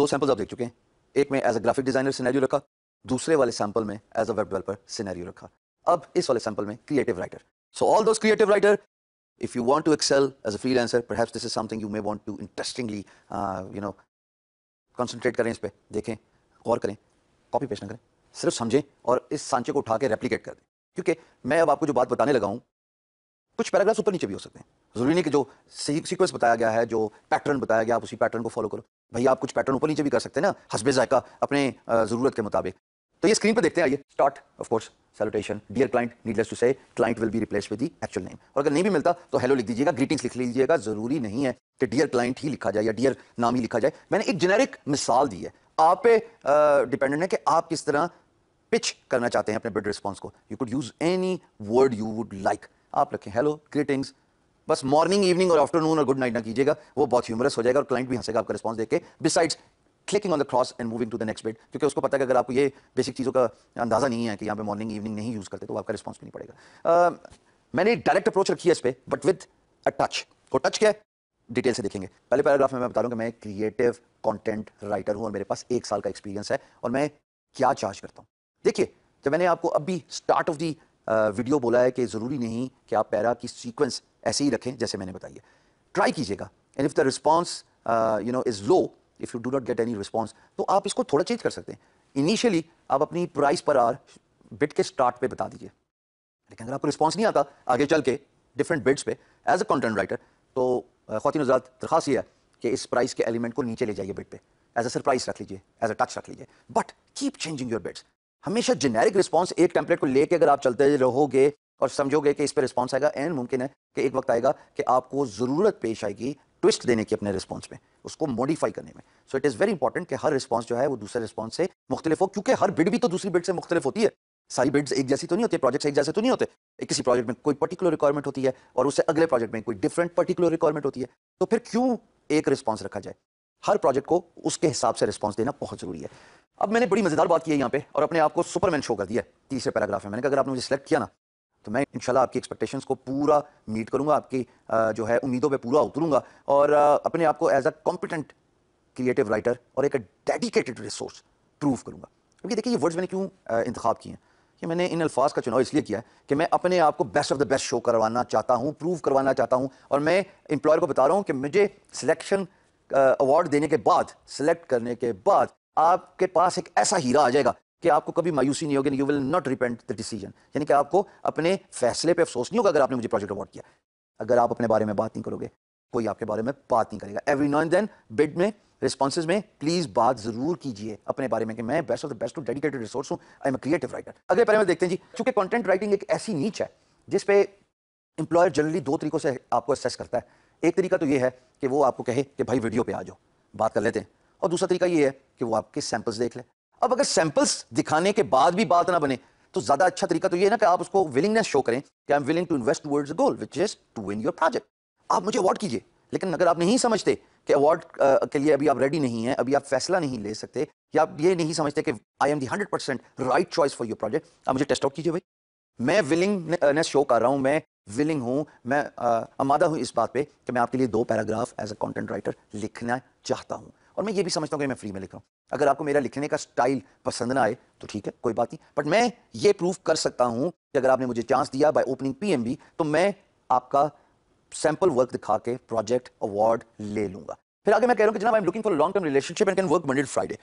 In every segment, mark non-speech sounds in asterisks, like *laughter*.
दो सैम्पल्स आप देख चुके हैं एक में as a graphic designer scenario रखा दूसरे वाले सैंपल में as a web developer scenario रखा अब इस वाले सैंपल में creative writer so all those creative writer if you want to excel as a freelancer perhaps this is something you may want to interestingly you know concentrate करें इस पर देखें गौर करें कॉपी पेस्ट ना करें सिर्फ समझें और इस सांचे को उठा के रेप्लीकेट कर दें क्योंकि मैं अब आपको जो बात बताने लगा हूँ कुछ पैराग्राफ्स ऊपर नीचे भी हो सकते हैं जरूरी नहीं कि जो सीक्वेंस बताया गया है जो पैटर्न बताया गया आप उसी पैटर्न को फॉलो करो भैया आप कुछ पैटर्न ऊपर नीचे भी कर सकते हैं ना हसबे जायका अपने ज़रूरत के मुताबिक तो ये स्क्रीन पर देखते हैं आइए start of course salutation dear client needless to say client will be replace with the actual name और अगर नहीं भी मिलता तो हेलो लिख दीजिएगा ग्रीटिंग्स लिख लीजिएगा जरूरी नहीं है कि डियर क्लाइंट ही लिखा जाए या डियर नाम ही लिखा जाए मैंने एक जेनेरिक मिसाल दी है आप पे डिपेंडेंट है कि आप किस तरह पिच करना चाहते हैं अपने बिड रिस्पॉन्स को you could use any word you would like आप रखें हेलो ग्रीटिंग्स बस मॉर्निंग इवनिंग और आफ्टरनून और गुड नाइट ना कीजिएगा वो बहुत ह्यूमरस हो जाएगा और क्लाइंट भी हंसेगा आपका रिस्पॉन्स देख के besides clicking on the cross and moving to the next bid क्योंकि उसको पता है कि अगर आपको ये बेसिक चीज़ों का अंदाजा नहीं है कि यहाँ पे मॉर्निंग इवनिंग नहीं यूज़ करते तो आपका रिस्पॉन्स भी नहीं पड़ेगा uh, मैंने डायरेक्ट अप्रोच रखी है इस पर बट विद अ टच वो टच क्या है डिटेल से देखेंगे पहले पैराग्राफ में मैं बता रहा हूँ कि मैं क्रिएटिव कंटेंट राइटर हूँ और मेरे पास एक साल का एक्सपीरियंस है और मैं क्या चार्ज करता हूँ देखिए जब मैंने आपको अभी स्टार्ट ऑफ दी वीडियो बोला है कि ज़रूरी नहीं कि आप पैरा की सीक्वेंस ऐसे ही रखें जैसे मैंने बताई है ट्राई कीजिएगा and if the response you know is low if you do not get any response तो आप इसको थोड़ा चेंज कर सकते हैं इनिशियली आप अपनी प्राइस पर आर बिट के स्टार्ट पे बता दीजिए लेकिन अगर आपको रिस्पॉन्स नहीं आता आगे चल के डिफरेंट बिट्स पे एज तो, अ कॉन्टेंट राइटर तो खातिन हजरात दरख्वास्त ये है कि इस प्राइस के एलिमेंट को नीचे ले जाइए बिट पे एज अ सरप्राइज रख लीजिए एज अ टच रख लीजिए but keep changing your bids हमेशा जेनेरिक रिस्पॉन्स एक टेम्पलेट को लेकर अगर आप चलते रहोगे और समझोगे कि इस पर रिस्पॉन्स आएगा एंड मुमकिन है कि एक वक्त आएगा कि आपको ज़रूरत पेश आएगी ट्विस्ट देने की अपने रिस्पॉन्स में उसको मॉडिफाई करने में so it is very important कि हर रिस्पॉन्स जो है वो दूसरे रिस्पॉन्स से मुख्तलिफ हो क्योंकि हर बिड भी तो दूसरी बिड से मुख्तलिफ होती है सारी बिड्स एक जैसी तो नहीं होती प्रोजेक्ट्स एक जैसे तो नहीं होते किसी प्रोजेक्ट में कोई पर्टिकुलर रिक्वायरमेंट होती है और उससे अगले प्रोजेक्ट में कोई डिफरेंट पर्टिकुलर रिक्वायरमेंट होती है तो फिर क्यों एक रिस्पॉन्स रखा जाए हर प्रोजेक्ट को उसके हिसाब से रिस्पॉन्स देना बहुत ज़रूरी है अब मैंने बड़ी मज़ेदार बात की है यहाँ पे और अपने आप को सुपरमैन शो कर दिया तीसरे पैराग्राफ में मैंने कहा अगर आपने मुझे सेलेक्ट किया ना तो मैं इंशाल्लाह आपकी एक्सपेक्टेशंस को पूरा मीट करूँगा आपकी जो है उम्मीदों पर पूरा उतरूंगा और अपने आप को as a competent creative writer और एक डेडिकेटेड रिसोर्स प्रूव करूंगा क्योंकि देखिए ये वर्ड्स मैंने क्यों इंतखा किए हैं कि मैंने इन अल्फाज का चुनाव इसलिए किया है कि मैं अपने आप को best of the best show करवाना चाहता हूँ प्रूव करवाना चाहता हूँ और मैं इंप्लॉयर को बता रहा हूँ कि मुझे सिलेक्शन अवार्ड देने के बाद सेलेक्ट करने के बाद आपके पास एक ऐसा हीरा आ जाएगा कि आपको कभी मायूसी नहीं होगी you will not repent the decision यानी कि आपको अपने फैसले पे अफसोस नहीं होगा अगर आपने मुझे प्रोजेक्ट अवार्ड किया अगर आप अपने बारे में बात नहीं करोगे कोई आपके बारे में बात नहीं करेगा एवरी नॉन देन बिड में रिस्पॉन्स में प्लीज़ बात ज़रूर कीजिए अपने बारे में कि मैं बेस्ट ऑफ द बेस्ट हूँ डेडिकेटेड रिसोर्स हूँ आई एम क्रिएटिव राइटर अगले पहले में देखते हैं जी चूंकि कॉन्टेंट राइटिंग एक ऐसी नीच है जिसपे एम्प्लॉयर जनरली दो तरीकों से आपको असेस करता है एक तरीका तो यह है कि वो आपको कहे कि भाई वीडियो पे आ जाओ बात कर लेते हैं और दूसरा तरीका ये है कि वो आपके सैंपल्स देख ले अब अगर सैंपल्स दिखाने के बाद भी बात ना बने तो ज्यादा अच्छा तरीका तो ये ना कि आप उसको विलिंगनेस शो करें कि I am willing to invest towards goal which is to win your project आप मुझे अवार्ड कीजिए लेकिन अगर आप नहीं समझते कि अवार्ड के लिए अभी आप रेडी नहीं है अभी आप फैसला नहीं ले सकते या आप ये नहीं समझते कि I am the hundred percent right choice for your project आप मुझे टेस्ट आउट कीजिए भाई मैं विलिंगनेस शो कर रहा हूँ मैं विलिंग हूँ मैं आमादा हूँ इस बात पे कि मैं आपके लिए दो paragraph as a content writer लिखना चाहता हूँ और मैं ये भी समझता हूँ कि मैं फ्री में लिख रहा हूँ अगर आपको मेरा लिखने का स्टाइल पसंद ना आए तो ठीक है कोई बात नहीं बट मैं ये प्रूव कर सकता हूँ कि अगर आपने मुझे चांस दिया बाय ओपनिंग बी तो मैं आपका सैम्पल वर्क दिखा के प्रोजेक्ट अवार्ड ले लूंगा फिर आगे मैं कह रहा हूँ कि जनाब I am looking for long term relationship and can work Monday Friday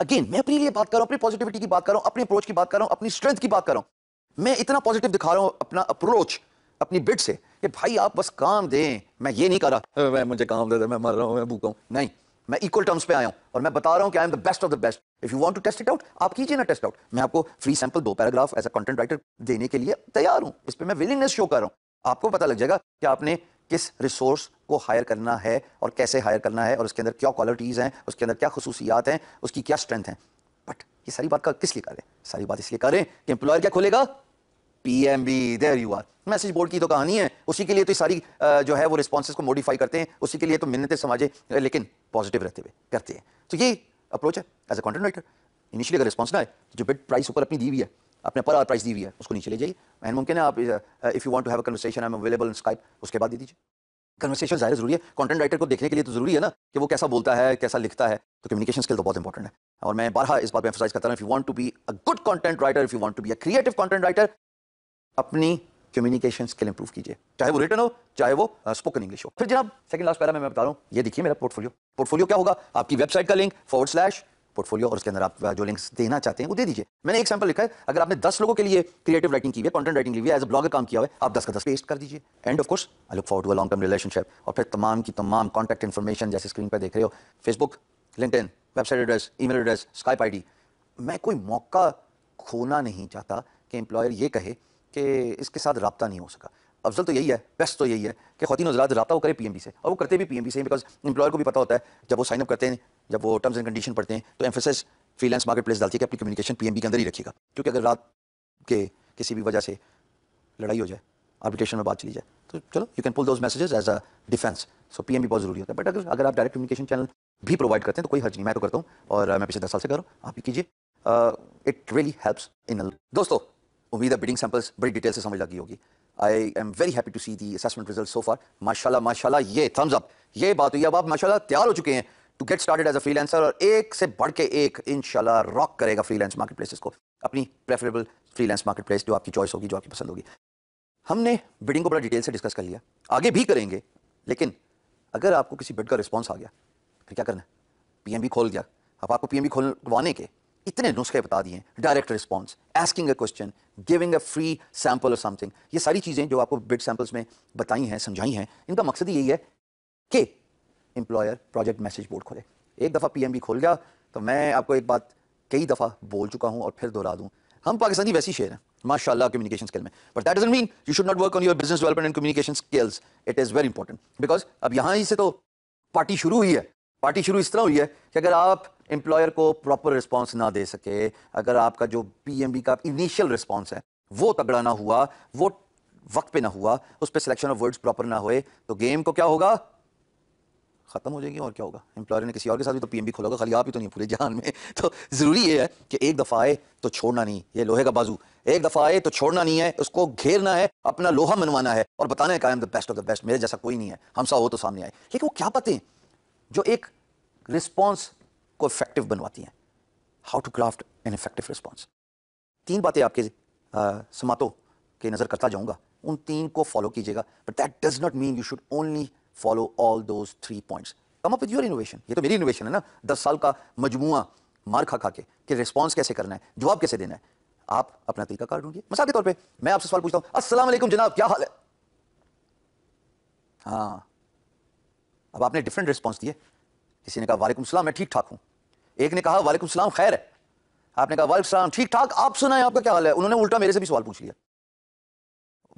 again मैं अपने लिए बात कर रहा हूँ अपनी पॉजिटिविटी की बात कर रहा हूँ अपनी अप्रोच की बात कर रहा हूँ अपनी स्ट्रेंथ की बात कर रहा हूँ मैं इतना पॉजिटिव दिखा रहा हूँ अपना अप्रोच अपनी बिट से कि भाई आप बस काम दें मैं ये नहीं कर रहा मैं मुझे काम दे दे मैं मर रहा हूं मैं भूखा हूं नहीं मैं इक्वल टर्म्स पे आया हूं और मैं बता रहा हूं कि I am the best of the best if you want to test it out आप कीजिए ना टेस्ट आउट मैं आपको फ्री सैंपल दो paragraph as a content writer देने के लिए तैयार हूँ इस पर मैं विलिंगनेस शो कर रहा हूं आपको पता लग जाएगा कि आपने किस रिसोर्स को हायर करना है और कैसे हायर करना है और उसके अंदर क्या क्वालिटीज़ हैं उसके अंदर क्या खसूसियात हैं उसकी क्या स्ट्रेंथ है बट ये सारी बात का किस लिए करें सारी बात इसलिए करें कि एम्प्लॉयर क्या खोलेगा PMB there you are message board की तो कहानी है उसी के लिए तो सारी जो है वो रिस्पॉन्स को मॉडिफाई करते हैं उसी के लिए तो मिन्नतें समाजे लेकिन पॉजिटिव रहते हुए करते हैं तो ये अप्रोच है as a content writer initially अगर रिस्पॉन्स ना है तो जो बिट प्राइस ऊपर अपनी दी हुई है अपने पर आर प्राइस दी हुई है उसको नीचे ले जाइए एंड मुमकिन है आप if you want to have conversation I am available in Skype उसके बाद दे दीजिए कन्वर्सेशन ज्यादा जरूरी है कंटेंट राइटर को देखने के लिए तो जरूरी है ना कि वो कैसा बोलता है कैसा लिखता है तो कम्युनिकेशन स्किल तो बहुत इंपॉर्टेंट है और मैं बारह इस बात पर एम्फोसाइज करता हूँ if you want to be a good content writer if you want to be a creative content writer अपनी कम्युनिकेशन स्किल इंप्रूव कीजिए चाहे वो रिटर्न हो चाहे वो स्पोकन इंग्लिश हो फिर जनाब सेकंड लास्ट पैरा में मैं बता रहा हूँ ये देखिए मेरा पोर्टफोलियो पोर्टफोलियो क्या होगा आपकी वेबसाइट का लिंक फॉरवर्ड स्लैश पोर्टफोलियो और उसके अंदर आप जो लिंक्स देना चाहते हैं वो दे दीजिए मैंने एक सैंपल लिखा है अगर आपने दस लोगों के लिए क्रिएटिव राइटिंग की है कॉन्टेंट राइटिंग की हुई है एज अ ब्लॉगर काम किया हुआ है आप दस का दस पेस्ट कर दीजिए and of course I look for to a long term relationship और फिर तमाम की तमाम कॉन्टैक्ट इन्फॉर्मेशन जैसे स्क्रीन पर देख रहे हो Facebook link website address email address Skype आई मैं कोई मौका खोना नहीं चाहता कि एम्प्लॉयर ये कहे कि इसके साथ रबता नहीं हो सका अफजल तो यही है बेस्ट तो यही है कि खातिन हजरात रबा वो करें पी एम बी से और वो करते भी पी एम बी से बिकॉज इंप्लॉयर को भी पता होता है जब वो साइनअप करते हैं जब वो टर्म्स एंड कंडीशन पढ़ते हैं तो एम्फोसिस फ्रीलांस मार्केट प्लेस डालती है कि अपनी कम्युनिकेशन पी एम बी के अंदर ही रखेगा क्योंकि अगर रात के किसी भी वजह से लड़ाई हो जाए आर्बिट्रेशन में बात चली जाए तो चलो you can pull those messages as a defence so P M B बहुत जरूरी होता है बट अगर अगर आप डायरेक्ट कम्युनिकेशन चैनल भी प्रोवाइड करते हैं तो कोई हर्ज नहीं मैं तो करता हूँ और मैं पिछले दस साल से करूँ आप ही कीजिए इट रियली हेल्प्स इन दोस्तों उम्मीद है बिडिंग सैम्पल्स बड़ी डिटेल से समझ लगी होगी I am very happy to see the assessment result so far माशाल्लाह माशाल्लाह ये थम्स अप ये बात हुई अब आप माशाल्लाह तैयार हो चुके हैं to get started as a freelancer और एक से बढ़ के एक इंशाल्लाह रॉक करेगा फ्रीलांस प्लेसेस को अपनी प्रेफरेबल फ्रीलांस प्लेस जो आपकी चॉइस होगी जो आपकी पसंद होगी हमने बिडिंग को बड़ा डिटेल से डिस्कस कर लिया आगे भी करेंगे लेकिन अगर आपको किसी बिड का रिस्पॉन्स आ गया फिर क्या करना है बी खोल गया अब आपको पीएमबी खोलवाने के इतने नुस्खे बता दिए direct response asking a question giving a free sample और समथिंग ये सारी चीज़ें जो आपको बिड सैम्पल्स में बताई हैं समझाई हैं इनका मकसद ही यही है कि एम्प्लॉयर प्रोजेक्ट मैसेज बोर्ड खोले एक दफ़ा पी खोल गया तो मैं आपको एक बात कई दफ़ा बोल चुका हूँ और फिर दोहरा दूँ हम पाकिस्तानी वैसी शेयर हैं माशाला कम्युनिकेशन स्किल में but that doesn't mean you should not work on your business development and communication skills it is very important because अब यहाँ ही से तो पार्टी शुरू हुई है पार्टी शुरू इस तरह हुई है कि अगर आप एम्प्लॉयर को प्रॉपर रिस्पॉन्स ना दे सके अगर आपका जो बी का इनिशियल रिस्पॉन्स है वो तगड़ा ना हुआ वो वक्त पे ना हुआ उस पर सिलेक्शन ऑफ वर्ड्स प्रॉपर ना हुए तो गेम को क्या होगा खत्म हो जाएगी और क्या होगा एम्प्लॉयर ने किसी और के साथ भी तो पीएमबी खोला होगा खाली आप ही तो नहीं पूरे जान में *laughs* तो ज़रूरी ये है कि एक दफ़ा आए तो छोड़ना नहीं ये लोहे का बाजू एक दफ़ा आए तो छोड़ना नहीं है उसको घेरना है अपना लोहा मनवाना है और बताना है I am the best of the best मेरे जैसा कोई नहीं है हमसा हो तो सामने आए लेकिन वो क्या हैं जो एक रिस्पॉन्स को इफेक्टिव बनवाती हैं how to craft an effective response तीन बातें आपके समातो के नज़र करता जाऊँगा उन तीन को फॉलो कीजिएगा but that does not mean you should only follow all those three points come up with your innovation ये तो मेरी इनोवेशन है ना दस साल का मजमुआ मार खा खा के कि रिस्पॉन्स कैसे करना है जवाब कैसे देना है आप अपना तरीका कार ढूंढिए मिसाल के तौर पर मैं आपसे सवाल पूछता हूं अस्सलाम जनाब क्या हाल है हाँ अब आपने डिफरेंट रिस्पॉन्स दिए किसी ने कहा वालेकुम सलाम मैं ठीक ठाक हूँ एक ने कहा वालेकुम सलाम खैर है आपने कहा वालेकुम सलाम ठीक ठाक आप है आपका क्या हाल है उन्होंने उल्टा मेरे से भी सवाल पूछ लिया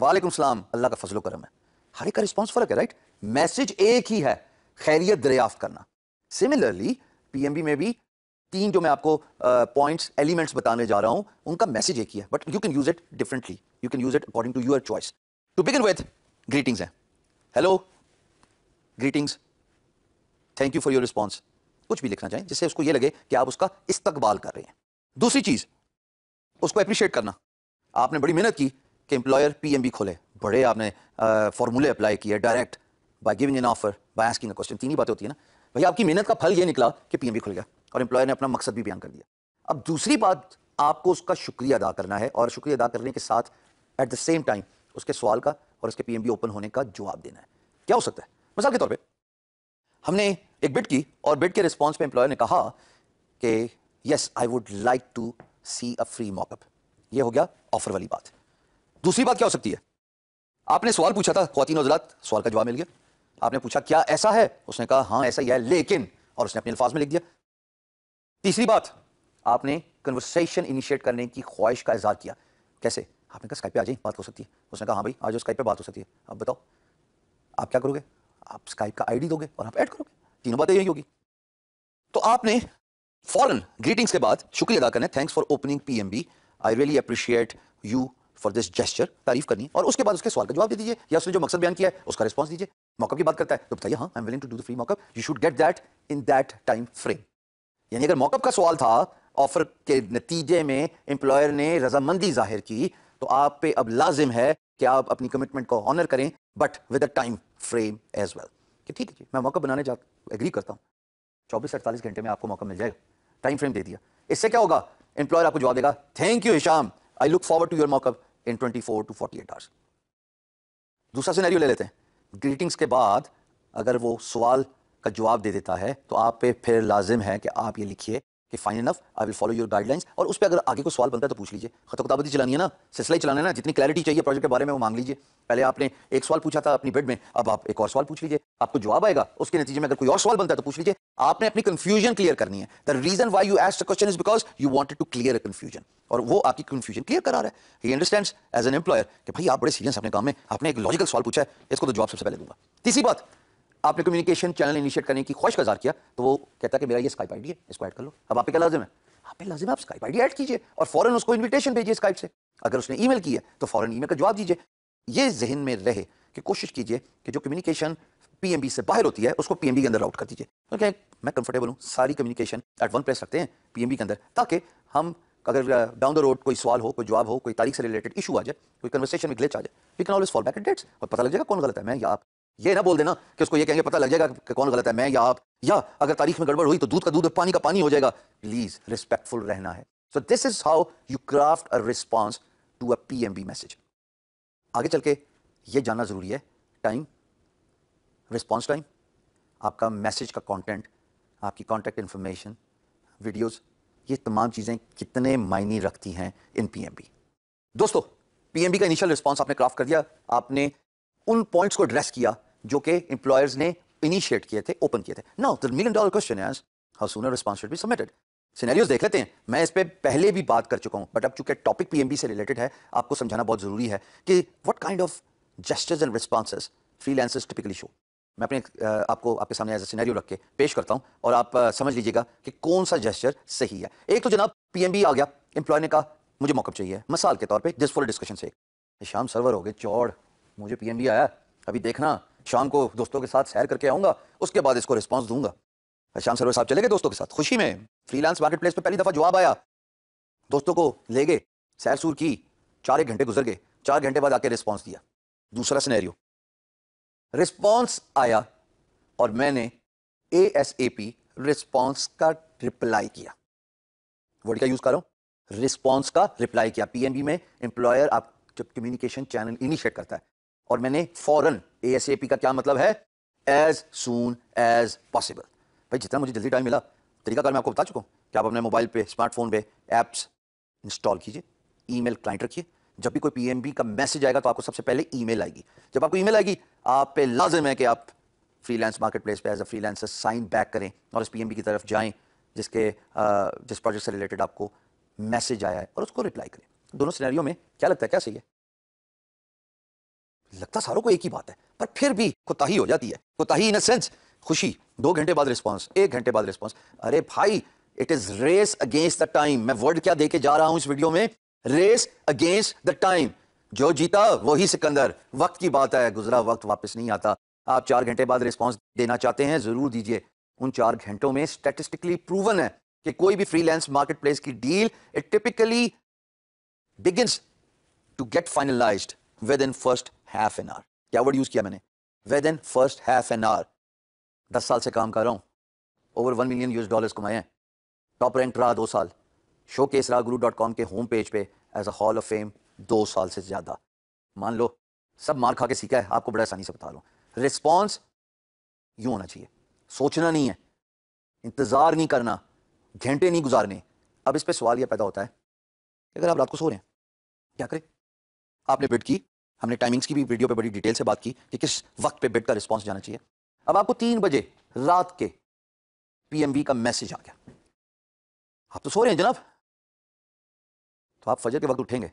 वालेकुम सलाम अल्लाह का फजलो करम है हर एक का रिस्पॉन्स फर्क है राइट मैसेज एक ही है खैरियत दरियाफ्त करना सिमिलरली पीएमबी में भी तीन जो मैं आपको पॉइंट्स uh, एलिमेंट्स बताने जा रहा हूं उनका मैसेज एक ही है but you can use it differently you can use it according to your choice to begin with greetings हैं hello greetings thank you for your response कुछ भी लिखना चाहें जिससे उसको ये लगे कि आप उसका इस्तकबाल कर रहे हैं दूसरी चीज़ उसको अप्रिशिएट करना आपने बड़ी मेहनत की कि एम्प्लॉयर पीएमबी खोले बड़े आपने फॉर्मूले अप्लाई किए direct by giving an offer by asking question तीन ही बातें होती है ना भाई आपकी मेहनत का फल ये निकला कि पीएमबी खुल गया और एम्प्लॉयर ने अपना मकसद भी बयान कर दिया अब दूसरी बात आपको उसका शुक्रिया अदा करना है और शुक्रिया अदा करने के साथ एट द सेम टाइम उसके सवाल का और उसके पीएमबी ओपन होने का जवाब देना है क्या हो सकता है मिसाल के तौर पर हमने एक बिट की और बिट के रिस्पॉन्स पे एम्प्लॉयर ने कहा कि yes I would like to see a free mockup ये हो गया ऑफर वाली बात दूसरी बात क्या हो सकती है आपने सवाल पूछा था खातिन वजलात सवाल का जवाब मिल गया आपने पूछा क्या ऐसा है उसने कहा हाँ ऐसा ही है लेकिन और उसने अपने अल्फाज में लिख दिया तीसरी बात आपने कन्वर्सेशन इनिशिएट करने की ख्वाहिश का इजहार किया कैसे आपने कहा स्काइप पे आ जाए बात हो सकती है उसने कहा हाँ भाई आज स्काइप पे बात हो सकती है अब बताओ आप क्या करोगे आप स्काइप का आईडी दोगे और आप ऐड करोगे तीनों बातें यही होगी तो आपने फॉरन ग्रीटिंग्स के बाद शुक्रिया अदा करना है thanks for opening PMB I really appreciate you for this gesture तारीफ करनी और उसके बाद उसके सवाल का जवाब दे दीजिए या उसने जो मकसद बयान किया है उसका रिस्पॉन्स दीजिए मौका की बात करता है तो बताइए हाँ I am willing to do the free mockup you should get that in that time frame यानी अगर मॉकअप का सवाल था ऑफर के नतीजे में एम्प्लॉयर ने रजामंदी जाहिर की तो आप पे अब लाजिम है कि आप अपनी कमिटमेंट को ऑनर करें but with a time frame as well ठीक है जी मैं मौका बनाने जा एग्री करता हूँ चौबीस अड़तालीस घंटे में आपको मौका मिल जाएगा टाइम फ्रेम दे दिया इससे क्या होगा एम्प्लॉयर आपको जवाब देगा thank you Hisham I look forward to your mockup in twenty four to forty eight hours दूसरा सिनेरियो ले लेते हैं ग्रीटिंग्स के बाद अगर वो सवाल का जवाब दे देता है तो आप पे फिर लाजिम है कि आप ये लिखिए कि fine enough I will follow your guidelines और उस पर अगर आगे को सवाल बनता है तो पूछ लीजिए खतः खुदाबदी चलानी है ना सिलसिला ही चलाना है ना जितनी क्लैरिटी चाहिए प्रोजेक्ट के बारे में वो मांग लीजिए पहले आपने एक सवाल पूछा था अपनी बेड में अब आप एक और सवाल पूछ लीजिए आपको जवाब आएगा उसके नतीजे में अगर कोई और सवाल बनता है तो पूछ लीजिए आपने अपनी कंफ्यूजन क्लियर करनी है the reason why you asked question is because you wanted to clear confusion और वो आपकी कंफ्यूजन क्लियर करा रहा है ही अंडरस्टैंड एज एन एम्प्लॉयर कि भाई आप बड़े सीरियस अपने काम में आपने एक लॉजिकल सवाल पूछा है इसको तो जवाब सबसे पहले दूंगा तीसरी बात आपने कम्युनिकेशन चैनल इनिशिएट करने की ख्वाहिश का किया तो वो कहता है कि मेरा ये स्काइप आईडी है इसको ऐड कर लो अब आप क्या लाजिम है आप पे लाजिम आप स्काइप आईडी ऐड कीजिए और फौरन उसको इनविटेशन भेजिए स्काइप से अगर उसने ई की है तो फौरन ई का जवाब दीजिए ये जहन में रहे कि कोशिश कीजिए कि जो कम्युनिकेशन पीएमबी से बाहर होती है उसको पीएमबी के अंदर आउट कर दीजिए तो क्या मैं कंफर्टेबल हूँ सारी कम्युनिकेशन एट वन प्लेस रखते हैं पीएमबी के अंदर ताकि हम अगर डाउन द रोड कोई सवाल हो कोई जवाब हो कोई तारीख से रिलेटेड इशू आ जाए कोई कन्वर्सेशन में ग्लिच आ जाए we can always fall back dates और पता लग जाएगा कौन गलत है मैं या आप ये ना बोल देना कि उसको ये कहेंगे पता लग जाएगा कि कौन गलत है मैं या आप या अगर तारीख में गड़बड़ हुई तो दूध का दूध पानी का पानी हो जाएगा प्लीज रिस्पेक्टफुल रहना है so this is how you craft a response to a P M B message आगे चल के ये जानना ज़रूरी है टाइम रिस्पॉन्स टाइम आपका मैसेज का कॉन्टेंट आपकी कांटेक्ट इन्फॉर्मेशन वीडियोज ये तमाम चीज़ें कितने मायने रखती हैं इन पीएमबी दोस्तों पीएमबी का इनिशियल रिस्पॉन्स आपने क्राफ्ट कर दिया आपने उन पॉइंट्स को एड्रेस किया जो कि इंप्लॉयर्स ने इनिशिएट किए थे ओपन किए थे now the million dollar question is how soon response should be submitted scenarios देख लेते हैं मैं इस पर पहले भी बात कर चुका हूं बट अब चूंकि टॉपिक पीएमबी से रिलेटेड है आपको समझाना बहुत जरूरी है कि what kind of justice and responses freelancers typically show मैं अपने आपको आपके सामने एज ए सीनैरियो रख के पेश करता हूं और आप समझ लीजिएगा कि कौन सा जेस्चर सही है एक तो जनाब पीएमबी आ गया एम्प्लॉय ने कहा मुझे मौका चाहिए मिसाल के तौर पर जिस फॉर डिस्कशन से शाम सर्वर हो गए चौड़ मुझे पीएनबी आया अभी देखना शाम को दोस्तों के साथ सैर करके आऊंगा उसके बाद इसको रिस्पॉन्स दूंगा शाम सर्वे साहब चले गए दोस्तों के साथ खुशी में फ्रीलांस मार्केट प्लेस पर पहली दफ़ा जवाब आया दोस्तों को ले गए सैर सूर की चार एक घंटे गुजर गए चार घंटे बाद आके रिस्पॉन्स दिया दूसरा सिनेरियो रिस्पॉन्स आया और मैंने A S A P response का रिप्लाई किया वर्ड क्या यूज़ कर रहा हूँ रिस्पॉन्स का रिप्लाई किया पीएनबी में एम्प्लॉयर आप जब कम्युनिकेशन चैनल इनिशिएट करता है और मैंने फौरन ए एस ए पी का क्या मतलब है एज सून एज पॉसिबल भाई जितना मुझे जल्दी टाइम मिला तरीका मैं आपको बता चुका हूँ कि आप अपने मोबाइल पे स्मार्टफोन पे ऐप्स इंस्टॉल कीजिए ईमेल क्लाइंट रखिए जब भी कोई पीएमबी का मैसेज आएगा तो आपको सबसे पहले ईमेल आएगी जब आपको ईमेल आएगी आप पे लाजम है कि आप फ्रीलांस मार्केटप्लेस पे as a freelancer sign back करें और एम पीएमबी की तरफ जाएं जिसके जिस प्रोजेक्ट से रिलेटेड आपको मैसेज आया है और उसको रिप्लाई करें दोनों सिनेरियो में क्या लगता है क्या सही है लगता सारों को एक ही बात है पर फिर भी कोताही हो जाती है कोताही इन अ सेंस खुशी दो घंटे बाद रिस्पॉन्स एक घंटे बाद रिस्पॉन्स अरे भाई it is race against the time मैं वर्ड क्या देके जा रहा हूं इस वीडियो में रेस अगेंस्ट द टाइम जो जीता वही सिकंदर वक्त की बात है गुजरा वक्त वापस नहीं आता आप चार घंटे बाद रिस्पॉन्स देना चाहते हैं जरूर दीजिए उन चार घंटों में स्टेटिस्टिकली प्रूवन है कि कोई भी फ्रीलैंस मार्केट प्लेस की deal it typically begin to get finalized within first half an hour क्या वर्ड यूज़ किया मैंने within first half an hour दस साल से काम कर रहा हूँ over one million US dollars कमाए हैं टॉप रैंक रहा दो साल शो केस रहा गुरु डॉट कॉम के होम पेज पे as a hall of fame दो साल से ज़्यादा मान लो सब मार खा के सीखा है आपको बड़ा आसानी से बता रहा हूँ रिस्पॉन्स यूँ होना चाहिए सोचना नहीं है इंतज़ार नहीं करना घंटे नहीं गुजारने अब इस पर सवाल यह पैदा होता है कि अगर आप रात को सो रहे हैं क्या करें आपने बिट की हमने टाइमिंग्स की भी वीडियो पे बड़ी डिटेल से बात की कि किस वक्त पे बेड का रिस्पॉन्स जाना चाहिए अब आपको तीन बजे रात के पीएमबी का मैसेज आ गया आप तो सो रहे हैं जनाब तो आप फजर के वक्त उठेंगे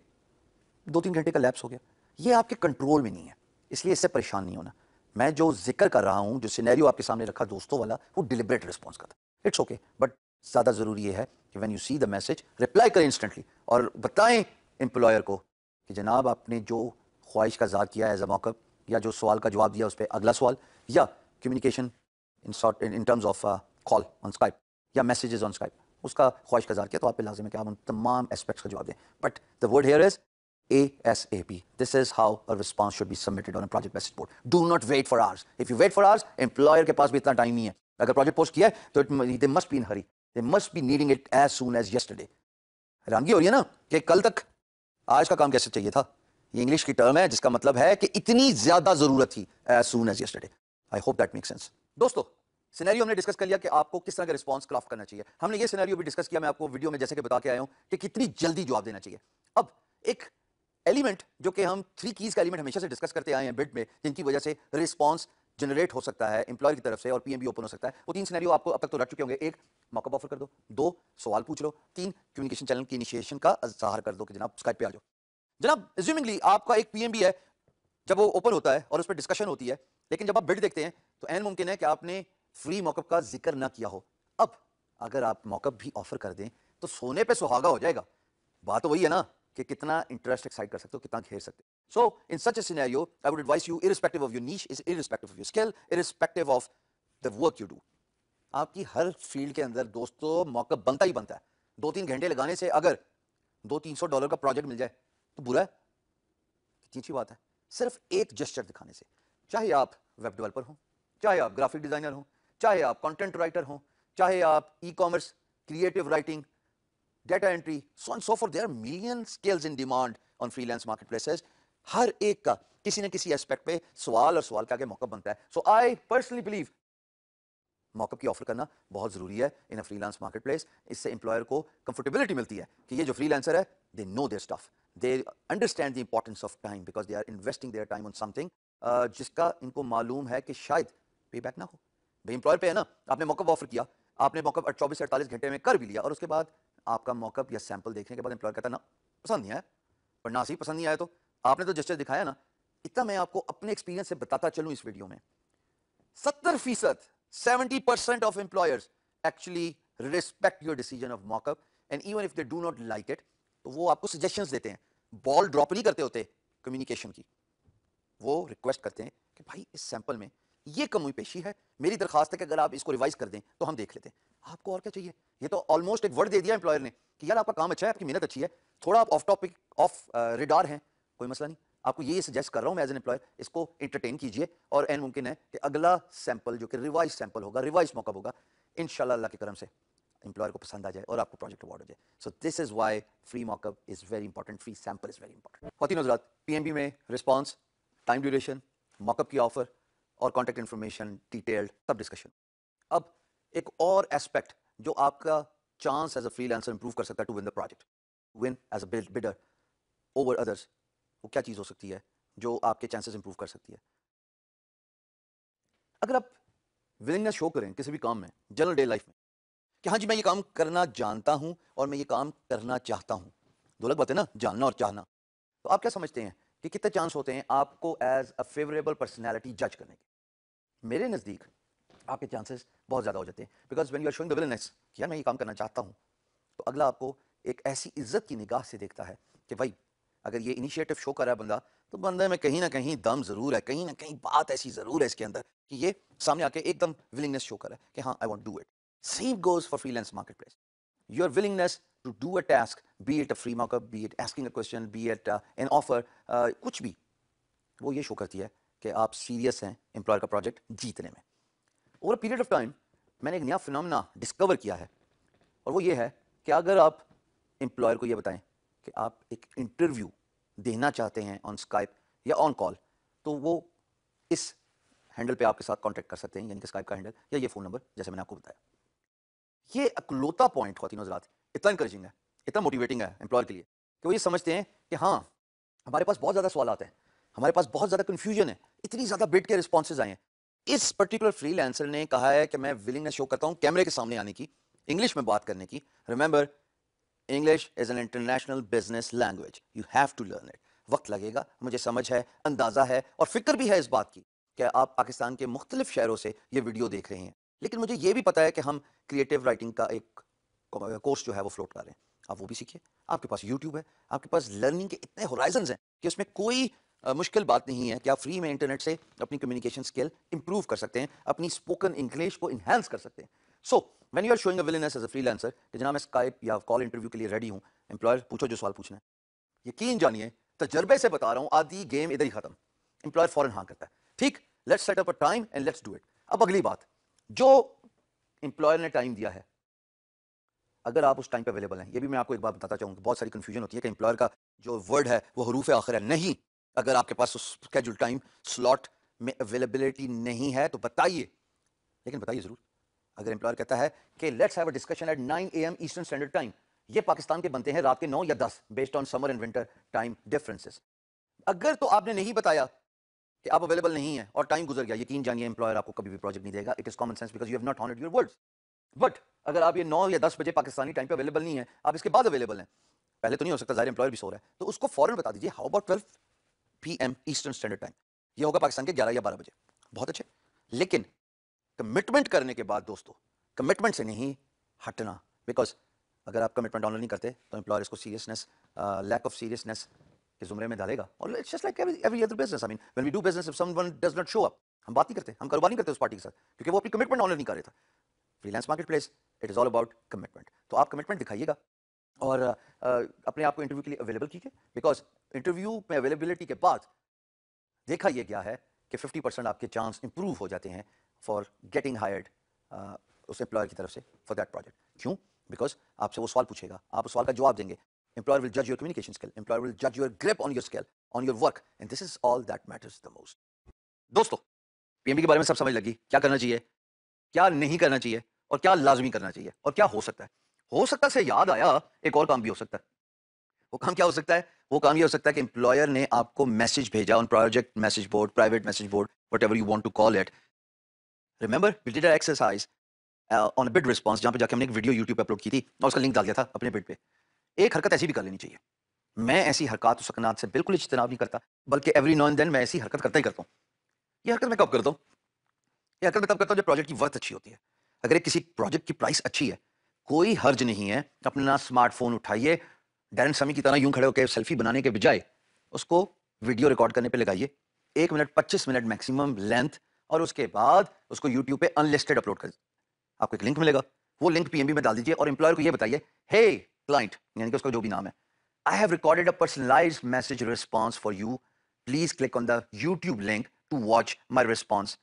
दो तीन घंटे का लैप्स हो गया ये आपके कंट्रोल में नहीं है इसलिए इससे परेशान नहीं होना मैं जो जिक्र कर रहा हूँ जो सिनेरियो आपके सामने रखा दोस्तों वाला वो डिलिबरेट रिस्पॉन्स का था इट्स ओके बट ज़्यादा ज़रूरी यह है कि when you see the message reply करें इंस्टेंटली और बताएं एम्प्लॉयर को कि जनाब आपने जो ख्वाहिश का ज़ार किया एज अ मौकअप या जो सवाल का जवाब दिया उस पर अगला सवाल या communication in in terms of call on Skype या मैसेजेस ऑन स्काइप उसका ख्वाहिश का ज़ार किया तो आप लाजिम है कि आप उन तमाम एस्पेक्ट्स का जवाब दें but the word here is A S A P this is how a response should be submitted on project message board do not wait for hours if you wait for hours employer के पास भी इतना time नहीं है अगर project post किया है तो it they must be in hurry they must be needing it as soon as yesterday हैरानगी हो रही है ना कि कल तक आज का काम कैसे चाहिए था ये इंग्लिश की टर्म है जिसका मतलब है कि इतनी ज्यादा जरूरत थी as soon as yesterday I hope that make sense दोस्तों सिनेरियो हमने डिस्कस कर लिया कि आपको किस तरह का रिस्पांस क्राफ्ट करना चाहिए हमने ये सिनेरियो भी डिस्कस किया मैं आपको वीडियो में जैसे कि बता के आया हूं कि कितनी जल्दी जवाब देना चाहिए अब एक एलिमेंट जो कि हम थ्री कीज का एलिमेंट हमेशा से डिस्कस करते आए हैं बिड में जिनकी वजह से रिस्पॉन्स जनरेट हो सकता है इंप्लॉय की तरफ से और पीएम ओपन हो सकता है वो तीन सिनेरियो आपको अब तक तो रख चुके होंगे एक मौका ऑफर कर दो दो सवाल पूछ लो तीन कम्युनिकेशन चैनल की इनिशिएशन का इजहार कर दो कि जनाब स्काइप पे आ जाओ जनाब एज्यूमिंगली आपका एक पीएमबी है जब वो ओपन होता है और उस पर डिस्कशन होती है लेकिन जब आप बिट देखते हैं तो एन मुमकिन है कि आपने फ्री मौकअप का जिक्र ना किया हो अब अगर आप मौकअप भी ऑफर कर दें तो सोने पे सुहागा हो जाएगा बात तो वही है ना कि कितना इंटरेस्ट एक्साइट कर सकते हो कितना घेर सकते हो so in such a I would advise you irrespective of you niche is irrespective of you skill irrespective of the work you do आपकी हर फील्ड के अंदर दोस्तों मौकअप बनता ही बनता है दो तीन घंटे लगाने से अगर दो तीन सौ डॉलर का प्रोजेक्ट मिल जाए तो बुरा है कितनी अच्छी बात है सिर्फ एक जस्चर दिखाने से चाहे आप वेब डेवलपर हों चाहे आप ग्राफिक डिज़ाइनर हों चाहे आप कंटेंट राइटर हों चाहे आप e commerce creative writing data entry so and so for there million skills in demand on freelance market places हर एक का किसी न किसी एस्पेक्ट पे सवाल और सवाल का आगे मौका बनता है सो आई पर्सनली बिलीव मौका की ऑफर करना बहुत ज़रूरी है in a freelance market place इससे एम्प्लॉयर को कंफर्टेबिलिटी मिलती है कि ये जो फ्रीलांसर है they know their stuff they understand the importance of time because they are investing their time on something uh, जिसका इनको मालूम है कि शायद पे बैक ना हो भाई एम्प्लॉयर पे है ना आपने मौकअप ऑफर किया आपने मौकअप चौबीस अड़तालीस घंटे में कर भी लिया और उसके बाद आपका मौकअप या सैंपल देखने के बाद एम्प्लॉयर कहता ना पसंद नहीं आया और ना सही पसंद नहीं आया तो आपने तो जस्टर दिखाया ना इतना मैं आपको अपने एक्सपीरियंस से बताता चलूँ इस वीडियो में सत्तर फीसद seventy percent of employers actually respect your decision of mockup and even if they do not like it तो वो आपको सजेशंस देते हैं बॉल ड्रॉप नहीं करते होते कम्युनिकेशन की वो रिक्वेस्ट करते हैं कि भाई इस सैंपल में ये कमी पेशी है मेरी दरखास्त है कि अगर आप इसको रिवाइज कर दें तो हम देख लेते हैं आपको और क्या चाहिए ये तो ऑलमोस्ट एक वर्ड दे दिया एम्प्लॉयर ने कि यार आपका काम अच्छा है आपकी मेहनत अच्छी है थोड़ा आप ऑफ टॉपिक ऑफ रिडार हैं कोई मसला नहीं आपको ये सजेस्ट कर रहा हूँ मैं एज एन एम्प्लॉयर इसको इंटरटेन कीजिए और एन मुमकिन है कि अगला सैंपल जो कि रिवाइज सैंपल होगा रिवाइज मौका होगा इन अल्लाह के करम से एम्प्लॉयर को पसंद आ जाए और आपको प्रोजेक्ट अवार्ड हो जाए so this is why free mockup is very important free sample is very important ही नजरात पी एम बी में रिस्पॉन्स टाइम ड्यूरेशन मॉकअप की ऑफर और कॉन्टैक्ट इन्फॉर्मेशन डिटेल्ड सब डिस्कशन अब एक और एस्पेक्ट जो आपका chance as a freelancer improve कर सकता है to win the project win as a bidder over others वो क्या चीज़ हो सकती है जो आपके चांसेस इंप्रूव कर सकती है अगर आप विलिंगनेस शो करें किसी भी काम में जनरल डे लाइफ में कि हाँ जी मैं ये काम करना जानता हूँ और मैं ये काम करना चाहता हूँ दो लग बात है ना जानना और चाहना तो आप क्या समझते हैं कि कितने चांस होते हैं आपको एज अ फेवरेबल पर्सनैलिटी जज करने के मेरे नज़दीक आपके चांसेस बहुत ज़्यादा हो जाते हैं because when you are showing the willingness कि यार मैं ये काम करना चाहता हूँ तो अगला आपको एक ऐसी इज्जत की निगाह से देखता है कि भाई अगर ये इनिशिएटिव शो कर रहा है बंदा तो बंदे में कहीं ना कहीं दम ज़रूर है कहीं ना कहीं बात ऐसी ज़रूर है इसके अंदर कि ये सामने आके एकदम विलिंगनेस शो कर रहा है कि हाँ I want do it Same goes for freelance marketplace. Your willingness to do a task, be it a free markup, be it asking a question, be it uh, an offer, uh, कुछ भी वो ये show करती है कि आप serious हैं employer का प्रोजेक्ट जीतने में ओवर पीरियड ऑफ टाइम मैंने एक नया फिनमना डिस्कवर किया है और वो ये है कि अगर आप एम्प्लॉयर को ये बताएं कि आप एक इंटरव्यू देना चाहते हैं ऑन स्काइप या ऑन कॉल तो वो इस हैंडल पे आपके साथ कांटेक्ट कर सकते हैं यानी कि स्काइप का हैंडल या ये फ़ोन नंबर जैसे मैंने आपको बताया ये अकलौता पॉइंट खातिन हजरात इतना इंकरेजिंग है इतना मोटिवेटिंग है एम्प्लॉयर के लिए कि वो ये समझते हैं कि हाँ हमारे पास बहुत ज़्यादा सवाल हैं हमारे पास बहुत ज़्यादा कन्फ्यूजन है इतनी ज़्यादा बेट के रिस्पॉन्सेज आए हैं इस पर्टिकुलर फ्रीलांसर ने कहा है कि मैं विलिंगनेस शो करता हूँ कैमरे के सामने आने की इंग्लिश में बात करने की remember English is an international business language you have to learn it वक्त लगेगा मुझे समझ है अंदाज़ा है और फिक्र भी है इस बात की कि आप पाकिस्तान के मुख्तलिफ शहरों से ये वीडियो देख रहे हैं लेकिन मुझे ये भी पता है कि हम क्रिएटिव राइटिंग का एक कोर्स जो है वो फ्लोट कर रहे हैं आप वो भी सीखिए आपके पास यूट्यूब है आपके पास लर्निंग के इतने होराइजन हैं कि उसमें कोई आ, मुश्किल बात नहीं है कि आप फ्री में इंटरनेट से अपनी कम्युनिकेशन स्किल इंप्रूव कर सकते हैं अपनी स्पोकन इंग्लिश को इन्हेंस कर सकते हैं so when you are showing willingness as a freelancer कि जना मैं स्काइप या कॉल इंटरव्यू के लिए रेडी हूँ एम्प्लॉयर पूछो जो सवाल पूछना है यकीन जानिए तजर्बे से बता रहा हूँ आधी गेम इधर ही खत्म एम्प्लॉयर फॉरन हाँ करता है ठीक let's set up a time and let's do it अब अगली बात जो एम्प्लॉयर ने टाइम दिया है अगर आप उस टाइम पे अवेलेबल हैं ये भी मैं आपको एक बात बताता चाहूँगा बहुत सारी कन्फ्यूजन होती है कि इंप्लॉयर का जो वर्ड है वो हरूफ आखिर है नहीं अगर आपके पास उस स्केड्यूल टाइम स्लॉट में अवेलेबिलिटी नहीं है तो बताइए लेकिन बताइए ज़रूर अगर एम्प्लॉयर कहता है कि let's have a discussion at 9 A M Eastern Standard Time ये पाकिस्तान के बनते हैं रात के नौ या दस based on summer and winter time differences अगर तो आपने नहीं बताया कि आप अवेलेबल नहीं है और टाइम गुजर गया यकीन जानिए एम्प्लॉयर आपको कभी भी प्रोजेक्ट नहीं देगा it is common sense because you have not honoured your words but अगर आप ये नौ या दस बजे पाकिस्तानी टाइम पे अवेलेबल नहीं है आप इसके बाद अवेलेबल हैं पहले तो नहीं हो सकता जाहिर एम्प्लॉयर भी सो रहा है तो उसको फॉरन बता दीजिए how about twelve P M Eastern Standard Time ये होगा पाकिस्तान के ग्यारह या बारह बजे बहुत अच्छे लेकिन कमिटमेंट करने के बाद दोस्तों कमिटमेंट से नहीं हटना बिकॉज अगर आप कमिटमेंट ऑनर नहीं करते तो एम्प्लॉयर इसको सीरियसनेस लैक ऑफ सीरियसनेस इस जुमरे में डालेगा और it's just like every other business I mean when we do business if someone does not show up हम बात नहीं करते हम कारोबार नहीं करते उस पार्टी के साथ क्योंकि वो अपनी कमिटमेंट ऑनर नहीं कर रहे था freelance market place it is all about commitment तो आप कमिटमेंट दिखाइएगा और आ, अपने आप को इंटरव्यू के लिए अवेलेबल कीजिए बिकॉज इंटरव्यू में अवेलेबिलिटी के बाद देखा यह गया है कि 50 परसेंट आपके चांस इंप्रूव हो जाते हैं फॉर गेटिंग हायर्ड उस एम्प्लॉयर की तरफ से फॉर दैट प्रोजेक्ट क्यों बिकॉज आपसे वो सवाल पूछेगा आप उस सवाल का जवाब देंगे Employer will judge your communication skill. Employer will judge your grip on your skill, on your work. And this is all that matters the most. दोस्तों पीएमबी के बारे में सब समझ लगी क्या करना चाहिए क्या नहीं करना चाहिए और क्या लाजमी करना चाहिए और क्या हो सकता है हो सकता से याद आया एक और काम भी हो सकता है वो काम क्या हो सकता है वो काम ये हो सकता है कि एम्प्लॉयर ने आपको मैसेज भेजा on project message board private message board whatever you want to call it remember we did exercise on bid response जहाँ पे जाके हमने एक वीडियो यूट्यूब पे अपलोड की थी और उसका लिंक डाल दिया था अपने बिड पे एक हरकत ऐसी भी कर लेनी चाहिए मैं ऐसी हरकत सकनात से बिल्कुल इज्तनाब नहीं करता बल्कि एवरी नॉन देन मैं ऐसी हरकत करता ही करता हूँ यह हरकत मैं कब करता हूँ यह हरकत मैं कब करता हूँ जब प्रोजेक्ट की वर्थ अच्छी होती है अगर एक किसी प्रोजेक्ट की प्राइस अच्छी है कोई हर्ज नहीं है अपना स्मार्टफोन उठाइए डैरन समी की तरह यूं खड़े होकर सेल्फी बनाने के बजाय उसको वीडियो रिकॉर्ड करने पर लगाइए एक मिनट पच्चीस मिनट मैक्सिमम लेंथ और उसके बाद उसको यूट्यूब पे अनलिस्टेड अपलोड कर आपको एक लिंक मिलेगा वो लिंक पीएमबी में डाल दीजिए और एम्प्लॉयर को ये बताइए हे hey, क्लाइंट यानी कि उसका जो भी नाम है I have recorded a personalize message response for you please click on the YouTube link to watch my response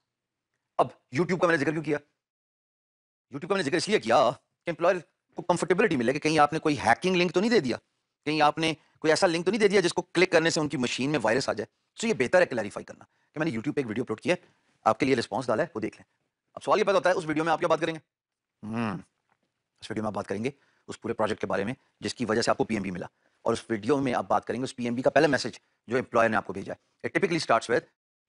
अब यूट्यूब का मैंने जिक्र क्यों किया यूट्यूब का मैंने जिक्र इसलिए किया कि एम्प्लॉयर को कंफर्टेबिलिटी मिले कि कहीं आपने कोई हैकिंग लिंक तो नहीं दे दिया कहीं आपने कोई ऐसा लिंक तो नहीं दे दिया जिसको क्लिक करने से उनकी मशीन में वायरस आ जाए सो ये बेहतर है क्लैरिफाई करना कि मैंने यूट्यूब पर एक वीडियो अपलोड किया आपके लिए रिस्पॉन्स डाला है वो देख लें अब सवाल ये पता होता है उस वीडियो में आप क्या बात करेंगे hmm. उस वीडियो में आप बात करेंगे उस पूरे प्रोजेक्ट के बारे में जिसकी वजह से आपको पीएमबी मिला और उस वीडियो में आप बात करेंगे उस पीएमबी का पहला मैसेज जो एम्प्लॉयर ने आपको भेजा है it typically starts with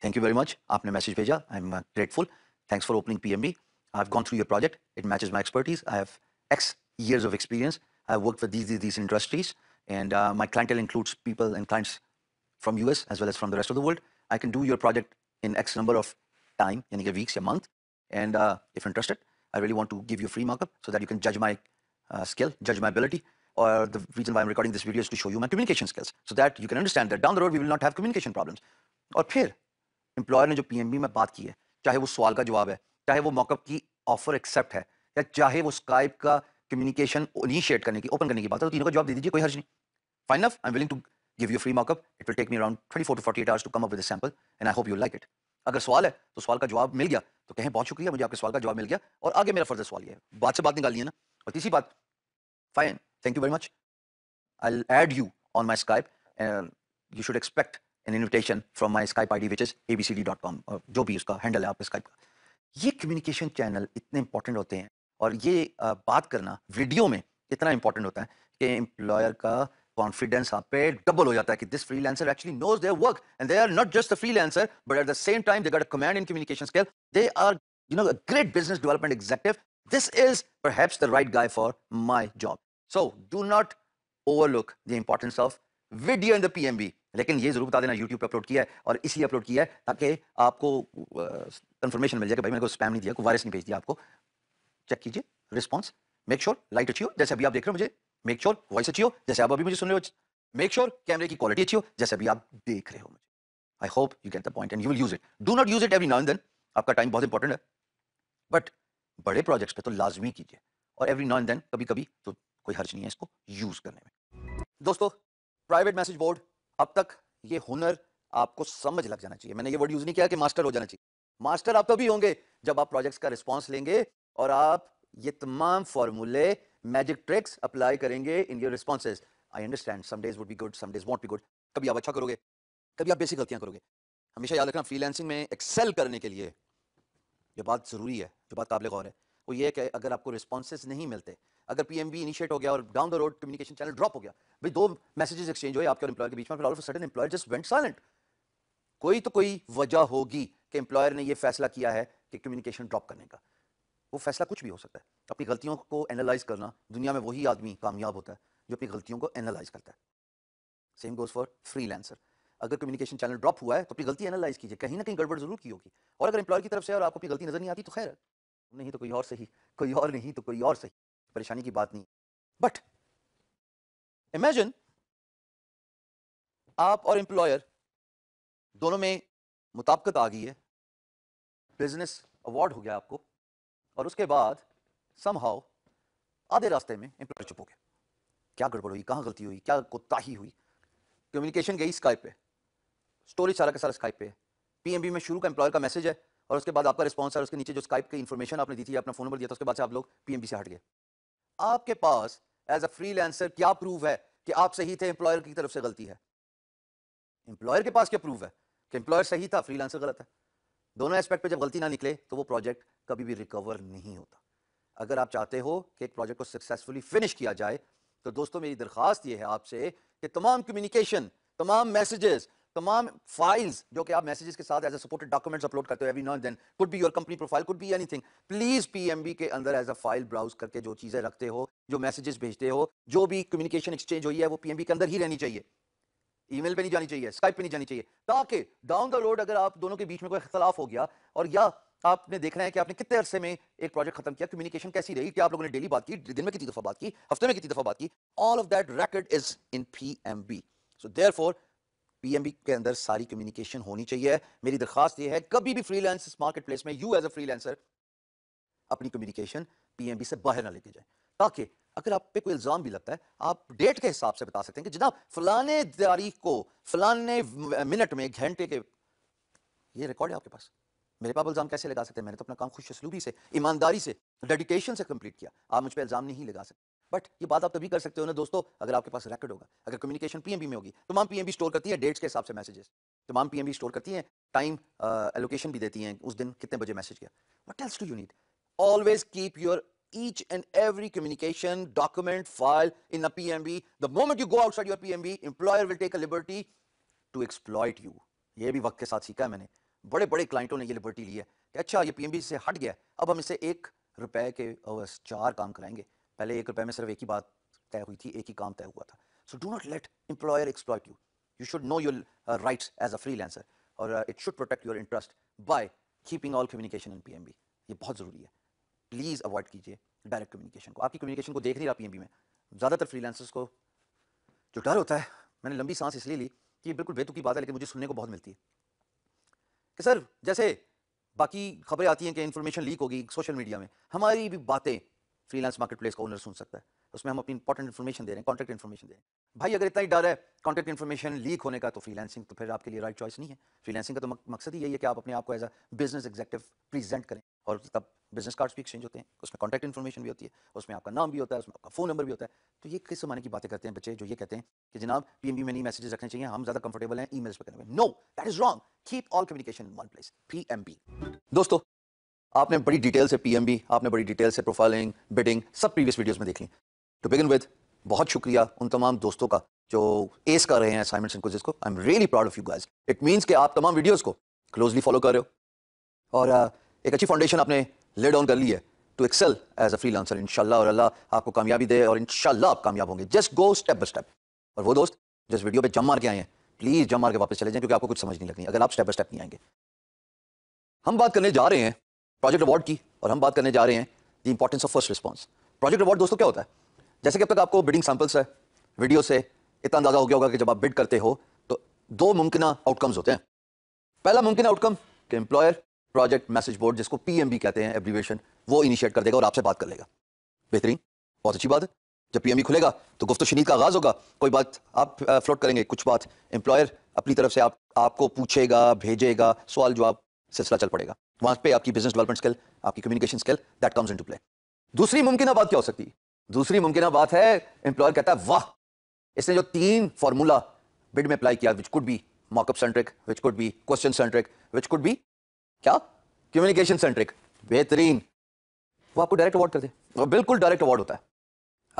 thank you very much आपने मैसेज भेजा I am grateful thanks for opening PMB I have gone through your project it matches my expertise I have X years of experience. I've worked with these, these, these industries, and uh, my clientele includes people and clients from US as well as from the rest of the world. I can do your project in X number of time, in a weeks, a month. And uh, if interested, I really want to give you a free markup so that you can judge my uh, skill, judge my ability. Or the reason why I'm recording this video is to show you my communication skills so that you can understand that down the road we will not have communication problems. और फिर employer ने जो PMB में बात की है चाहे वो सवाल का जवाब है चाहे वो मॉकअप की offer accept है या चाहे वो Skype का communication initiate करने की open करने की बात है तो तीनों का जवाब दे दीजिए कोई हर्ज नहीं Fine enough, I'm willing to give you a free mockup. It will take me around 24 to 48 hours to come up with a sample, and I hope you like it. अगर सवाल है तो सवाल का जवाब मिल गया तो कहें बहुत शुक्रिया मुझे आपके सवाल का जवाब मिल गया और आगे मेरा फर्ज सवाल ये है बात से बात निकाल है ना और तीसरी बात fine thank you very much I add you on my Skype you should expect an invitation from my Skype I D which is A B C D dot com जो भी उसका हैंडल है आपके स्काइप का ये communication channel इतने important होते हैं और ये uh, बात करना वीडियो में इतना इंपॉर्टेंट होता है कि एम्प्लॉयर का कॉन्फिडेंस आप पे डबल हो जाता है कि this freelancer actually knows their work and they are not just a freelancer but at the same time they got a command in communication skill they are you know a great business development executive this is perhaps the right guy for my job. So do not overlook the importance of video in the PMB. लेकिन ये जरूर बता देना YouTube पे upload किया है और इसलिए अपलोड किया है ताकि आपको कंफर्मेशन मिल जाए कि भाई मैंने को स्पैम नहीं दिया कोई वायरस नहीं भेज दिया आपको चेक कीजिए रिस्पॉन्स मेक श्योर लाइट अच्छी हो जैसे अभी आप देख रहे हो मुझे मेक श्योर वॉइस अच्छी हो जैसे आप अभी मुझे सुन रहे हो मेक श्योर कैमरे की क्वालिटी अच्छी हो जैसे अभी आप देख रहे हो मुझे I hope you get the point and you will use it do not use it every now and then आपका टाइम बहुत इंपॉर्टेंट है बट बड़े प्रोजेक्ट्स पे तो लाजमी कीजिए और एवरी नॉन देन कभी कभी तो कोई हर्ज नहीं है इसको यूज़ करने में दोस्तों प्राइवेट मैसेज बोर्ड अब तक ये हुनर आपको समझ लग जाना चाहिए मैंने ये वर्ड यूज़ नहीं किया कि मास्टर हो जाना चाहिए मास्टर आप तभी तो होंगे जब आप प्रोजेक्ट्स का रिस्पॉन्स लेंगे और आप ये तमाम फॉर्मूले मैजिक ट्रिक्स अप्लाई करेंगे in your responses I understand some days would be good some days won't be good कभी आप अच्छा करोगे कभी आप बेसिक गलतियाँ करोगे हमेशा याद रखना फ्रीलैंसिंग में एक्सेल करने के लिए जो बात ज़रूरी है जो बात काबिल गौर है वो ये है कि अगर आपको रिस्पॉन्स नहीं मिलते अगर पी एम बी इनिशिएट हो गया और down the road communication channel drop हो गया भाई दो मैसेजेस एक्सचेंज हुए आपके और एम्प्लॉयर के बीच में फिर sudden employer just went silent कोई तो कोई वजह होगी कि एम्प्लॉयर ने यह फैसला किया है कि कम्युनिकेशन ड्रॉप करने का वो फैसला कुछ भी हो सकता है अपनी गलतियों को एनालाइज करना दुनिया में वही आदमी कामयाब होता है जो अपनी गलतियों को एनालाइज करता है same goes for freelancer अगर कम्युनिकेशन चैनल ड्रॉप हुआ है तो अपनी गलती एनालाइज कीजिए कहीं ना कहीं गड़बड़ जरूर की होगी और अगर एम्प्लॉयर की तरफ से और आपको अपनी गलती नजर नहीं आती तो खैर नहीं तो कोई और सही कोई और नहीं तो कोई और सही परेशानी की बात नहीं बट इमेजिन आप और एम्प्लॉयर दोनों में मुताबकत आ गई है बिजनेस अवार्ड हो गया आपको और उसके बाद समहाओ आधे रास्ते में एम्प्लॉयर चुप हो गया क्या गड़बड़ हुई कहाँ गलती हुई क्या कोताही हुई कम्युनिकेशन गई स्काइप पे स्टोरी सारा का सारा स्काइप पे है पीएमबी में शुरू का एम्प्लॉयर का मैसेज है और उसके बाद आपका रिस्पॉन्स है उसके नीचे जो स्काइप की इन्फॉर्मेशन आपने दी थी अपना फोन नंबर दिया था उसके बाद से आप लोग पीएमबी से हट गए आपके पास एज अ फ्री क्या प्रूफ है कि आप सही थे एम्प्लॉयर की तरफ से गलती है एम्प्लॉयर के पास क्या प्रूफ है कि एम्प्लॉयर सही था फ्री गलत है दोनों एस्पेक्ट पर जब गलती ना निकले तो वो प्रोजेक्ट कभी भी रिकवर नहीं होता अगर आप चाहते हो कि एक प्रोजेक्ट को सक्सेसफुली फिनिश किया जाए तो दोस्तों मेरी दरखास्त ये है आपसे कि तमाम कम्युनिकेशन तमाम मैसेजेस तमाम फाइल्स जो कि आप मैसेजेस के साथ as a supported documents upload करते हो every not then could be your company profile could be anything please PMB के अंदर एज अ फाइल ब्राउज करके जो चीजें रखते हो जो मैसेजेस भेजते हो जो भी कम्युनिकेशन एक्सचेंज हुई है वो पी के अंदर ही रहनी चाहिए ईमेल पे नहीं जानी चाहिए स्काइप पे नहीं जानी चाहिए ताकि डाउन द रोड अगर आप दोनों के बीच में कोई इख्तलाफ हो गया और या आपने देखना है कि आपने कितने अरसे में एक प्रोजेक्ट खत्म किया कम्युनिकेशन कैसी रही कि आप लोगों ने डेली बात की दिन में कितनी दफा बात की हफ्ते में कितनी दफा बात की all of that racket is in P M B so there PMB के अंदर सारी कम्युनिकेशन होनी चाहिए मेरी दरखास्त यह है कभी भी फ्रीलांस मार्केट प्लेस में यू एज फ्री फ्रीलांसर अपनी कम्युनिकेशन पीएमबी से बाहर ना लेके जाए ताकि अगर आप पे कोई इल्ज़ाम भी लगता है आप डेट के हिसाब से बता सकते हैं कि जनाब फलाने तारीख को फलाने मिनट में घंटे के ये रिकॉर्ड है आपके पास मेरे पाप इल्ज़ाम कैसे लगा सकते हैं मैंने तो अपना काम खुश से ईमानदारी से डेडिकेशन से कंप्लीट किया आप मुझ पर इल्ज़ाम नहीं लगा सकते बट ये बात आप तभी कर सकते हो ना दोस्तों अगर आपके पास रैकेट होगा अगर कम्युनिकेशन पीएमबी में होगी तमाम पीएमबी स्टोर करती है डेट्स के हिसाब से मैसेजेस तमाम पीएमबी स्टोर करती हैं टाइम एलोकेशन भी देती हैं उस दिन कितने बजे मैसेज किया what else do you need always keep your document file in a P M in the moment you go outside your P M B employer will take a liberty to exploit you ये भी वक्त के साथ सीखा है मैंने बड़े बड़े क्लाइंटों ने ये लिबर्टी ली है कि अच्छा ये पीएमबी से हट गया अब हम इसे एक रुपए के चार काम कराएंगे पहले एक रुपए में सिर्फ एक ही बात तय हुई थी एक ही काम तय हुआ था so do not let employer exploit you you should know your rights as a freelancer और it should protect your interest by keeping all communication in PMB ये बहुत ज़रूरी है प्लीज़ अवॉइड कीजिए डायरेक्ट कम्युनिकेशन को आपकी कम्युनिकेशन को देख नहीं रहा पीएमबी में ज़्यादातर फ्रीलांसर्स को जो डर होता है मैंने लंबी सांस इसलिए ली कि ये बिल्कुल बेतुकी बात है लेकिन मुझे सुनने को बहुत मिलती है कि सर जैसे बाकी खबरें आती हैं कि इन्फॉर्मेशन लीक होगी सोशल मीडिया में हमारी भी बातें फ्रीलांस प्लेस का ओनर सुन सकता है उसमें हम अपनी इंपॉर्टेंट इन्फॉर्मेशन दे रहे हैं कॉन्टैक्ट इन्फॉर्मेशन दे रहे हैं भाई अगर इतना ही डर है कॉन्टैक्ट इन्फॉर्मेशन लीक होने का तो फ्रीलांसिंग तो फिर आपके लिए राइट चॉइस नहीं है फ्रीलांसिंग का तो मकसद ही यही है कि आप अपने आप को as a business executive present करें और तब बिजनेस कार्ड्स भी एक्सचेंज होते हैं उसमें कॉन्टैक्ट इन्फॉर्मेशन भी होती है उसमें आपका नाम भी होता है उसमें आपका फोन नंबर भी होता है तो ये किस जमाने की बातें करते हैं बच्चे जो ये कहते हैं कि जनाब पी में नहीं मैसेजेस रखने चाहिए हम ज्यादा कंफर्टेबल हैं ई मेल्स पर करने में no that is wrong keep all communication in one place P दोस्तों आपने बड़ी डिटेल से पीएमबी आपने बड़ी डिटेल से प्रोफाइलिंग बिडिंग सब प्रीवियस वीडियोस में देख ली टू बिगिन विद बहुत शुक्रिया उन तमाम दोस्तों का जो एस कर रहे हैं असाइनमेंट एंड जिसको I am really proud of you guys it means कि आप तमाम वीडियोज़ को क्लोजली फॉलो कर रहे हो और एक अच्छी फाउंडेशन आपने ले डाउन कर ली है to excel as a lancer इंशाल्लाह और अल्लाह आपको कामयाबी दे और इनशाला आप कामयाब होंगे just go step by step और वो दोस्त जिस वीडियो पे जम मार के आए हैं प्लीज़ जम मार के वापस चले जाएं क्योंकि आपको कुछ समझ नहीं लगनी अगर आप स्टेप बाय स्टेप नहीं आएंगे हम बात करने जा रहे हैं प्रोजेक्ट अवार्ड की और हम बात करने जा रहे हैं the importance of first response project award दोस्तों क्या होता है जैसे कि अब तक आपको बिडिंग सैंपल्स है वीडियो से इतना अंदाजा हो गया होगा कि जब आप बिड करते हो तो दो मुमकिन आउटकम्स होते हैं पहला मुमकिन आउटकम कि एम्प्लॉयर प्रोजेक्ट मैसेज बोर्ड जिसको पीएमबी कहते हैं एब्रीवेशन वो इनिशिएट कर देगा और आपसे बात कर लेगा बेहतरीन बहुत अच्छी बात है जब पीएमबी खुलेगा तो गुफ्त शनीद का आगाज होगा कोई बात आप फ्लोट करेंगे कुछ बात एम्प्लॉयर अपनी तरफ से आप आपको पूछेगा भेजेगा सवाल जवाब सिलसिला चल पड़ेगा वहां पे आपकी बिजनेस डेवलपमेंट स्किल आपकी communication skill that comes into play दूसरी मुमकिन बात क्या हो सकती है दूसरी मुमकिन बात है एम्प्लॉयर कहता है वाह इसने जो तीन फॉर्मूला बिड में अप्लाई किया which could be mockup centric which could be question centric which could be क्या कम्युनिकेशन सेंट्रिक बेहतरीन वो आपको डायरेक्ट अवार्ड कर दे वो बिल्कुल डायरेक्ट अवार्ड होता है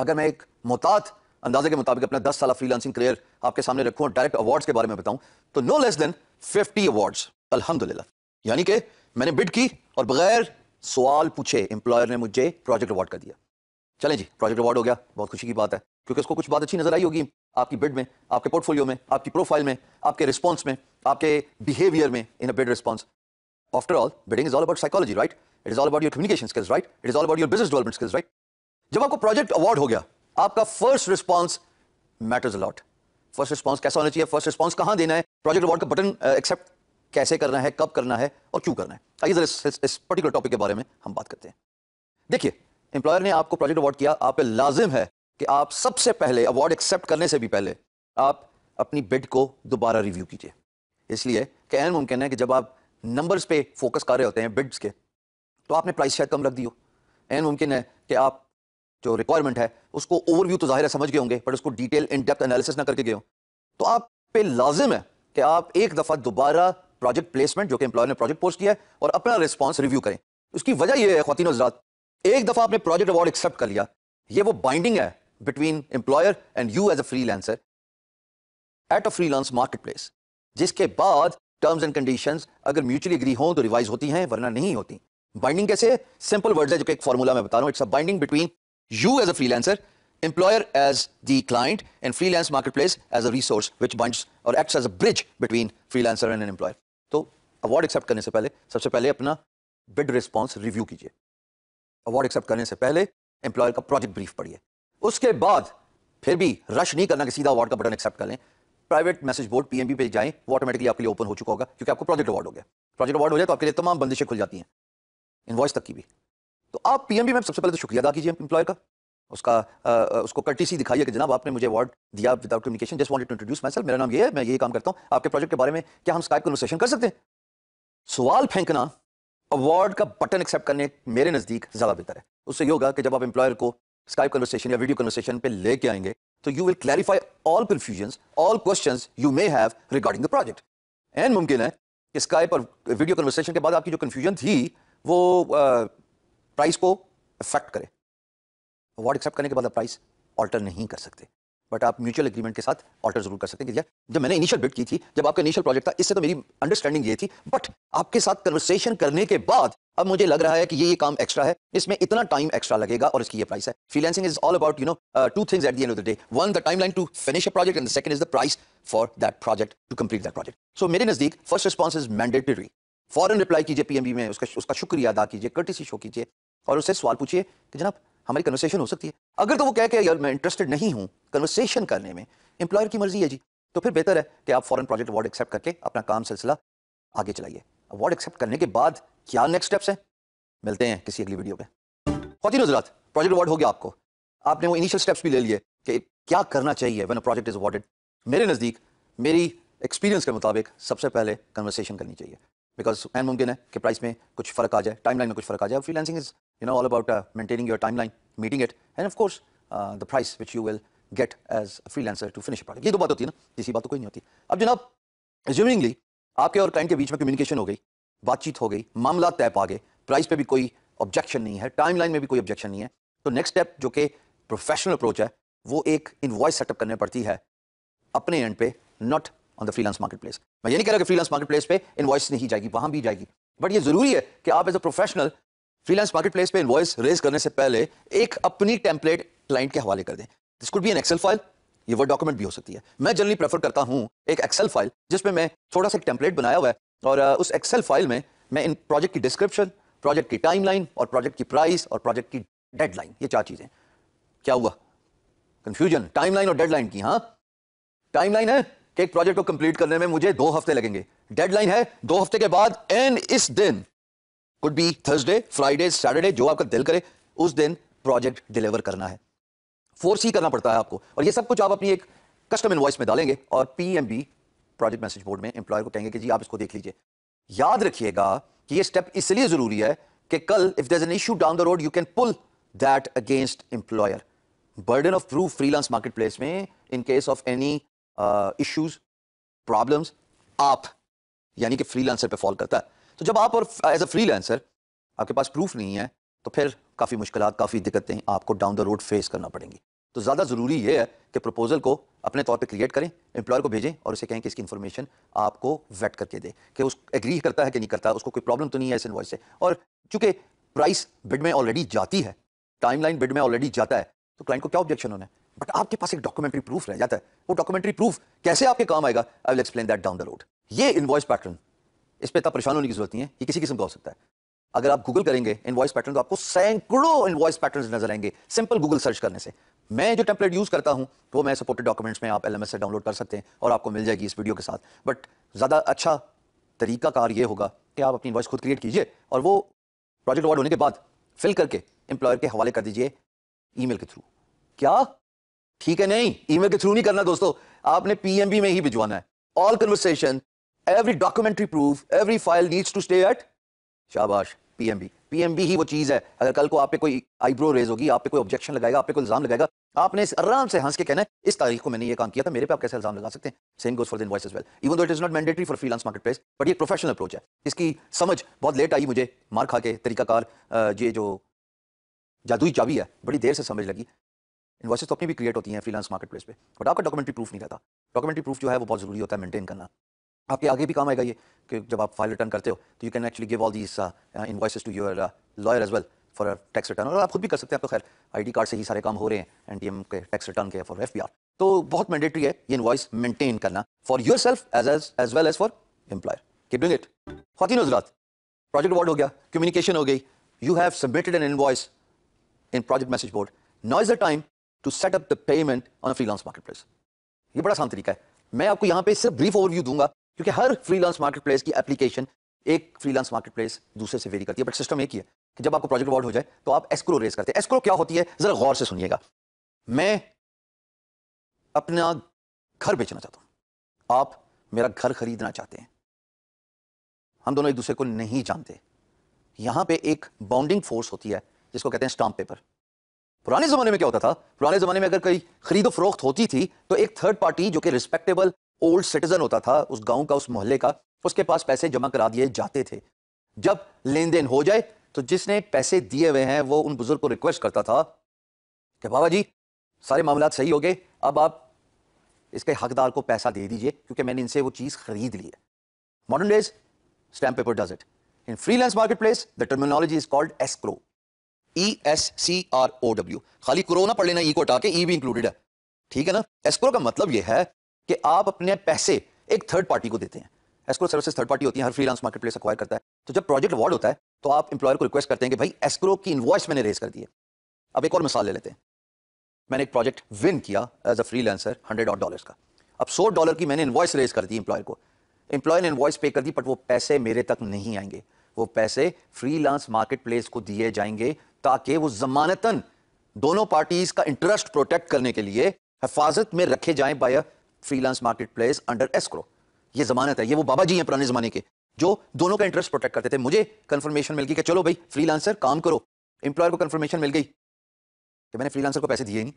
अगर मैं एक मोहतात अंदाजे के मुताबिक अपना दस साल फ्रीलांसिंग करियर आपके सामने रखूँ और डायरेक्ट अवार्ड्स के बारे में बताऊं तो no less than fifty awards अलहमदुल्ला यानी कि मैंने बिड की और बगैर सवाल पूछे एम्प्लॉयर ने मुझे प्रोजेक्ट अवार्ड कर दिया चले जी प्रोजेक्ट अवार्ड हो गया बहुत खुशी की बात है क्योंकि उसको कुछ बात अच्छी नजर आई होगी आपकी बिड में आपके पोर्टफोलियो में आपकी प्रोफाइल में आपके रिस्पॉन्स में आपके बिहेवियर में in a bid response after all bidding is all about psychology right it is all about your communication skills right it is all about your business development skills right जब आपको project award हो गया आपका first response matters a lot first response कैसा होना चाहिए first response कहां देना है प्रोजेक्ट अवार्ड का बटन एक्सेप्ट uh, कैसे करना है कब करना है और क्यों करना है आइए जरा इस, इस, पर्टिकुलर टॉपिक के बारे में हम बात करते हैं देखिए एम्प्लॉयर ने आपको प्रोजेक्ट अवार्ड किया आप पे लाजिम है कि आप सबसे पहले अवार्ड एक्सेप्ट करने से भी पहले आप अपनी बिड को दोबारा रिव्यू कीजिए इसलिए कि मुमकिन है कि जब आप नंबर्स पे फोकस कर रहे होते हैं बिड्स के तो आपने प्राइस शायद कम रख दी हो एन मुमकिन है कि आप जो रिक्वायरमेंट है उसको ओवरव्यू तो जाहिर है समझ गए होंगे बट उसको डिटेल इन डेप्थ एनालिसिस ना करके गए हो तो आप पे लाजिम है कि आप एक दफ़ा दोबारा प्रोजेक्ट प्लेसमेंट जो कि एम्प्लॉयर ने प्रोजेक्ट पोस्ट किया है और अपना रिस्पॉन्स रिव्यू करें उसकी वजह यह है खातिन हजरात एक दफ़ा आपने प्रोजेक्ट अवार्ड एक्सेप्ट कर लिया ये वो बाइंडिंग है between employer and you as a freelancer at a freelance marketplace जिसके बाद टर्म्स एंड कंडीशन अगर म्यूचुअली अग्री हों तो रिवाइज होती हैं वरना नहीं होती बाइंडिंग कैसे सिंपल वर्ड है जो कि एक फॉर्मूला में बता रहा हूँ it's a binding between you as a freelancer employer as freelancer client and freelance market place as a resource which which और or as a bridge between freelancer and an employer award accept करने से पहले सबसे पहले अपना bid response review कीजिए award accept करने से पहले एम्प्लॉयर का प्रोजेक्ट ब्रीफ पढ़िए उसके बाद फिर भी रश नहीं करना कि सीधा अवार्ड का बटन एक्सेप्ट करें प्राइवेट मैसेज बोर्ड पीएमबी पे जाएं वो ऑटोमेटिकली आपके लिए ओपन हो चुका होगा क्योंकि आपको प्रोजेक्ट अवार्ड हो गया प्रोजेक्ट अवार्ड हो जाए तो आपके लिए तमाम बंदिशें खुल जाती हैं इन्वॉइस तक की भी तो आप पीएमबी में सबसे पहले तो शुक्रिया अदा कीजिए एम्प्लॉयर का उसका आ, उसको कर्टिसी दिखाइए कि जनाब आपने मुझे अवार्ड दिया without communication just want to introduce my मेरा नाम ये है मैं यही काम करता हूँ आपके प्रोजेक्ट के बारे में क्या हम स्काइप कन्वर्सेशन कर सकते हैं सवाल फेंकना अवार्ड का बटन एक्सेप्ट करने मेरे नज़दीक ज़्यादा बेहतर है उससे ये होगा कि जब आप एम्प्लॉयर को स्काइप कन्वर्सेशन या वीडियो कन्वर्सेशन पे लेके आएंगे तो you will clarify all confusion all question you may have regarding the project and मुमकिन है कि स्काइप और वीडियो कन्वर्सेशन के बाद आपकी जो कन्फ्यूजन थी वो प्राइस को अफेक्ट करे अवार्ड एक्सेप्ट करने के बाद आप प्राइस ऑल्टर नहीं कर सकते बट आप म्यूचुअल एग्रीमेंट के साथ ऑल्टर जरूर कर सकते हैं जब मैंने इनिशियल बिट की थी जब आपका इनिशियल प्रोजेक्ट था इससे तो मेरी अंडरस्टैंडिंग ये थी बट आपके साथ कन्वर्सेशन करने के बाद अब मुझे लग रहा है कि ये ये काम एक्स्ट्रा है इसमें इतना टाइम एक्स्ट्रा लगेगा और इसकी ये प्राइस है freelancing is all about you know two things at the end of the day one the timeline to finish a project and the second is the price for that project to complete that project so मेरे नजदीक first response is mandatory फॉरन reply कीजिए PMB में उसका उसका शुक्रिया अदा कीजिए कर्टिसी शो कीजिए और उससे सवाल पूछिए कि जनाब हमारी कन्वर्सेशन हो सकती है अगर तो वो कह के यार मैं इंटरेस्टेड नहीं हूँ कन्वर्सेशन करने में एम्प्लॉयर की मर्जी है जी तो फिर बेहतर है कि आप फॉरन प्रोजेक्ट अवार्ड एक्सेप्ट करके अपना काम सिलसिला आगे चलाइए अवार्ड एक्सेप्ट करने के बाद क्या नेक्स्ट स्टेप्स हैं मिलते हैं किसी अगली वीडियो में खातिन हजरात प्रोजेक्ट अवार्ड हो गया आपको आपने वो इनिशियल स्टेप्स भी ले लिए कि क्या करना चाहिए when a project is awarded मेरे नज़दीक मेरी एक्सपीरियंस के मुताबिक सबसे पहले कन्वर्सेशन करनी चाहिए बिकॉज एन मुमकिन है कि प्राइस में कुछ फर्क आ जाए टाइमलाइन में कुछ फर्क आ जाए freelancing is you know, all about uh, maintaining your timeline, meeting it, and of course, uh, the price which you will get as a freelancer to finish a project. ये दो बात होती है ना, तीसरी बात तो कोई नहीं होती. अब जनाब, assumingly, आपके और क्लाइंट के बीच में कम्युनिकेशन हो गई, बातचीत हो गई, मामला तय पा गए, प्राइस पे भी कोई ऑब्जेक्शन नहीं है, टाइमलाइन में भी कोई ऑब्जेक्शन नहीं है. तो नेक्स्ट स्टेप जो कि प्रोफेशनल अप्रोच है, वो एक इनवॉइस सेटअप करने पड़ती है अपने एंड पे, not on the freelance market marketplace मैं ये नहीं कह रहा कि फ्रीलांस मार्केट प्लेस पे इन्वॉइस नहीं जाएगी वहां भी जाएगी बट ये जरूरी है कि आप as a professional freelance marketplace पे इनवॉइस रेज करने से पहले एक अपनी टेम्पलेट क्लाइंट के हवाले कर दें this could be an Excel file ये वर्ड डॉक्यूमेंट भी हो सकती है मैं जनरली प्रेफर करता हूँ एक एक्सेल फाइल जिसमें मैं थोड़ा सा टेम्पलेट बनाया हुआ है और उस एक्सेल फाइल में मैं इन प्रोजेक्ट की डिस्क्रिप्शन प्रोजेक्ट की टाइमलाइन और प्रोजेक्ट की प्राइस और प्रोजेक्ट की डेडलाइन ये चार चीज़ें क्या हुआ कंफ्यूजन टाइमलाइन और डेडलाइन की हाँ टाइमलाइन है कि एक प्रोजेक्ट को कंप्लीट करने में मुझे दो हफ्ते लगेंगे डेडलाइन है दो हफ्ते के बाद एंड इस दिन could be Thursday Friday Saturday जो आपका दिल करे उस दिन प्रोजेक्ट डिलीवर करना है फोर्स ही करना पड़ता है आपको और ये सब कुछ आप अपनी एक कस्टम इन्वॉइस में डालेंगे और पीएमबी प्रोजेक्ट मैसेज बोर्ड में एम्प्लॉयर को कहेंगे कि जी आप इसको देख लीजिए याद रखिएगा कि ये स्टेप इसलिए जरूरी है कि कल if there an issue down the road you can pull that against employer burden of proof freelance market place में in case of any issues problems आप यानी कि फ्रीलांसर पे फॉल करता है तो जब आप और एज अ फ्री आपके पास प्रूफ नहीं है तो फिर काफ़ी मुश्किल काफ़ी दिक्कतें आपको डाउन द रोड फेस करना पड़ेंगी तो ज़्यादा ज़रूरी ये है कि प्रपोजल को अपने तौर पे क्रिएट करें एम्प्लॉयर को भेजें और उसे कहें कि इसकी इन्फॉर्मेशन आपको वेट करके दे कि उस एग्री करता है कि नहीं करता उसको कोई प्रॉब्लम तो नहीं है इस इन्वॉइस से और चूंकि प्राइस बिड में ऑलरेडी जाती है टाइमलाइन बिड में ऑलरेडी जाता है तो क्लाइंट को क्या ऑब्जेक्शन होना है बट आपके पास एक डॉक्यूमेंट्री प्रूफ रह जाता है वो डॉक्यूमेंट्री प्रूफ कैसे आपके काम आएगा I will explain that down the road ये इन्वॉइस पैटर्न इस पर इतना परेशान होने की जरूरत नहीं है ये किसी किस्म का हो सकता है अगर आप गूगल करेंगे इनवॉइस पैटर्न तो आपको सैकड़ों इनवॉइस पैटर्न नजर आएंगे सिंपल गूगल सर्च करने से मैं जो टेम्पलेट यूज़ करता हूँ वो तो मैं सपोर्टेड डॉक्यूमेंट्स में आप एल से डाउनलोड कर सकते हैं और आपको मिल जाएगी इस वीडियो के साथ बट ज़्यादा अच्छा तरीका कार ये होगा कि आप अपनी वॉइस खुद क्रिएट कीजिए और वो प्रोजेक्ट अवार्ड होने के बाद फिल करके एम्प्लॉयर के हवाले कर दीजिए ईमेल के थ्रू क्या ठीक है नहीं ईमेल के थ्रू नहीं करना दोस्तों आपने पीएमबी में ही भिजवाना है all conversation every documentary proof every file needs to stay at शाबाश PMB. PMB ही वो चीज़ है अगर कल को आप पे कोई आईब्रो रेज होगी आप पे कोई ऑब्जेक्शन लगाएगा आप पे कोई इल्जाम लगाएगा आपने आराम से हंस के कहना है इस तारीख को मैंने ये काम किया था मेरे पे आप कैसे इल्जाम लगा सकते हैं same goes for the invoice as well even though it is not mandatory for freelance market place but ये प्रोफेशनल अप्रोच है इसकी समझ बहुत लेट आई मुझे मार खा के तरीकाकार ये जो जादुई चाबी है बड़ी देर से समझ लगी इन्वॉइसेस तो अपनी भी क्रिएट होती हैं फ्रीलांस मार्केट प्लेस पे बट आपका डॉक्यूमेंट्री प्रूफ नहीं रहता डॉक्यूमेंट्री प्रूफ जो है वो बहुत जरूरी होता है मेंटेन करना आपके आगे भी काम आएगा ये कि जब आप फाइल रिटर्न करते हो तो you can actually give all these invoices to your lawyer as well for tax return और आप खुद भी कर सकते हैं आपको खैर आईडी कार्ड से ही सारे काम हो रहे हैं एन डी के टैक्स रिटर्न के फॉर एफ तो बहुत मैंडेटरी है ये इन्वाइस मेंटेन करना for your yourself as as as well as for employer keep doing it खातिन हजरात प्रोजेक्ट अवार्ड हो गया कम्युनिकेशन हो गई you have submitted an invoice in project message board now is the time to set up the payment on freelance place ये बड़ा आसान तरीका है मैं आपको यहाँ पे सिर्फ ब्रीफ ओवरव्यू दूंगा क्योंकि हर फ्रीलांस मार्केटप्लेस की एप्लीकेशन एक फ्रीलांस मार्केटप्लेस दूसरे से वेरी करती है बट सिस्टम एक ही है कि जब आपको प्रोजेक्ट अवार्ड हो जाए तो आप एस्क्रो रेस करते हैं एस्क्रो क्या होती है जरा गौर से सुनिएगा मैं अपना घर बेचना चाहता हूं आप मेरा घर खरीदना चाहते हैं हम दोनों एक दूसरे को नहीं जानते यहां पे एक बाउंडिंग फोर्स होती है जिसको कहते हैं स्टाम्प पेपर पुराने जमाने में क्या होता था पुराने जमाने में अगर कोई खरीदो फरोख्त होती थी तो एक थर्ड पार्टी जो कि रिस्पेक्टेबल ओल्ड सिटीजन होता था उस गांव का उस मोहल्ले का उसके पास पैसे जमा करा दिए जाते थे जब लेन देन हो जाए तो जिसने पैसे दिए हुए हैं वो उन बुजुर्ग को रिक्वेस्ट करता था कि बाबा जी सारे मामला सही हो गए अब आप इसके हकदार को पैसा दे दीजिए क्योंकि मैंने इनसे वो चीज़ खरीद ली है modern days stamp paper does it in freelance market marketplace the terminology is called escrow E S C R O W खाली कोरोना पढ़ लेना ई e को हटा के ई e भी इंक्लूडेड है ठीक है ना एस्क्रो का मतलब यह है कि आप अपने पैसे एक थर्ड पार्टी को देते हैं एस्क्रो सर्विसेज थर्ड पार्टी होती है हर फ्रीलांस मार्केट प्लेस अक्वायर करता है तो जब प्रोजेक्ट अवार्ड होता है तो आप इंप्लॉयर को रिक्वेस्ट करते हैं कि भाई एस्क्रो की इन्वॉइस मैंने रेज कर दी है अब एक और मिसाल ले लेते हैं मैंने एक प्रोजेक्ट विन किया as a freelancer hundred dollar का अब सौ डॉलर की मैंने इन्वॉइस रेज कर दी इंप्लॉयर को इंप्लॉयर ने इन्वॉइस पे कर दी बट वो पैसे मेरे तक नहीं आएंगे वो पैसे फ्रीलांस मार्केट प्लेस को दिए जाएंगे ताकि वो जमानतन दोनों पार्टीज का इंटरेस्ट प्रोटेक्ट करने के लिए हिफाजत में रखे जाए by freelance market place under escrow ये जमानत है ये वो बाबा जी हैं पुराने जमाने के जो दोनों का इंटरेस्ट प्रोटेक्ट करते थे मुझे कंफर्मेशन मिल गई कि चलो भाई फ्रीलांसर काम करो एम्प्लॉयर को कंफर्मेशन मिल गई कि मैंने फ्रीलांसर को पैसे दिए नहीं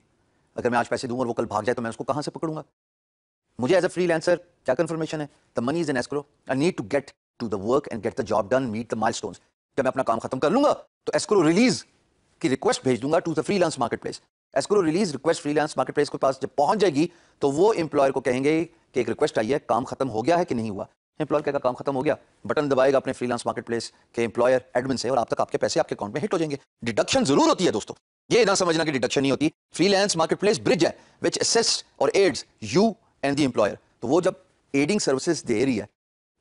अगर मैं आज पैसे दूँ और वो कल भाग जाए तो मैं उसको कहाँ से पकड़ूंगा मुझे एज अ फ्रीलांसर क्या कंफर्मेशन है the money is an escrow I need to get to the work and get the job done meet the mile जब मैं अपना काम खत्म कर लूंगा तो एस्क्रो रिलीज की रिक्वेस्ट भेज दूंगा to the freelance place escrow release request freelance market place के पास जब पहुंच जाएगी तो वो इंप्लॉयर को कहेंगे कि एक रिक्वेस्ट आई है काम खत्म हो गया है कि नहीं हुआ एम्प्लॉयर कहेगा काम खत्म हो गया बटन दबाएगा अपने फ्रीलांस प्लेस के एम्प्लॉयर एडमिन से और आप तक आपके पैसे आपके अकाउंट में हिट हो जाएंगे डिडक्शन जरूर होती है दोस्तों ये ना समझना कि डिडक्शन नहीं होती फ्रीलांस प्लेस ब्रिज है विच असिस्ट और aids you and the employer तो वो जब एडिंग सर्विसेज दे रही है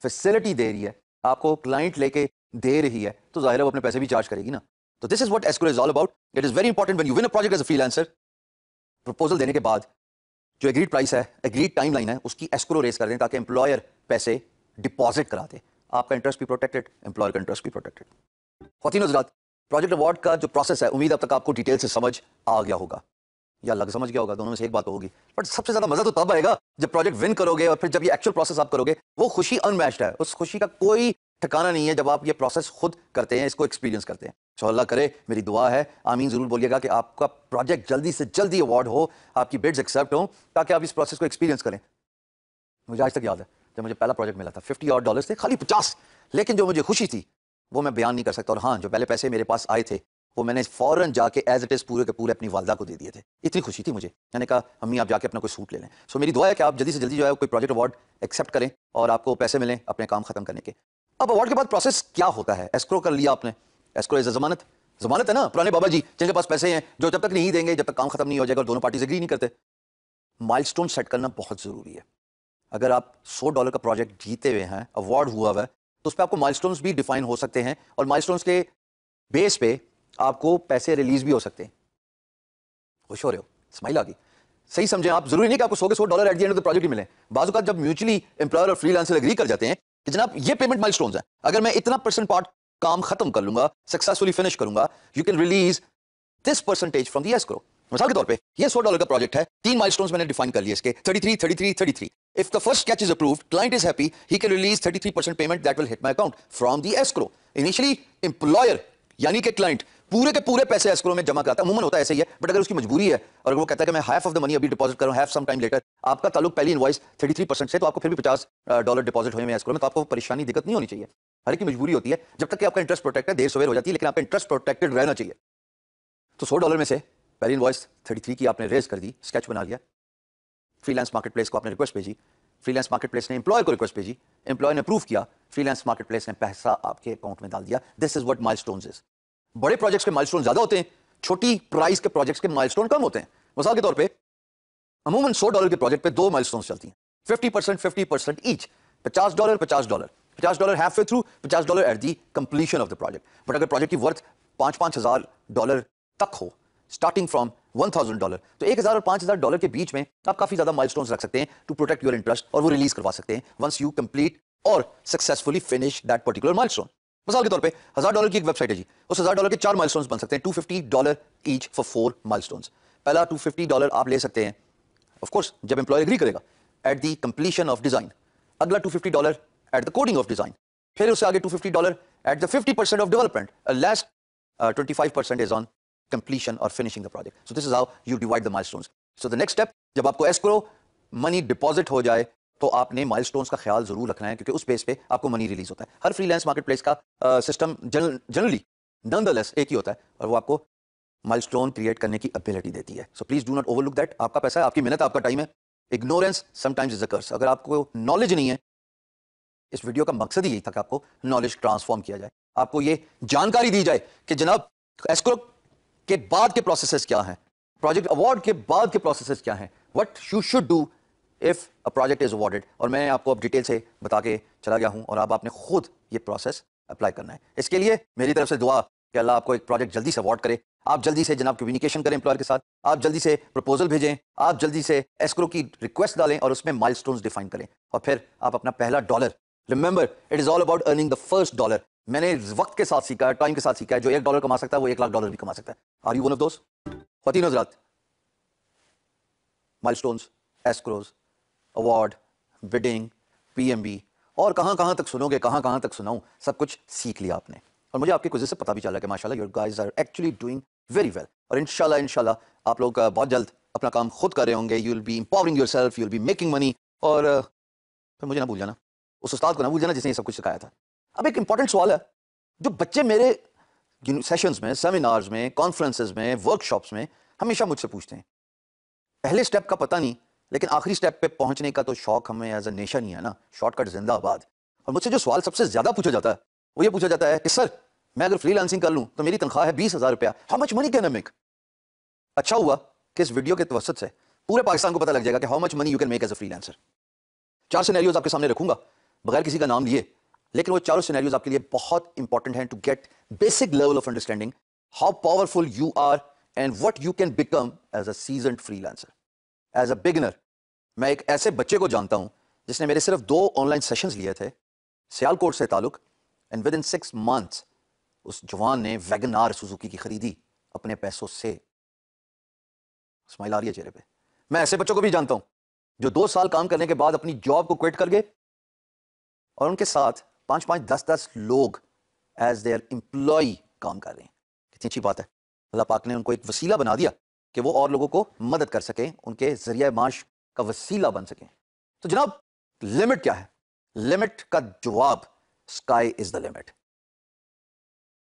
फैसिलिटी दे रही है आपको क्लाइंट लेके दे रही है तो जाहिर है वो अपने पैसे भी चार्ज करेगी ना तो this is what escrow is all about it is very important one you win a project as a freelancer proposal देने के बाद जो एग्रीड प्राइस है एग्रीड टाइम लाइन है उसकी एस्क्रो रेस कर दें ताकि एम्प्लॉयर पैसे डिपॉजिट करा दे आपका इंटरेस्ट भी प्रोटेक्टेड एम्प्लॉयर का इंटरेस्ट भी प्रोटेक्टेड खातिन हजरात प्रोजेक्ट अवार्ड का जो प्रोसेस है उम्मीद अब तक आपको डिटेल से समझ आ गया होगा या लग समझ गया होगा दोनों में से एक बात होगी बट सबसे ज्यादा मजा तो तब आएगा जब प्रोजेक्ट विन करोगे और फिर जब ये एक्चुअल प्रोसेस आप करोगे वो खुशी अनमैच्ड है उस खुशी का कोई ठिकाना नहीं है जब आप ये प्रोसेस खुद करते हैं इसको एक्सपीरियंस करते हैं सो अल्लाह करे मेरी दुआ है आमीन ज़रूर बोलिएगा कि आपका प्रोजेक्ट जल्दी से जल्दी अवार्ड हो आपकी बिड्स एक्सेप्ट हों ताकि आप इस प्रोसेस को एक्सपीरियंस करें मुझे आज तक याद है जब मुझे पहला प्रोजेक्ट मिला था फिफ्टी और डॉलर्स थे खाली पचास लेकिन जो मुझे खुशी थी वो मैं बयान नहीं कर सकता और हाँ जो पहले पैसे मेरे पास आए थे वो मैंने फ़ौरन जाके एज इट इज़ पूरे के पूरे अपनी वालदा को दे दिए थे इतनी खुशी थी मुझे मैंने कहा अम्मी आप जाके अपना कोई सूट ले लें सो मेरी दुआ है कि आप जल्दी से जल्दी जो है कोई प्रोजेक्ट अवार्ड एक्सेप्ट करें और आपको पैसे मिलें अपने काम ख़त्म करने के अब अवार्ड के बाद प्रोसेस क्या होता है एस्क्रो कर लिया आपने एस्क्रो इज़ जमानत जमानत है ना पुराने बाबा जी जिनके पास पैसे हैं जो जब तक नहीं देंगे जब तक काम खत्म नहीं हो जाएगा और दोनों पार्टी एग्री नहीं करते माइल सेट करना बहुत ज़रूरी है अगर आप सौ डॉलर का प्रोजेक्ट जीते हुए हैं अवार्ड हुआ हुआ है तो उस पर आपको माइल भी डिफाइन हो सकते हैं और माइल के बेस पे आपको पैसे रिलीज भी हो सकते हैं खुश हो रहे हो स्माइल आ गई सही समझे आप जरूरी नहीं कि आपको सौ के सौ dollar at the end of the project ही मिले बाजू का जब म्यूचुअली एम्प्लॉयर और फ्रीलांसर एग्री कर जाते हैं कि जनाब ये पेमेंट माइल स्टोन है अगर मैं इतना परसेंट पार्ट काम खत्म कर लूंगा सक्सेसफुली फिनिश करूंगा you can release this percentage from the escrow मिसाल के तौर पर यह सौ डॉलर का प्रोजेक्ट है तीन माइलस्टोन्स मैंने डिफाइन कर लिया इसके thirty thirty three three thirty three if the first catch is approve client is happy he can release thirty three percent payment that will hit my account from the escrow initially employer यानी कि client पूरे के पूरे पैसे escrow में जमा कराता है अमूमन होता है ऐसे ही है बट अगर उसकी मजबूरी है और वो कहता है कि मैं हाफ ऑफ द मनी अभी डिपॉजिट करूँ हाफ सम टाइम लेटर आपका तालुक पहली थर्टी 33 परसेंट से तो आपको फिर भी 50 डॉलर डिपॉजिट हुए हैं एस्क्रो में तो आपको परेशानी दिक्कत नहीं होनी चाहिए हर की मजबूरी होती है जब तक कि आपका इंटरेस्ट प्रोटेक्ट है देर सवेर हो जाती है लेकिन आपका इंटरेस्ट प्रोटेक्टेड रहना चाहिए तो सौ डॉलर में से पहली इनवॉइस थर्टी की आपने रेज कर दी स्केच बना लिया फ्रीलांस मार्केट प्लेस को आपने रिक्वेस्ट भेजी फ्रीलांस मार्केट प्लेस ने एम्प्लॉय को रिक्वेस्ट भेजी एम्प्लॉय ने प्रूव किया फ्रीलांस मार्केट प्लेस ने पैसा आपके अकाउंट में डाल दिया this is what milestone is बड़े प्रोजेक्ट्स के माइलस्टोन ज्यादा होते हैं छोटी प्राइस के प्रोजेक्ट्स के माइलस्टोन कम होते हैं मिसाल के तौर पे अमूमन सौ डॉलर के प्रोजेक्ट पे दो माइलस्टोन्स चलती हैं fifty percent fifty percent each पचास डॉलर पचास डॉलर पचास डॉलर हाफ वे थ्रू पचास dollar at the completion of the project but अगर प्रोजेक्ट की वर्थ पांच पांच हज़ार डॉलर तक हो starting from one thousand dollar तो एक हज़ार और पांच हज़ार डॉलर के बीच में आप काफ़ी ज़्यादा माइलस्टोन्स रख सकते हैं टू प्रोटेक्ट योर इंटरेस्ट और वो रिलीज करवा सकते हैं वंस यू कंप्लीट और successfully finish that particular milestone मिसाल के तौर पे हजार डॉलर की एक वेबसाइट है जी उस हजार डॉलर के चार माइलस्टोन्स बन सकते हैं two fifty dollar each for four milestones पहला टू फिफ्टी डॉलर आप ले सकते हैं ऑफकोर्स जब एम्प्लॉय एग्री करेगा at the completion of design अगला two fifty dollar at the coding of design फिर उससे आगे two fifty dollar at the fifty percent of development last twenty five percent is on completion और finishing the project so this is how you divide the milestones so the next step जब आपको escrow money deposit हो जाए तो आपने milestones का ख्याल जरूर रखना है क्योंकि उस बेस पे आपको मनी रिलीज होता है हर फ्रीलांस मार्केटप्लेस का सिस्टम जनरली नन एक ही होता है और वो आपको माइलस्टोन क्रिएट करने की एबिलिटी देती है so please do not overlook that आपका पैसा है आपकी मेहनत आपका टाइम है इग्नोरेंस समटाइम्स इज अर्स अगर आपको नॉलेज नहीं है इस वीडियो का मकसद ही यही था कि आपको नॉलेज ट्रांसफॉर्म किया जाए आपको ये जानकारी दी जाए कि जनाब एस्क्रो के बाद के प्रोसेसेस क्या हैं प्रोजेक्ट अवार्ड के बाद के प्रोसेसेस क्या हैं what you should do if a project is awarded और मैं आपको अब डिटेल से बता के चला गया हूँ और अब आपने खुद ये प्रोसेस अप्लाई करना है इसके लिए मेरी तरफ से दुआ कि अल्लाह आपको एक प्रोजेक्ट जल्दी से अवॉर्ड करे आप जल्दी से जनाब कम्युनिकेशन करें एम्प्लॉयर के साथ आप जल्दी से प्रपोजल भेजें आप जल्दी से एस्क्रो की रिक्वेस्ट डालें और उसमें माइल डिफाइन करें और फिर आप अपना पहला dollar remember it is all about earning the first dollar मैंने वक्त के साथ सीखा है टाइम के साथ सीखा है जो एक डॉलर कमा सकता है वो एक लाख डॉलर भी कमा सकता है आर यू वन ऑफ दोस्त फतीन हजरात milestones escrows award bidding PMB और कहाँ कहाँ तक सुनोगे कहाँ कहाँ तक सुनाऊँ सब कुछ सीख लिया आपने और मुझे आपके कुछ से पता भी चला कि माशाल्लाह your guys are actually doing very well और इनशाला इनशाला आप लोग बहुत जल्द अपना काम खुद कर रहे होंगे you will be empowering yourself you will be making money और फिर मुझे ना भूल जाना उस उस्ताद को ना भूल जाना जिसने ये सब कुछ सिखाया था अब एक इंपॉर्टेंट सवाल है जो बच्चे मेरे सेशंस में सेमिनार्स में कॉन्फ्रेंसेज में वर्कशॉप्स में हमेशा मुझसे पूछते हैं पहले स्टेप का पता नहीं लेकिन आखिरी स्टेप पे पहुंचने का तो शौक हमें एज ए नेशन ही है ना शॉर्टकट जिंदाबाद और मुझसे जो सवाल सबसे ज्यादा पूछा जाता है वो ये पूछा जाता है कि सर मैं अगर फ्रीलांसिंग कर लूँ तो मेरी तनख्वाह है बीस हज़ार रुपया how much money can make अच्छा हुआ कि इस वीडियो के तवसत से पूरे पाकिस्तान को पता लग जाएगा कि how much money you can make as a freelancer चार सिनेरियोज आपके सामने रखूंगा बगैर किसी का नाम लिए लेकिन वो चारों सिनेरियोज आपके लिए बहुत इंपॉर्टेंट हैं to get basic level of understanding how powerful you are and what you can become as a seasoned freelancer as a beginner मैं एक ऐसे बच्चे को जानता हूँ जिसने मेरे सिर्फ दो ऑनलाइन सेशंस लिए थे सियालकोट से ताल्लुक and within six months उस जवान ने वैगनार आर सुजुकी की खरीदी अपने पैसों से स्माइल आ रही है चेहरे पे मैं ऐसे बच्चों को भी जानता हूँ जो दो साल काम करने के बाद अपनी जॉब को क्विट कर गए और उनके साथ पाँच पाँच दस दस लोग एज देयर एम्प्लॉय काम कर रहे हैं कितनी अच्छी बात है अल्लाह पाक ने उनको एक वसीला बना दिया कि वो और लोगों को मदद कर सकें उनके जरिए माश का वसीला बन सकें तो जनाब लिमिट क्या है लिमिट का जवाब स्काई इज द लिमिट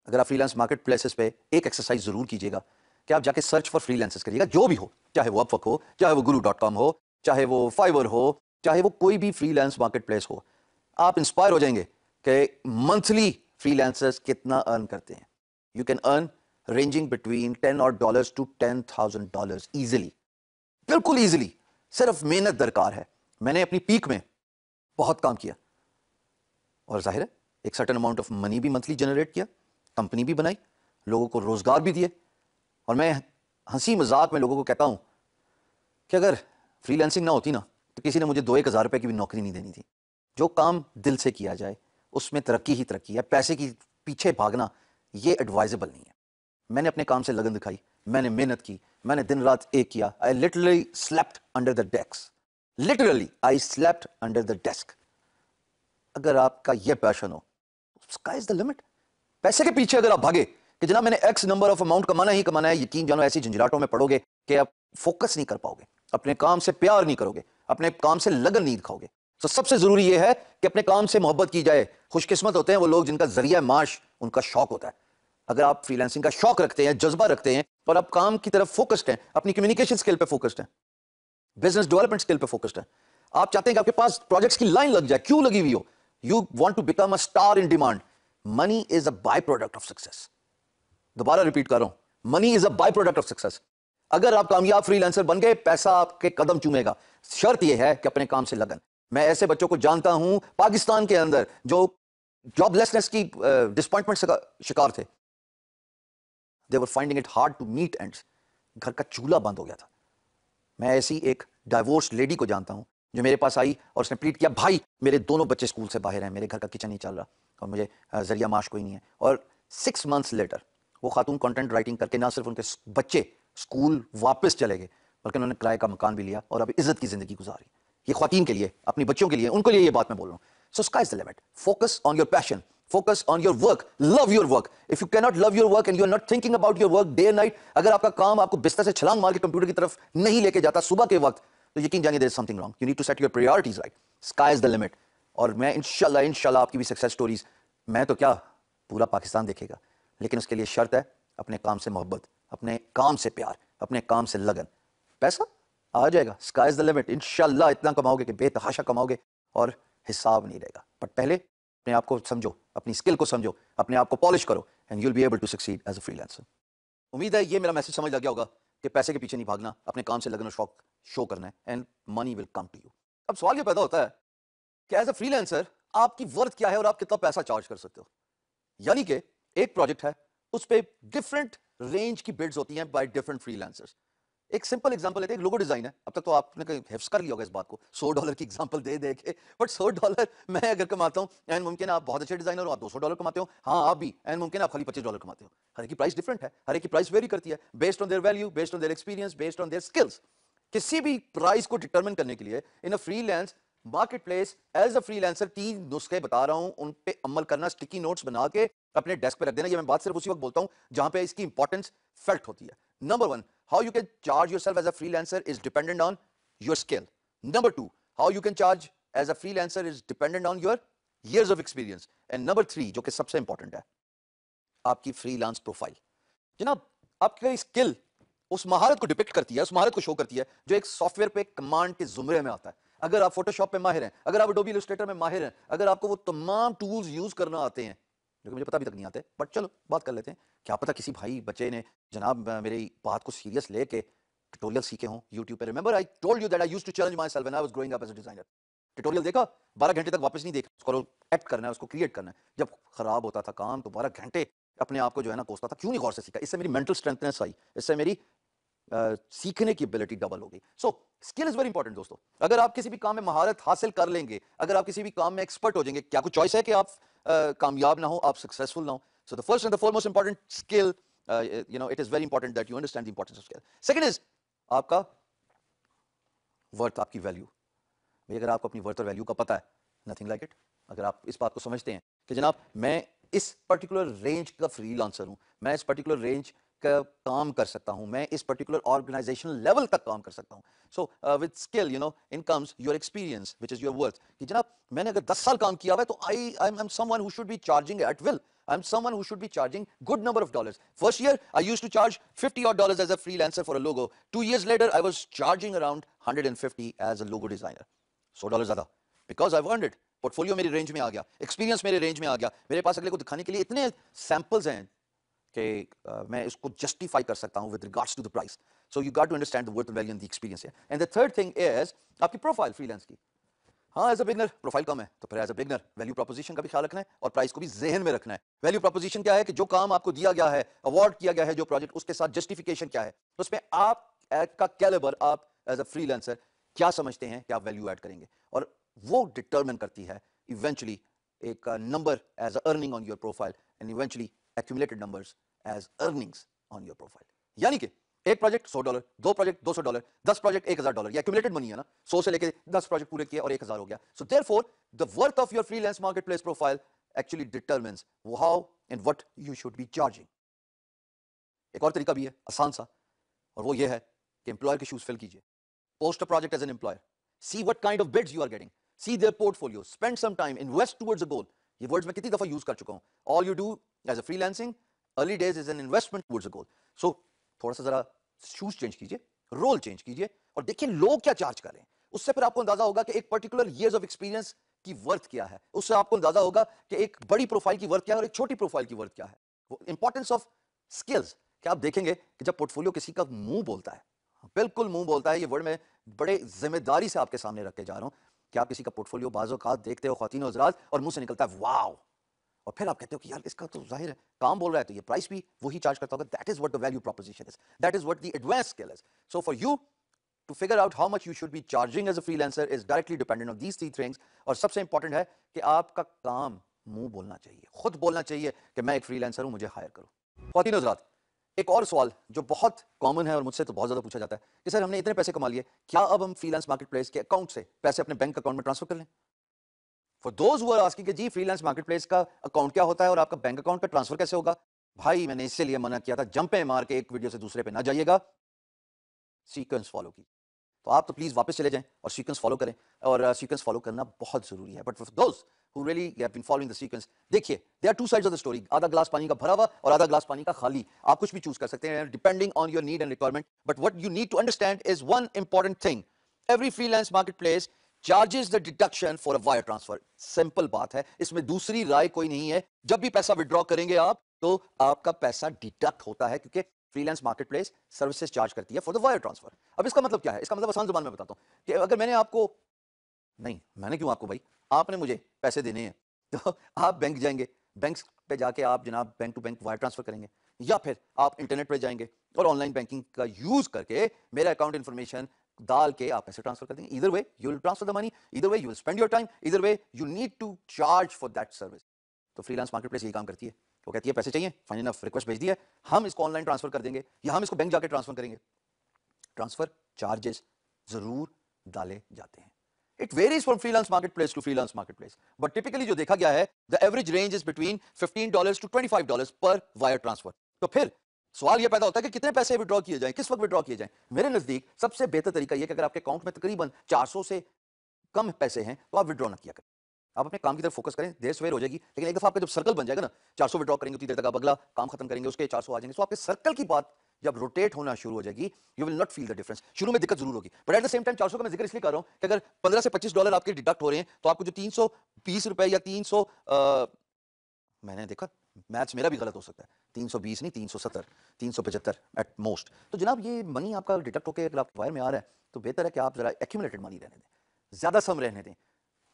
अगर आप फ्रीलांस मार्केट प्लेसेस पे एक एक्सरसाइज जरूर कीजिएगा कि आप जाके सर्च फॉर फ्रीलांसेस करिएगा जो भी हो चाहे वो अपवक हो चाहे वो गुरु डॉट कॉम हो चाहे वो फाइवर हो चाहे वो कोई भी फ्रीलांस मार्केट प्लेस हो आप इंस्पायर हो जाएंगे कि मंथली फ्रीलांसर्स कितना अर्न करते हैं you can earn ranging between ten और dollar to ten thousand dollar easily बिल्कुल ईजिली सिर्फ मेहनत दरकार है मैंने अपनी पीक में बहुत काम किया और जाहिर है एक सर्टन अमाउंट ऑफ मनी भी मंथली जनरेट किया कंपनी भी बनाई लोगों को रोज़गार भी दिए और मैं हंसी मजाक में लोगों को कहता हूँ कि अगर फ्रीलैंसिंग ना होती ना तो किसी ने मुझे दो एक हज़ार रुपये की भी नौकरी नहीं देनी थी जो काम दिल से किया जाए उसमें तरक्की ही तरक्की है पैसे की पीछे भागना ये एडवाइजेबल नहीं है मैंने अपने काम से लगन दिखाई मैंने मेहनत की मैंने दिन रात एक किया I literally slept under the desk literally I slept under the desk अगर आपका यह पैशन हो स्काई इज द लिमिट पैसे के पीछे अगर आप भागे कि जना मैंने एक्स नंबर ऑफ अमाउंट कमाना ही कमाना है यकीन जानो ऐसी झंझलाटों में पड़ोगे कि आप फोकस नहीं कर पाओगे अपने काम से प्यार नहीं करोगे अपने काम से लगन नहीं दिखाओगे तो सबसे जरूरी यह है कि अपने काम से मोहब्बत की जाए खुशकिस्मत होते हैं वो लोग जिनका जरिया माश उनका शौक होता है अगर आप फ्रीलांसिंग का शौक रखते हैं जज्बा रखते हैं और आप काम की तरफ फोकस्ड हैं अपनी कम्युनिकेशन स्किल पे फोकस्ड हैं बिजनेस डेवलपमेंट स्किल पे फोकस्ड हैं आप चाहते हैं कि आपके पास प्रोजेक्ट्स की लाइन लग जाए क्यों लगी हुई हो you want to become a star in demand money is a by product of success दोबारा रिपीट कर रहा हूं money is a by product of success अगर आप कामयाब फ्रीलांसर बन गए पैसा आपके कदम चूमेगा शर्त यह है कि अपने काम से लगन मैं ऐसे बच्चों को जानता हूं पाकिस्तान के अंदर जो जॉबलेसनेस की डिसपॉइंटमेंट uh, का शिकार थे they were finding it hard to meet and घर का चूल्हा बंद हो गया था मैं ऐसी एक डाइवोर्स लेडी को जानता हूँ जो मेरे पास आई और उसने प्लीट किया भाई मेरे दोनों बच्चे स्कूल से बाहर हैं मेरे घर का किचन नहीं चल रहा और मुझे जरिया माश कोई नहीं है और सिक्स मंथ्स लेटर वो खातून कंटेंट राइटिंग करके ना सिर्फ उनके बच्चे स्कूल वापस चले गए बल्कि उन्होंने किराए का मकान भी लिया और अब इज्जत की जिंदगी गुजारी ये खातन के लिए अपनी बच्चों के लिए उनके लिए ये बात मैं बोल रहा हूँ so sky is the limit focus on your passion focus on your work love your work if you cannot love your work and you are not thinking about your work day night अगर आपका काम आपको बिस्तर से छलांग मार के computer की तरफ नहीं लेके जाता सुबह के वक्त तो यकीन जानिए there something wrong you need to set your priorities right sky is the limit और मैं इनशाला इनशाला आपकी भी सक्सेस स्टोरीज मैं तो क्या पूरा पाकिस्तान देखेगा लेकिन उसके लिए शर्त है अपने काम से मोहब्बत अपने काम से प्यार अपने काम से लगन पैसा आ जाएगा स्काई इज द लिमिट इनशाला इतना कमाओगे कि बेतहाशा कमाओगे और हिसाब नहीं रहेगा बट पहले अपने आप को समझो अपनी स्किल को समझो अपने आप को पॉलिश करो and you'll be able to succeed as a freelancer उम्मीद है ये मेरा मैसेज समझ लग गया होगा कि पैसे के पीछे नहीं भागना अपने काम से लगन और शौक शो करना है and money will come to you अब सवाल ये पैदा होता है कि एज अ फ्रीलांसर आपकी वर्थ क्या है और आप कितना पैसा चार्ज कर सकते हो यानी कि एक प्रोजेक्ट है उस पर डिफरेंट रेंज की बिड्स होती हैं बाय डिफरेंट फ्रीलांसर्स एक सिंपल एग्जांपल लेते हैं लोगो डिजाइन है अब तक तो आपने कहीं हेफ्स कर लिया होगा इस बात को सौ डॉलर की एग्जांपल दे दे के बट सौ डॉलर मैं अगर कमाता हूँ एन मुमकिन आप बहुत अच्छे डिजाइनर हो आप दो सौ डॉलर कमाते हो हाँ आप भी एन मुमकिन आप खाली पच्चीस डॉलर कमाते हो हर की प्राइस डिफरेंट है हर की प्राइस वेरी करती है based on their value based on their experience based on their skills किसी भी प्राइस को डिटर्मिन करने के लिए in a freelance market place as a freelancer तीन नुस्खे बता रहा हूं उन पर अमल करना स्टिकी नोट्स बना के अपने डेस्क पर रख देना ये मैं बात सिर्फ उसी वक्त बोलता हूं जहां पे इसकी इंपॉर्टेंस फेल्ट होती है number one how you can charge yourself as a freelancer is dependent on your skill. Number 2 how you can charge as a freelancer is dependent on your years of experience. And number 3 jo कि sabse important hai aapki freelance profile. जनाब, आपकी skill us maharat ko depict karti hai us maharat ko show karti hai jo ek software pe command ke zumre mein aata hai agar aap photoshop pe mahir hain agar aap adobe illustrator mein mahir hain agar aapko wo tamam tools use karna aate hain जो मुझे पता भी तक नहीं आते but चलो बात कर लेते हैं क्या पता किसी भाई बच्चे ने जनाब मेरी बात को सीरियस लेके ट्यूटोरियल सीखे हों यूट्यूब पर remember I told you that I used to challenge myself when I was growing up as a designer tutorial देखा बारह घंटे तक वापस नहीं देख उसको एक्ट करना है उसको क्रिएट करना है जब खराब होता था काम तो बारह घंटे अपने आप को जो है ना कोसता था क्यों नहीं गौर से सीखा इससे मेरी मेंटल स्ट्रेंथनेस आई इससे मेरी सीखने की एबिलिटी डबल हो गई so skill is very important दोस्तों अगर आप किसी भी काम में महारत हासिल कर लेंगे अगर आप किसी भी काम में एक्सपर्ट हो जाएंगे क्या कुछ चॉइस है कि आप uh, कामयाब ना हो आप सक्सेसफुल ना हो so the first and the foremost important skill you know it is very important that you understand the importance of skill second is आपका वर्थ आपकी वैल्यू भाई अगर आपको अपनी वर्थ और वैल्यू का पता है नथिंग लाइक इट अगर आप इस बात को समझते हैं कि जनाब मैं इस पर्टिकुलर रेंज का फ्री लांसर हूं मैं इस पर्टिकुलर रेंज काम कर सकता हूं मैं इस पर्टिकुलर ऑर्गेनाइजेशन लेवल तक काम कर सकता हूं so with skill you know in comes your experience which is your worth कि जनाब मैंने अगर 10 साल काम किया हुआ तो I I am someone who should be charging at will am someone who should be charging good number of dollars first year I used to charge 50 और dollars as a freelancer for a logo Two years later I was charging around 150 as a logo designer 100 dollar ज़्यादा because I earned it portfolio मेरे range में आ गया experience मेरे range में आ गया मेरे पास अगले को दिखाने के लिए इतने सैंपल्स हैं कि मैं इसको जस्टिफाई कर सकता हूँ with regards to the price so you got to understand the worth value and the experience है and the third thing is आपकी प्रोफाइल फ्रीलांस की हाँ एज अ बिगनर प्रोफाइल कम है तो फिर as a beginner value proposition का भी ख्याल रखना है और प्राइस को भी जहन में रखना है वैल्यू प्रोपोजिशन क्या है कि जो काम आपको दिया गया है अवार्ड किया गया है जो प्रोजेक्ट उसके साथ जस्टिफिकेशन क्या है तो उसमें आप का कैलेबर आप एज अ फ्रीलांसर क्या समझते हैं कि आप वैल्यू एड करेंगे और वो डिटर्मिन करती है इवेंचुअली एक number as earning on your profile and eventually accumulated numbers as earnings on your profile. यानी कि एक प्रोजेक्ट सौ डॉलर दो प्रोजेक्ट दो सौ डॉलर दस प्रोजेक्ट एक हजार डॉलर ये एक्यूमलेटेड मनी है ना सौ से लेकर दस प्रोजेक्ट पूरे किए और एक हजार हो गया so therefore the worth of your freelance market place profile actually determine how and what you should be charging एक और तरीका भी है आसान सा और वो ये है कि एम्प्लॉयर के शूज फिल कीजिए post a project as an employer see what kind of bids you are getting see their portfolio spend some time invest towards a goal ये वर्ड्स मैं कितनी दफा यूज कर चुका हूं all you do as a freelancing early days is an investment towards a goal so थोड़ा सा जरा शूज चेंज कीजिए रोल चेंज कीजिए और देखिए लोग क्या चार्ज कर रहे हैं उससे फिर आपको अंदाजा होगा कि एक पर्टिकुलर इयर्स ऑफ एक्सपीरियंस की वर्थ क्या है उससे आपको अंदाजा होगा कि एक बड़ी प्रोफाइल की वर्थ क्या है और एक छोटी प्रोफाइल की वर्थ क्या है इंपॉर्टेंस ऑफ स्किल्स क्या आप देखेंगे कि जब पोर्टफोलियो किसी का मुंह बोलता है बिल्कुल मुंह बोलता है ये वर्ड में बड़े जिम्मेदारी से आपके सामने रखे जा रहा हूं कि आप किसी का पोर्टफोलियो बाजो का देखते हो खातिन और मुंह से निकलता है वाओ और फिर आप कहते हो कि यार इसका तो जाहिर है काम बोल रहा है तो ये प्राइस भी वही चार्ज करता होगा that is what the value proposition is that is what the advance skill is so for you to figure out how much you should be charging as a freelancer is directly dependent on these three things और सबसे important है कि आपका काम मुंह बोलना चाहिए खुद बोलना चाहिए कि मैं एक फ्रीलांसर हूं मुझे हायर करो खातिन हजरात एक और सवाल जो बहुत कॉमन है और मुझसे तो बहुत ज़्यादा पूछा जाता है कि सर हमने इतने पैसे कमा लिए क्या अब हम फ्रीलांस मार्केट प्लेस के अकाउंट से पैसे अपने बैंक अकाउंट में ट्रांसफर कर लें for those who are asking जी फ्रीलांस मार्केटप्लेस का अकाउंट क्या होता है और आपका बैंक अकाउंट का ट्रांसफर कैसे होगा भाई मैंने इससे लिए मना किया था जंपे मार के एक वीडियो से दूसरे पे ना जाइएगा सीक्वेंस फॉलो की तो आप तो प्लीज़ वापस चले जाएं और सीक्वेंस फॉलो करें और सीक्वेंस uh, फॉलो करना बहुत जरूरी है but for those who really देखिए they are two sides of the story आधा ग्लास पानी का भरा हुआ और आधा ग्लास पानी का खाली आप कुछ भी चूज कर सकते हैं on your need and requirement but what you need to understand is one important thing every freelance market place charges the deduction for a wire transfer simple बात है इसमें दूसरी राय कोई नहीं है जब भी पैसा विड्रॉ करेंगे आप तो आपका पैसा डिडक्ट होता है क्योंकि freelance market place services charge करती है फॉर द वायर ट्रांसफर अब इसका मतलब क्या है इसका मतलब आसान जुबान में बताता हूं कि अगर मैंने आपको नहीं मैंने क्यों आपको भाई आपने मुझे पैसे देने हैं तो आप बैंक जाएंगे बैंक पे जाके आप जनाब bank to bank wire transfer करेंगे या फिर आप इंटरनेट पर जाएंगे और ऑनलाइन बैंकिंग का यूज करके मेरा अकाउंट इन्फॉर्मेशन डाल के आप पैसे ट्रांसफर कर देंगे इधर way you will transfer the money इधर way you will spend your time इधर way you need to charge for that service तो फ्रीलांस मार्केट प्लेस यही काम करती है वो कहती है पैसे चाहिए फाइन इनफ रिक्वेस्ट भेज दिया हम इसको ऑनलाइन ट्रांसफर कर देंगे या हम इसको बैंक जाकर ट्रांसफर करेंगे ट्रांसफर चार्जेस जरूर डाले जाते हैं it varies from freelance market place to freelance market place but typically जो देखा गया है the average range is between fifteen dollar to twenty five dollar per wire transfer तो फिर सवाल यह पैदा होता है कि कितने पैसे विड्रॉ किए जाए किस वक्त विड्रॉ किए जाए मेरे नजदीक सबसे बेहतर तरीका यह कि अगर आपके अकाउंट में तकरीबन चार से कम पैसे हैं तो आप विड्रॉ ना किया करें आप अपने काम की तरफ फोकस करें देर सवेर हो जाएगी लेकिन एक दफा आपका जब सर्कल बन जाएगा ना चार सौ विड्रॉ करेंगे उतनी देर तक आप अगला काम खत्म करेंगे उसके चार सौ आ जाएंगे तो आपके सर्कल की बात जब रोटेट होना शुरू हो जाएगी you will not feel the difference शुरू में दिक्कत जरूर होगी but at the same time चार सौ का मैं जिक्र इसलिए कर रहा हूँ कि अगर पंद्रह से पच्चीस डॉलर आपके डिडक्ट हो रहे हैं तो आपको जो तीन सौ बीस रुपए या तीन सौ मैंने देखा मैथ्स मेरा भी गलत हो सकता है 320 नहीं 370 पचहत्तर एट मोस्ट तो जनाब ये मनी आपका डिटेक्ट होकर अगर आप वायर में आ रहा है तो बेहतर है कि आप जरा एक्यूमलेटेड मनी रहने दें ज़्यादा सम रहने दें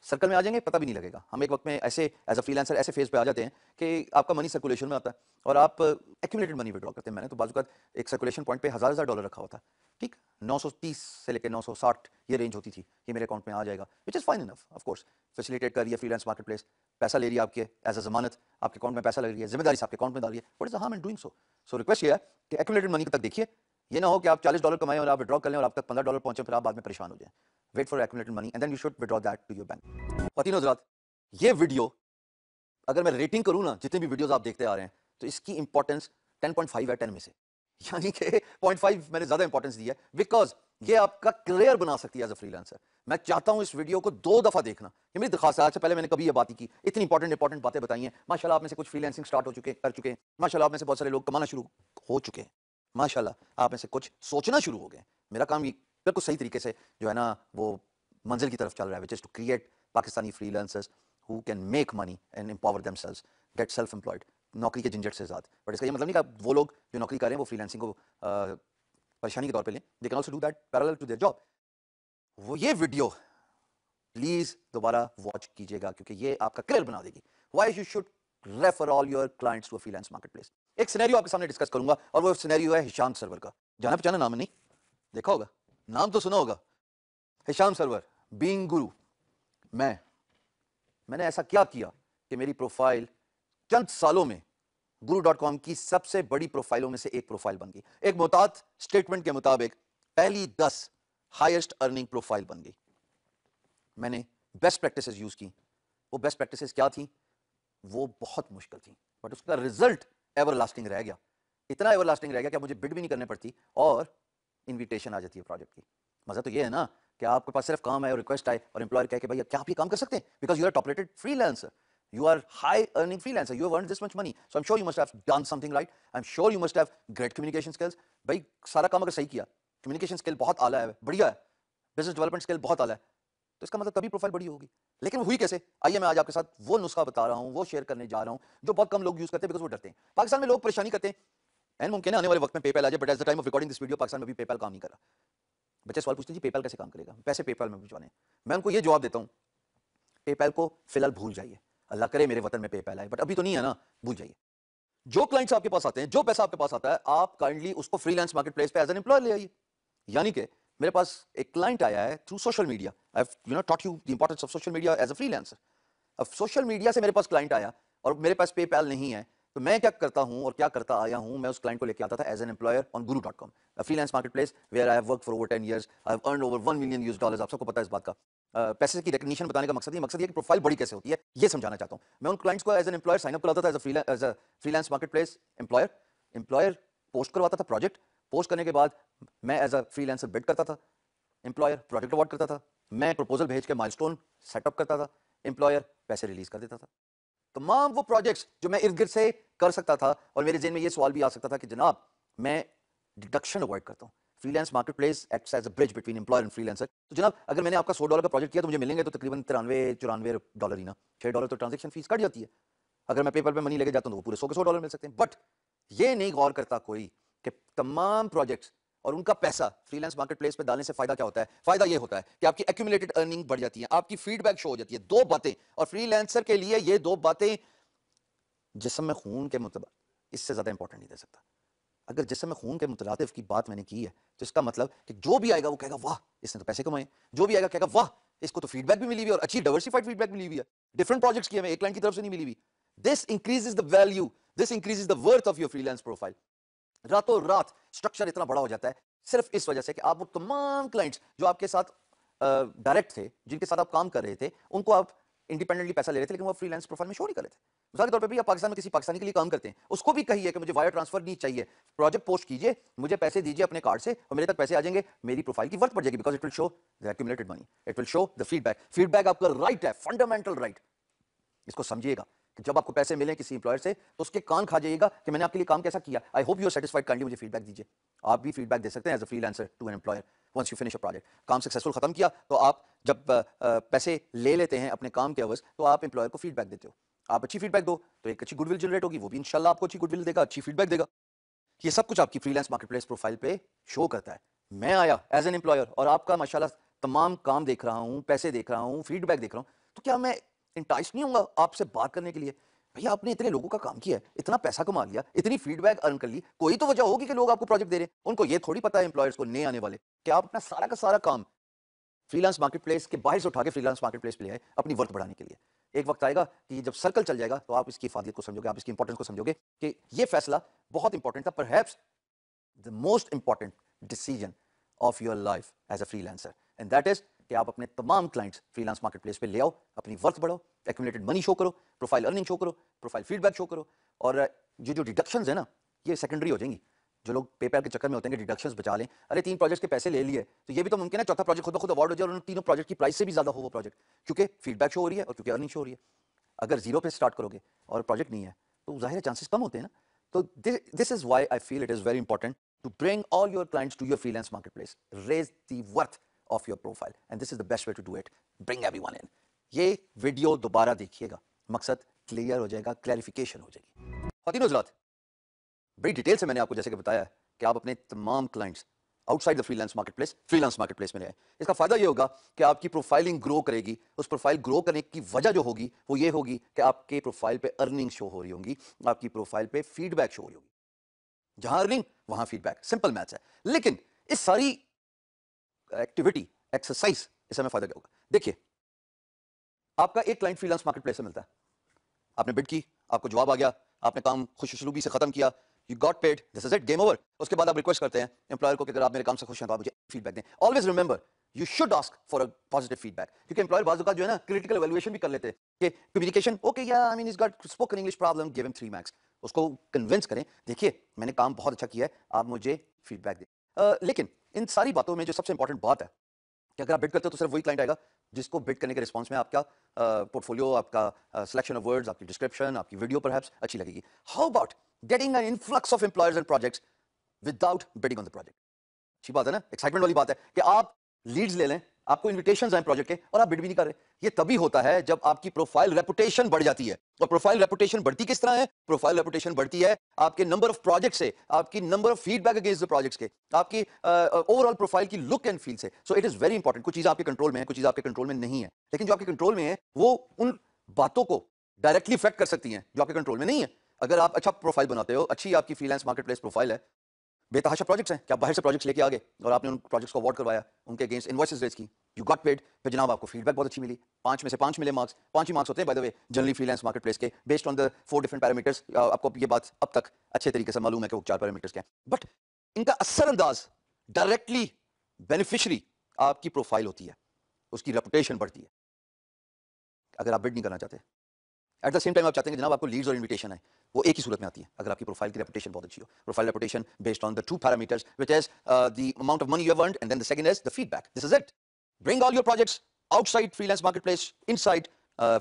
सर्कल में आ जाएंगे पता भी नहीं लगेगा हम एक वक्त में ऐसे एज अ फ्रीलांसर ऐसे फेज पे आ जाते हैं कि आपका मनी सर्कुलेशन में आता है और आप एक्यूमलेटेड मनी विड्रॉ करते हैं मैंने तो बाजू एक सर्कुलेशन पॉइंट पे हज़ार हज़ार डॉलर रखा होता है ठीक 930 से लेकर 960 ये रेंज होती थी ये मेरे अकाउंट में आ जाएगा which is fine enough of course facilitate कर रही है फ्रीलांस मार्केट प्लेस पैसा ले रही है आपके एज अ जमानत आपके अकाउंट में पैसा लग रही है जिम्मेदारी आपके अकाउंट में डाल रही है वट इज हम and doing so so request ये है कि एक्यूमलेटेड मनी तक देखिए ये ना हो कि आप चालीस डॉलर कमाएं और आप विड्रॉ कर लें और आप तक पंद्रह डॉलर पहुंचे फिर आप बाद में परेशान हो जाए wait for accumulated money and then you should withdraw that to your bank पति नजरात ये वीडियो अगर मैं रेटिंग करूँ ना जितने भी वीडियोज़ आप देखते आ रहे हैं तो इसकी इंपॉर्टेंस टेन पॉइंट फाइव है टेन में से यानी कि पॉइंट फाइव मैंने ज़्यादा इंपॉर्टेंस दी है बिकॉज ये आपका करियर बना सकती है एज अ फ्रीलांसर मैं चाहता हूँ इस वीडियो को दो दफ़ा देखना ये मेरी दरखास्त है आज से पहले मैंने कभी ये बात की इतनी इंपॉर्टेंट इंपॉर्टेंट बातें बताई हैं माशाल्लाह आप में से कुछ फ्रीलांसिंग स्टार्ट हो चुके कर चुके हैं माशाल्लाह आप में से बहुत सारे लोग कमाना शुरू हो चुके हैं माशाल्लाह आप में से कुछ सोचना शुरू हो गए मेरा काम ये बिल्कुल सही तरीके से जो है ना वो मंजिल की तरफ चल रहा है which is to create Pakistani freelancers who can make money and empower themselves get self employed नौकरी के झंझट से ज़्यादा बट इसका ये मतलब नहीं कि आप वो लोग जो नौकरी कर रहे हैं वो फ्रीलांसिंग को परेशानी के तौर पर लें they can also do that parallel to their job वो ये वीडियो प्लीज़ दोबारा वॉच कीजिएगा क्योंकि ये आपका क्लियर बना देगी why you should refer all your clients to freelance market place एक सिनेरियो आपके सामने डिस्कस करूंगा और वो सिनेरियो है हिशाम सरवर का जाना पहचाना नाम नहीं देखा होगा नाम तो सुना होगा हिशाम सरवर बींग गुरु मैं मैंने ऐसा क्या किया कि मेरी प्रोफाइल चंद सालों में गुरु की सबसे बड़ी प्रोफाइलों में से एक प्रोफाइल बन गई एक मोहतात स्टेटमेंट के मुताबिक पहली दस हाइस्ट अर्निंग प्रोफाइल बन गई मैंने बेस्ट प्रैक्टिस यूज़ की वो बेस्ट प्रैक्टिस क्या थी वो बहुत मुश्किल थी बट उसका रिजल्ट एवर लास्टिंग रह गया इतना एवर लास्टिंग रह गया कि मुझे बिड भी नहीं करने पड़ती और इन्विटेशन आ जाती है प्रोजेक्ट की मज़ा तो ये है ना कि आपके पास सिर्फ काम है और रिक्वेस्ट आए और एम्प्लॉयर कहे कि भाई क्या आप ये काम कर सकते हैं because you are top rated you are high earning free freelancer. You earn this much money so am sure you must have done something right I am sure you must have great communication skills भाई सारा काम अगर सही किया communication skill बहुत आला है बढ़िया है बिजनेस डेवलपमेंट स्किल बहुत आला है तो इसका मतलब तभी प्रोफाइल बड़ी होगी लेकिन हुई कैसे आइए मैं आज आपके साथ वो नुस्खा बता रहा हूँ वो शेयर करने जा रहा हूँ जो बहुत कम लोग यूज़ करते हैं बिकॉज वो डरते हैं पाकिस्तान में लोग परेशानी करते हैं एंड मुमकिन है आने वाले वक्त में पेपल आ जाए but as the time of recording this video Pakistan में भी पेपल काम नहीं करा बच्चे सवाल पूछते हैं जी पेपल कैसे काम करेगा पैसे पेपल में भिजवाने मैं उनको ये जवाब देता हूँ पेपैल को फिलहाल भूल जाइए अल्लाह करे मेरे वतन में पेपैल आए बट अभी तो नहीं है ना भूल जाइए जो क्लाइंट्स आपके पास आते हैं जो पैसा आपके पास आता है आप काइंडली उसको फ्रीलांस मार्केट प्लेस पर एज एन एम्प्लॉय ले आइए यानी कि मेरे पास एक क्लाइंट आया है through social media I you know taught you the importance of social media as a freelancer अब सोशल मीडिया से मेरे पास क्लाइंट आया और मेरे पास पेपैल नहीं है तो मैं क्या करता हूँ और क्या करता आया हूँ मैं उस क्लाइंट को लेकर आता था as an employer on Guru dot com freelance market place where I work for over ten years I earn over one million US dollar आप सबको पता है इस बात का uh, पैसे की रिकग्निशन बताने का मकसद ये मकसद ये कि प्रोफाइल बड़ी कैसे होती है ये समझाना चाहता हूँ मैं उन क्लाइंट्स को एज एन एम्प्लॉयर साइनअप कराता था as a freelance market place employer employer post करवाता था प्रोजेक्ट पोस्ट करने के बाद मैं एज अ फ्रीलांसर बिड करता था एम्प्लॉयर प्रोजेक्ट अवार्ड करता था मैं प्रपोजल भेज के माइलस्टोन सेटअप करता था एम्प्लॉयर पैसे रिलीज कर देता था तमाम वो प्रोजेक्ट्स जो मैं इर्द गिर्द से कर सकता था और मेरे जेन में ये सवाल भी आ सकता था कि जनाब मैं डिडक्शन अवॉइड करता हूँ freelance market place acts as a bridge between employer and freelancer तो जनाब अगर मैंने आपका सौ डॉलर का प्रोजेक्ट किया तो मुझे मिलेंगे तो तकरीबन तिरानवे चौरानवे डॉलर ही ना छः डॉलर तो ट्रांजेक्शन फीस कट जाती है अगर मैं पेपर पर मनी लेके जाता हूँ तो वो पूरे सौ के सौ डॉलर मिल सकते हैं बट ये नहीं गौर करता कोई कि तमाम प्रोजेक्ट्स और उनका पैसा फ्रीलांस मार्केट प्लेस पर डालने से फायदा क्या होता है फायदा ये होता है कि आपकी एक्यूमुलेटेड अर्निंग बढ़ जाती है आपकी फीडबैक शो हो जाती है दो बातें और फ्रीलांसर के लिए ये दो बातें जिसम में खून के मुतबा इससे ज़्यादा इंपॉर्टेंट नहीं दे सकता अगर जिसम में खून के मुतलातिफ की बात मैंने की है तो इसका मतलब कि जो भी आएगा वो कहेगा वाह इसने तो पैसे कमाए जो भी आएगा कहेगा वाह इसको तो फीडबैक भी मिली हुई और अच्छी डाइवर्सिफाइड फीडबैक मिली हुई है डिफरेंट प्रोजेक्ट्स किए हमें एक क्लाइंट की तरफ से नहीं मिली हुई this increase the value this increase the worth of your freelance profile रातों रात स्ट्रक्चर इतना बड़ा हो जाता है सिर्फ इस वजह से कि आप वो तमाम क्लाइंट्स जो आपके साथ डायरेक्ट थे जिनके साथ आप काम कर रहे थे उनको आप इंडिपेंडेंटली पैसा ले रहे थे लेकिन वो फ्रीलांस प्रोफाइल में शो नहीं कर रहे थे मिसाल के तौर पर भी आप पाकिस्तान में किसी पाकिस्तानी के लिए काम करते हैं उसको भी है कि मुझे वायर ट्रांसफर नहीं चाहिए प्रोजेक्ट पोस्ट कीजिए मुझे पैसे दीजिए अपने कार्ड से और मेरे तक पैसे आ जाएंगे मेरी प्रोफाइल की वर्थ पड़ जाएगी because it will show the money it will show the feedback feedback आपका राइट है फंडामेंटल राइट इसको समझिएगा जब आपको पैसे मिले किसी इंप्लॉयर से तो उसके कान खा जाइएगा कि मैंने आपके लिए काम कैसा किया आई होप यू सेटिसफाइड कर मुझे फीडबैक दीजिए आप भी फीडबैक दे सकते हैं as a freelancer to an employer once you finish a project काम सक्सेसफुल खत्म किया तो आप जब पैसे ले लेते हैं अपने काम के अवर्स तो आप एम्प्लॉयर को फीडबैक देते हो आप अच्छी फीडबैक दो तो एक अच्छी गुडविल जनरेट होगी वो भी इंशाल्लाह आपको अच्छी गुडविल देगा अच्छी फीडबैक देगा ये सब कुछ आपकी फ्रीलांस मार्केटप्लेस प्रोफाइल पे शो करता है मैं आया एज एन एम्प्लॉयर और आपका माशाल्लाह तमाम काम देख रहा हूँ पैसे देख रहा हूँ फीडबैक देख रहा हूँ तो क्या मैं इंटाइस नहीं होगा आपसे बात करने के लिए भैया आपने इतने लोगों का काम किया है इतना पैसा कमा लिया इतनी फीडबैक अर्न कर ली कोई तो वजह होगी कि लोग आपको प्रोजेक्ट दे रहे हैं उनको ये थोड़ी पता है एम्प्लॉयर्स को नए आने वाले कि आप अपना सारा का सारा काम फ्रीलांस मार्केट प्लेस के बाहर से उठा के फ्रीलांस मार्केट प्लेस पे ले आए अपनी वर्थ बढ़ाने के लिए एक वक्त आएगा कि जब सर्कल चल जाएगा तो आप इसकी फादियत को समझोगे आप इसकी इंपॉर्टेंस को समझोगे कि ये फैसला बहुत इंपॉर्टेंट था पर the most important decision of your life as a free and that is कि आप अपने तमाम क्लाइंट्स फ्रीलांस मार्केट प्लेस पर ले आओ अपनी वर्थ बढ़ाओ एक्यूमलेटेड मनी शो करो प्रोफाइल अर्निंग शो करो प्रोफाइल फीडबैक शो करो और जो जो डिडक्शंस है ना ये सेकेंडरी हो जाएंगी जो लोग पेपर के चक्कर में होते हैं कि डिडक्शंस बचा लें अरे तीन प्रोजेक्ट के पैसे ले लिए तो ये भी तो मुमकिन है चौथा प्रोजेक्ट खुद खुद अवार्ड हो जाए और उन तीनों प्रोजेक्ट की प्राइस से भी ज़्यादा हो वो प्रोजेक्ट क्योंकि फीडबैक शो हो रही है और क्योंकि अर्निंग शो हो रही है अगर जीरो पे स्टार्ट करोगे और प्रोजेक्ट नहीं है तो जाहिर चांसेस कम होते हैं ना तो this is why I feel it is very important to bring all your clients to your freelance market place raise the worth of your profile and this is the best way to do it bring every in ये video दोबारा देखिएगा मकसद clear हो जाएगा clarification हो जाएगी खातिन हजरात बड़ी डिटेल से मैंने आपको जैसे कि बताया कि आप अपने तमाम clients outside the freelance market place freelance market place में रहे इसका फायदा ये होगा कि आपकी प्रोफाइलिंग ग्रो करेगी उस प्रोफाइल ग्रो करने की वजह जो होगी वो ये होगी कि आपके प्रोफाइल पे अर्निंग शो हो रही होगी आपकी प्रोफाइल पे फीडबैक शो हो रही होगी जहां अर्निंग वहां फीडबैक सिंपल मैथ है लेकिन इस सारी एक्टिविटी एक्सरसाइज इस समय फायदा क्या होगा देखिए आपका एक क्लाइंट फ्रीलांस मार्केट प्लेस से मिलता है आपने बिड की आपको जवाब आ गया आपने काम खुशी से खत्म किया you got paid this is it game over उसके बाद आप रिक्वेस्ट करते हैं एम्प्लॉयर को कि अगर आप मेरे काम से खुश हैं तो आप मुझे फीडबैक दें always remember you should ask for a positive feedback क्योंकि एम्प्लॉयर बाजू का जो है ना क्रिटिकल वैल्यूएशन भी कर लेते हैं कम्युनिकेशन ओके या I mean is got spoken English problem give him three max उसको कन्विंस करें देखिए मैंने काम बहुत अच्छा किया है आप मुझे फीडबैक दें uh, लेकिन इन सारी बातों में जो सबसे इंपॉर्टेंट बात है कि अगर आप बिट करते हो तो सिर्फ वही क्लाइंट आएगा जिसको बिट करने के रिस्पॉन्स में आपका पोर्टफोलियो आपका सिलेक्शन ऑफ वर्ड्स आपकी डिस्क्रिप्शन आपकी वीडियो पर अच्छी लगेगी how about getting an influx of employers and projects without bidding on the project अच्छी बात है ना एक्साइटमेंट वाली बात है कि आप लीड्स ले लें आपको इन्विटेशन आए प्रोजेक्ट के और आप बिड भी नहीं कर रहे ये तभी होता है जब आपकी प्रोफाइल रेपुटेशन बढ़ जाती है और प्रोफाइल रेपुटेशन बढ़ती किस तरह है प्रोफाइल रेपुटेशन बढ़ती है आपके नंबर ऑफ प्रोजेक्ट से आपकी number of feedback against the projects के आपकी ओवरऑल uh, प्रोफाइल की लुक एंड फील से so it is very important कुछ चीज़ आपके कंट्रोल में है कुछ चीज़ आपके कंट्रोल में नहीं है लेकिन जो आपके कंट्रोल में है वो उन बातों को डायरेक्टली इफेक्ट कर सकती हैं जो आपके कंट्रोल में नहीं है अगर आप अच्छा प्रोफाइल बनाते हो अच्छी आपकी फ्रीलांस मार्केट प्लेस प्रोफाइल है बेतहाशा प्रोजेक्ट्स हैं क्या बाहर से प्रोजेक्ट्स लेके आ गए और आपने उन प्रोजेक्ट्स को अवार्ड करवाया उनके अगेंस्ट इन्वॉइस रेज की यू गॉट पेड फिर जनाब आपको फीडबैक बहुत अच्छी मिली पांच में से पांच मिले मार्क्स पांच ही मार्क्स होते हैं by the way generally freelance market place के based on the four different parameters आपको ये बात अब तक अच्छे तरीके से मालूम है कि वो चार पैरामीटर्स के है बट इनका असर अंदाज डायरेक्टली बेनिफिशरी आपकी प्रोफाइल होती है उसकी रेपुटेशन बढ़ती है अगर आप बिड नहीं करना चाहते एट द सेम टाइम आप चाहते हैं कि जनाब आपको लीड्स और इन्विटेशन है वो एक ही सूरत में आती है अगर आपकी प्रोफाइल की रेपुटेशन बहुत अच्छी हो profile reputation based on the two parameters which as the amount of money you earn and then the second is the feedback this is it bring all your projects outside freelance marketplace inside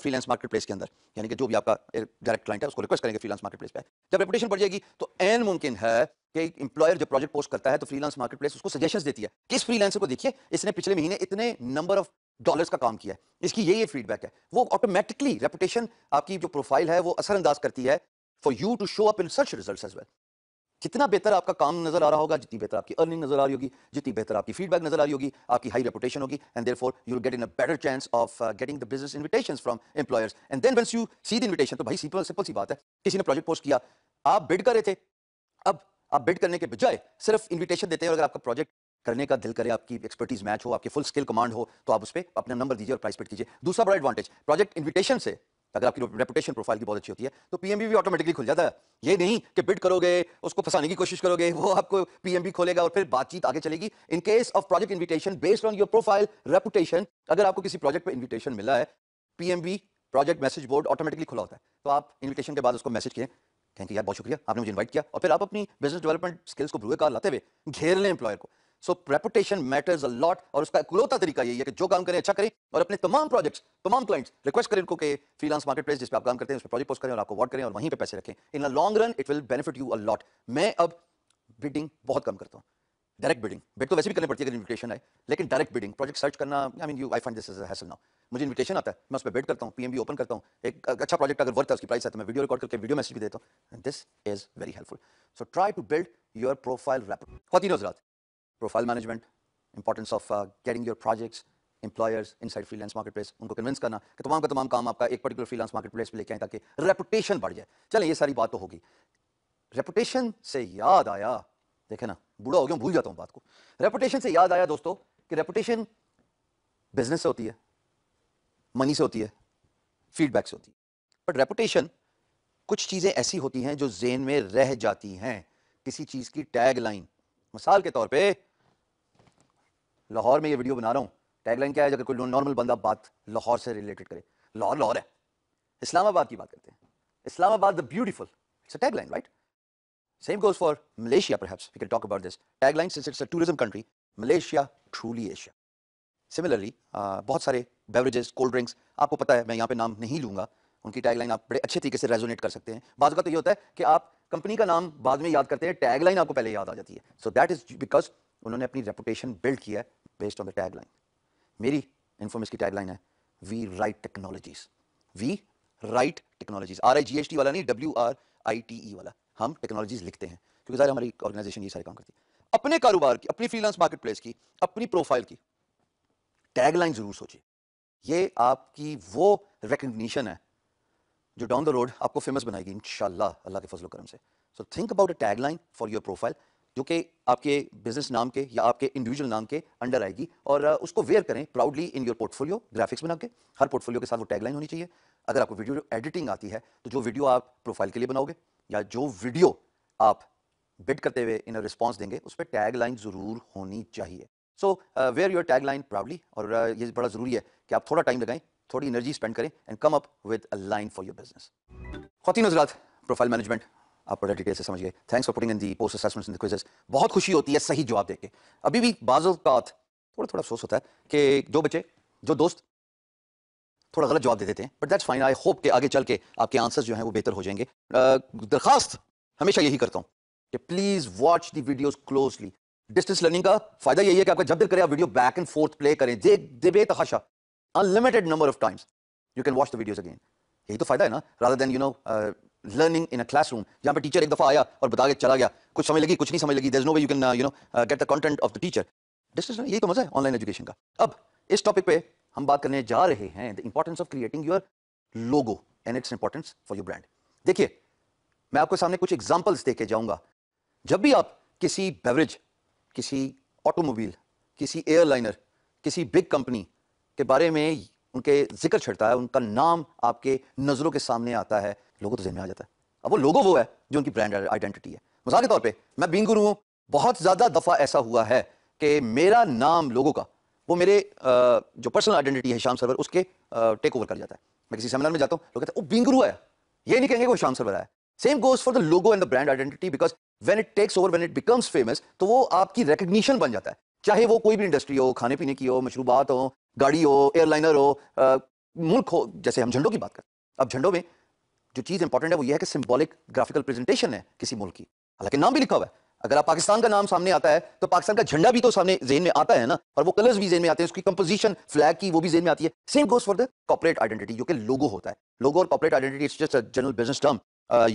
freelance marketplace के अंदर यानी कि जो भी आपका direct client है उसको request करेंगे फ्रीलांस मार्केटप्लेस पे जब रेपुटेशन बढ़ जाएगी तो एन मुमकिन है कि इंप्लॉयर जब प्रोजेक्ट पोस्ट करता है तो फ्रीलांस मार्केटप्लेस उसको सजेशंस देती है किस इस फ्रीलांसर को देखिए इसने पिछले महीने इतने नंबर ऑफ डॉलर्स का काम किया है इसकी ये ये फीडबैक है वो ऑटोमेटिकली रेपुटेशन आपकी जो प्रोफाइल है वो असरअंदाज करती है for you to show up in सच रिजल्ट एज वेल जितना बेहतर आपका काम नजर आ रहा होगा जितनी बेहतर आपकी अर्निंग नजर आ रही होगी जितनी बेहतर आपकी फीडबैक नजर आ रही होगी आपकी हाई रेपुटेशन होगी and therefore you get in a better chance of getting the business invitation from employers and then once you see the invitation तो भाई सिंपल सिंपल सी बात है किसी ने प्रोजेक्ट पोस्ट किया आप बिड कर रहे थे अब आप बिड करने के बजाय सिर्फ इन्विटेशन देते हैं अगर आपका प्रोजेक्ट करने का दिल करे आपकी एक्सपर्टीज मैच हो आपकी फुल स्किल कमांड हो तो आप उस पर अपना नंबर दीजिए और प्राइस पेट कीजिए दूसरा बड़ा एडवांटेज प्रोजेक्ट इन्विटेशन से अगर आपकी रेपुटेशन प्रोफाइल की बहुत अच्छी होती है तो पी भी ऑटोमेटिकली खुल जाता है ये नहीं कि बिड करोगे उसको फंसाने की कोशिश करोगे वो आपको पीएमबी खोलेगा और फिर बातचीत आगे चलेगी in case of project invitation based on your profile reputation अगर आपको किसी प्रोजेक्ट पर इन्विटेशन मिला है PMB project message board automatically खुला होता है तो आप इन्विटेशन के बाद उसको मैसेज किए थैंक यू यार बहुत शुक्रिया आपने मुझे इन्वाइट किया और फिर आप अपनी बिजनेस डेवलपमेंट स्किल्स को ब्रुए कार लाते हुए घेर लें एम्प्लॉयर को सो रेपुटेशन मैटर्स लॉट और उसका इकलौता तरीका यही है कि जो काम करें अच्छा करें और अपने तमाम प्रोजेक्ट्स तमाम क्लाइंट्स रिक्वेस्ट करें इनको कि फ्रीलांस मार्केट प्लेस जिस पे आप काम करते हैं उस पर प्रोजेक्ट पोस्ट करें और आपको वॉट करें और वहीं पे पैसे रखें in a long run it will benefit you a lot मैं अब बिडिंग बहुत कम करता हूँ डायरेक्ट बिडिंग बिड तो वैसे भी करनी पड़ती है अगर इन्विटेशन है लेकिन डायरेक्ट बिडिंग प्रोजेक्ट सर्च करना I mean you I find this is hassle now मुझे इन्विटेशन आता है मैं उस पर बेट करता हूँ पीएमबी ओपन करता हूँ एक अच्छा प्रोजेक्ट अगर वर्थ है उसकी प्राइस है तो मैं वीडियो रिकॉर्ड करके वीडियो मैसेज भी देता हूँ this is very helpful so try to build your profile rep खातिन profile management, importance of getting your projects employers inside freelance place उनको कन्विंस करना कि तमाम का तमाम काम आपका एक पर्टिकुलर फ्रीलांस मार्केटप्लेस पे लेके आए ताकि रेपुटेशन बढ़ जाए चलें ये सारी बात तो होगी रेपुटेशन से याद आया देखे ना बूढ़ा हो गया भूल जाता हूँ बात को रेपुटेशन से याद आया दोस्तों कि रेपुटेशन बिजनेस से होती है मनी से होती है फीडबैक से होती है बट रेपुटेशन कुछ चीज़ें ऐसी होती हैं जो जेन में रह जाती हैं किसी चीज़ की टैग लाइन मिसाल के तौर पर लाहौर में ये वीडियो बना रहा हूँ टैगलाइन क्या है अगर कोई नॉर्मल बंदा बात लाहौर से रिलेटेड करे लाहौर लाहौर है इस्लामाबाद की बात करते हैं Islamabad the beautiful it's a tagline right same goes for Malaysia perhaps we can talk about this tagline since it's a tourism country Malaysia truly Asia similarly बहुत सारे बेवरेजेस कोल्ड ड्रिंक्स आपको पता है मैं यहाँ पे नाम नहीं लूँगा उनकी टैगलाइन आप बड़े अच्छे तरीके से रेजोनेट कर सकते हैं बाद का तो ये होता है कि आप कंपनी का नाम बाद में याद करते हैं टैगलाइन आपको पहले याद आ जाती है सो दैट इज बिकॉज उन्होंने अपनी रेपुटेशन बिल्ड किया based on the tag line मेरी इन्फोमिस की टैग लाइन है we right technologies we right technologies R I G S T वाला नहीं W R I T E वाला हम टेक्नोलॉजीज लिखते हैं क्योंकि सारे हमारी ऑर्गेनाइजेशन ये सारे काम करती है अपने कारोबार की अपनी फ्रीलांस मार्केट प्लेस की अपनी प्रोफाइल की टैग लाइन ज़रूर सोचिए ये आपकी वो रिकग्निशन है जो डाउन द रोड आपको फेमस बनाएगी इन अल्लाह के फजल करम से so think about a tag line for your profile जो कि आपके बिजनेस नाम के या आपके इंडिविजुअल नाम के अंडर आएगी और उसको वेयर करें proudly in your portfolio graphics बना के हर पोर्टफोलियो के साथ वो टैगलाइन होनी चाहिए अगर आपको वीडियो एडिटिंग आती है तो जो वीडियो आप प्रोफाइल के लिए बनाओगे या जो वीडियो आप बिट करते हुए इन रिस्पॉन्स देंगे उस पर टैग लाइन ज़रूर होनी चाहिए so wear your tag line proudly और uh, ये बड़ा ज़रूरी है कि आप थोड़ा टाइम लगाएं थोड़ी एनर्जी स्पेंड करें and come up with a line for your business खौती नजरात प्रोफाइल मैनेजमेंट आप बड़ा डिटेल से समझ गए thanks for putting in the post assessments in the quizzes बहुत खुशी होती है सही जवाब देके अभी भी बाज़ का थोड़ा थोड़ा अफसोस होता है कि जो बच्चे जो दोस्त थोड़ा गलत जवाब दे देते हैं but that's fine I hope कि आगे चल के आपके आंसर्स जो हैं वो बेहतर हो जाएंगे दरखास्त हमेशा यही करता हूँ कि please watch the videos closely distance learning का फायदा यही है कि आपका जब दिल करें आप video back and forth play करें दे दे बेतहाशा unlimited number of times you can watch the videos again यही तो फायदा है ना rather than you know learning in a classroom जहां पर टीचर एक दफ़ा आया और बता के चला गया कुछ समझ लगी कुछ नहीं समझ लगी no way you can you know get the content of the teacher discussion यही तो मज़ा है ऑनलाइन एजुकेशन का अब इस टॉपिक पे हम बात करने जा रहे हैं the importance of creating your logo and its importance for your brand देखिए मैं आपके सामने कुछ एग्जाम्पल्स देके जाऊंगा जब भी आप किसी बेवरेज किसी ऑटोमोबाइल किसी एयरलाइनर किसी बिग कंपनी के बारे में उनके जिक्र छिड़ता है उनका नाम आपके नज़रों के सामने आता है लोगों तो जहन में आ जाता है अब वो लोगो वो है जो उनकी ब्रांड आइडेंटिटी है मिसाल के तौर पर मैं बीन गुरु हूँ बहुत ज़्यादा दफ़ा ऐसा हुआ है कि मेरा नाम लोगों का वो मेरे जो पर्सनल आइडेंटिटी है शाम सरवर उसके टेक ओवर कर जाता है मैं किसी सेमिनार में जाता हूँ लोग कहते हैं बीन गुरु आया ये नहीं कहेंगे वो शाम सरवर आया same goes for the logo and the brand identity because when it takes over when it becomes famous तो वो आपकी रिकग्निशन बन जाता है चाहे वो कोई भी इंडस्ट्री हो खाने पीने की हो मशरूबात हो गाड़ी हो एयरलाइनर हो आ, मुल्क हो जैसे हम झंडों की बात करें अब झंडों में जो चीज़ इंपॉर्टेंट है वो ये है कि सिम्बॉलिक ग्राफिकल प्रेजेंटेशन है किसी मुल्क की हालांकि नाम भी लिखा हुआ है अगर आप पाकिस्तान का नाम सामने आता है तो पाकिस्तान का झंडा भी तो सामने जेन में आता है ना और वो कलर्स भी जेन में आते हैं उसकी कंपोजिशन फ्लैग की वो भी जेन में आती है same goes for the corporate identity जो कि लोगो होता है लोगो और corporate identity it's just general business term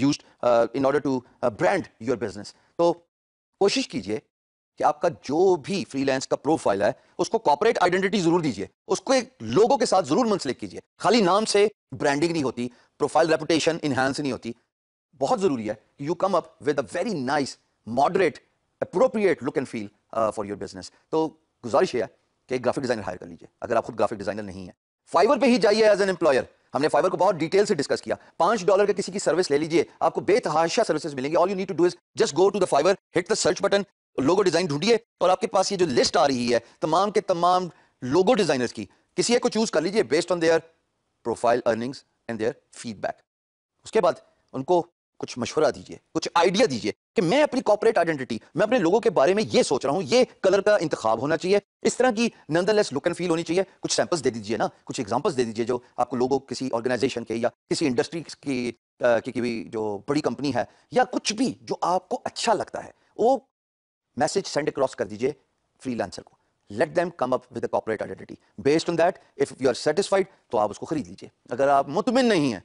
use in order to brand your business तो कोशिश कीजिए कि आपका जो भी फ्रीलांस का प्रोफाइल है उसको कॉपरेट आइडेंटिटी जरूर दीजिए उसको एक लोगों के साथ जरूर मंसलिक कीजिए खाली नाम से ब्रांडिंग नहीं होती प्रोफाइल रेपुटेशन इन्हांस नहीं होती बहुत जरूरी है you come up with a very nice moderate appropriate look and feel for your business तो गुजारिश है कि एक ग्राफिक डिजाइनर हायर कर लीजिए अगर आप खुद ग्राफिक डिजाइनर नहीं है फाइबर पर ही जाइए एज एन एम्प्लॉयर हमने फाइवर को बहुत डिटेल से डिस्कस किया पांच डॉलर के किसी की सर्विस ले लीजिए आपको बेतहाशा सर्विसेज मिलेंगे all you need to do is just go to the Fiverr hit the search button logo design ढूंढिए और आपके पास ये जो लिस्ट आ रही है तमाम के तमाम लोगो डिज़ाइनर्स की किसी एक को चूज़ कर लीजिए based on their profile earnings and their feedback उसके बाद उनको कुछ मशवरा दीजिए कुछ आइडिया दीजिए कि मैं अपनी कॉपरेट आइडेंटिटी मैं अपने लोगों के बारे में ये सोच रहा हूँ ये कलर का इंतखाब होना चाहिए इस तरह की नंदरलेस लुक एंड फील होनी चाहिए कुछ सैंपल्स दे दीजिए ना कुछ एग्जांपल्स दे दीजिए जो आपको लोगों किसी ऑर्गेनाइजेशन के या किसी इंडस्ट्री की, की, की भी जो बड़ी कंपनी है या कुछ भी जो आपको अच्छा लगता है वो मैसेज सेंड अक्रॉस कर दीजिए फ्रीलांसर को let them come up with corporate identity based on that if you are satisfied तो आप उसको खरीद लीजिए अगर आप मुतमिन नहीं हैं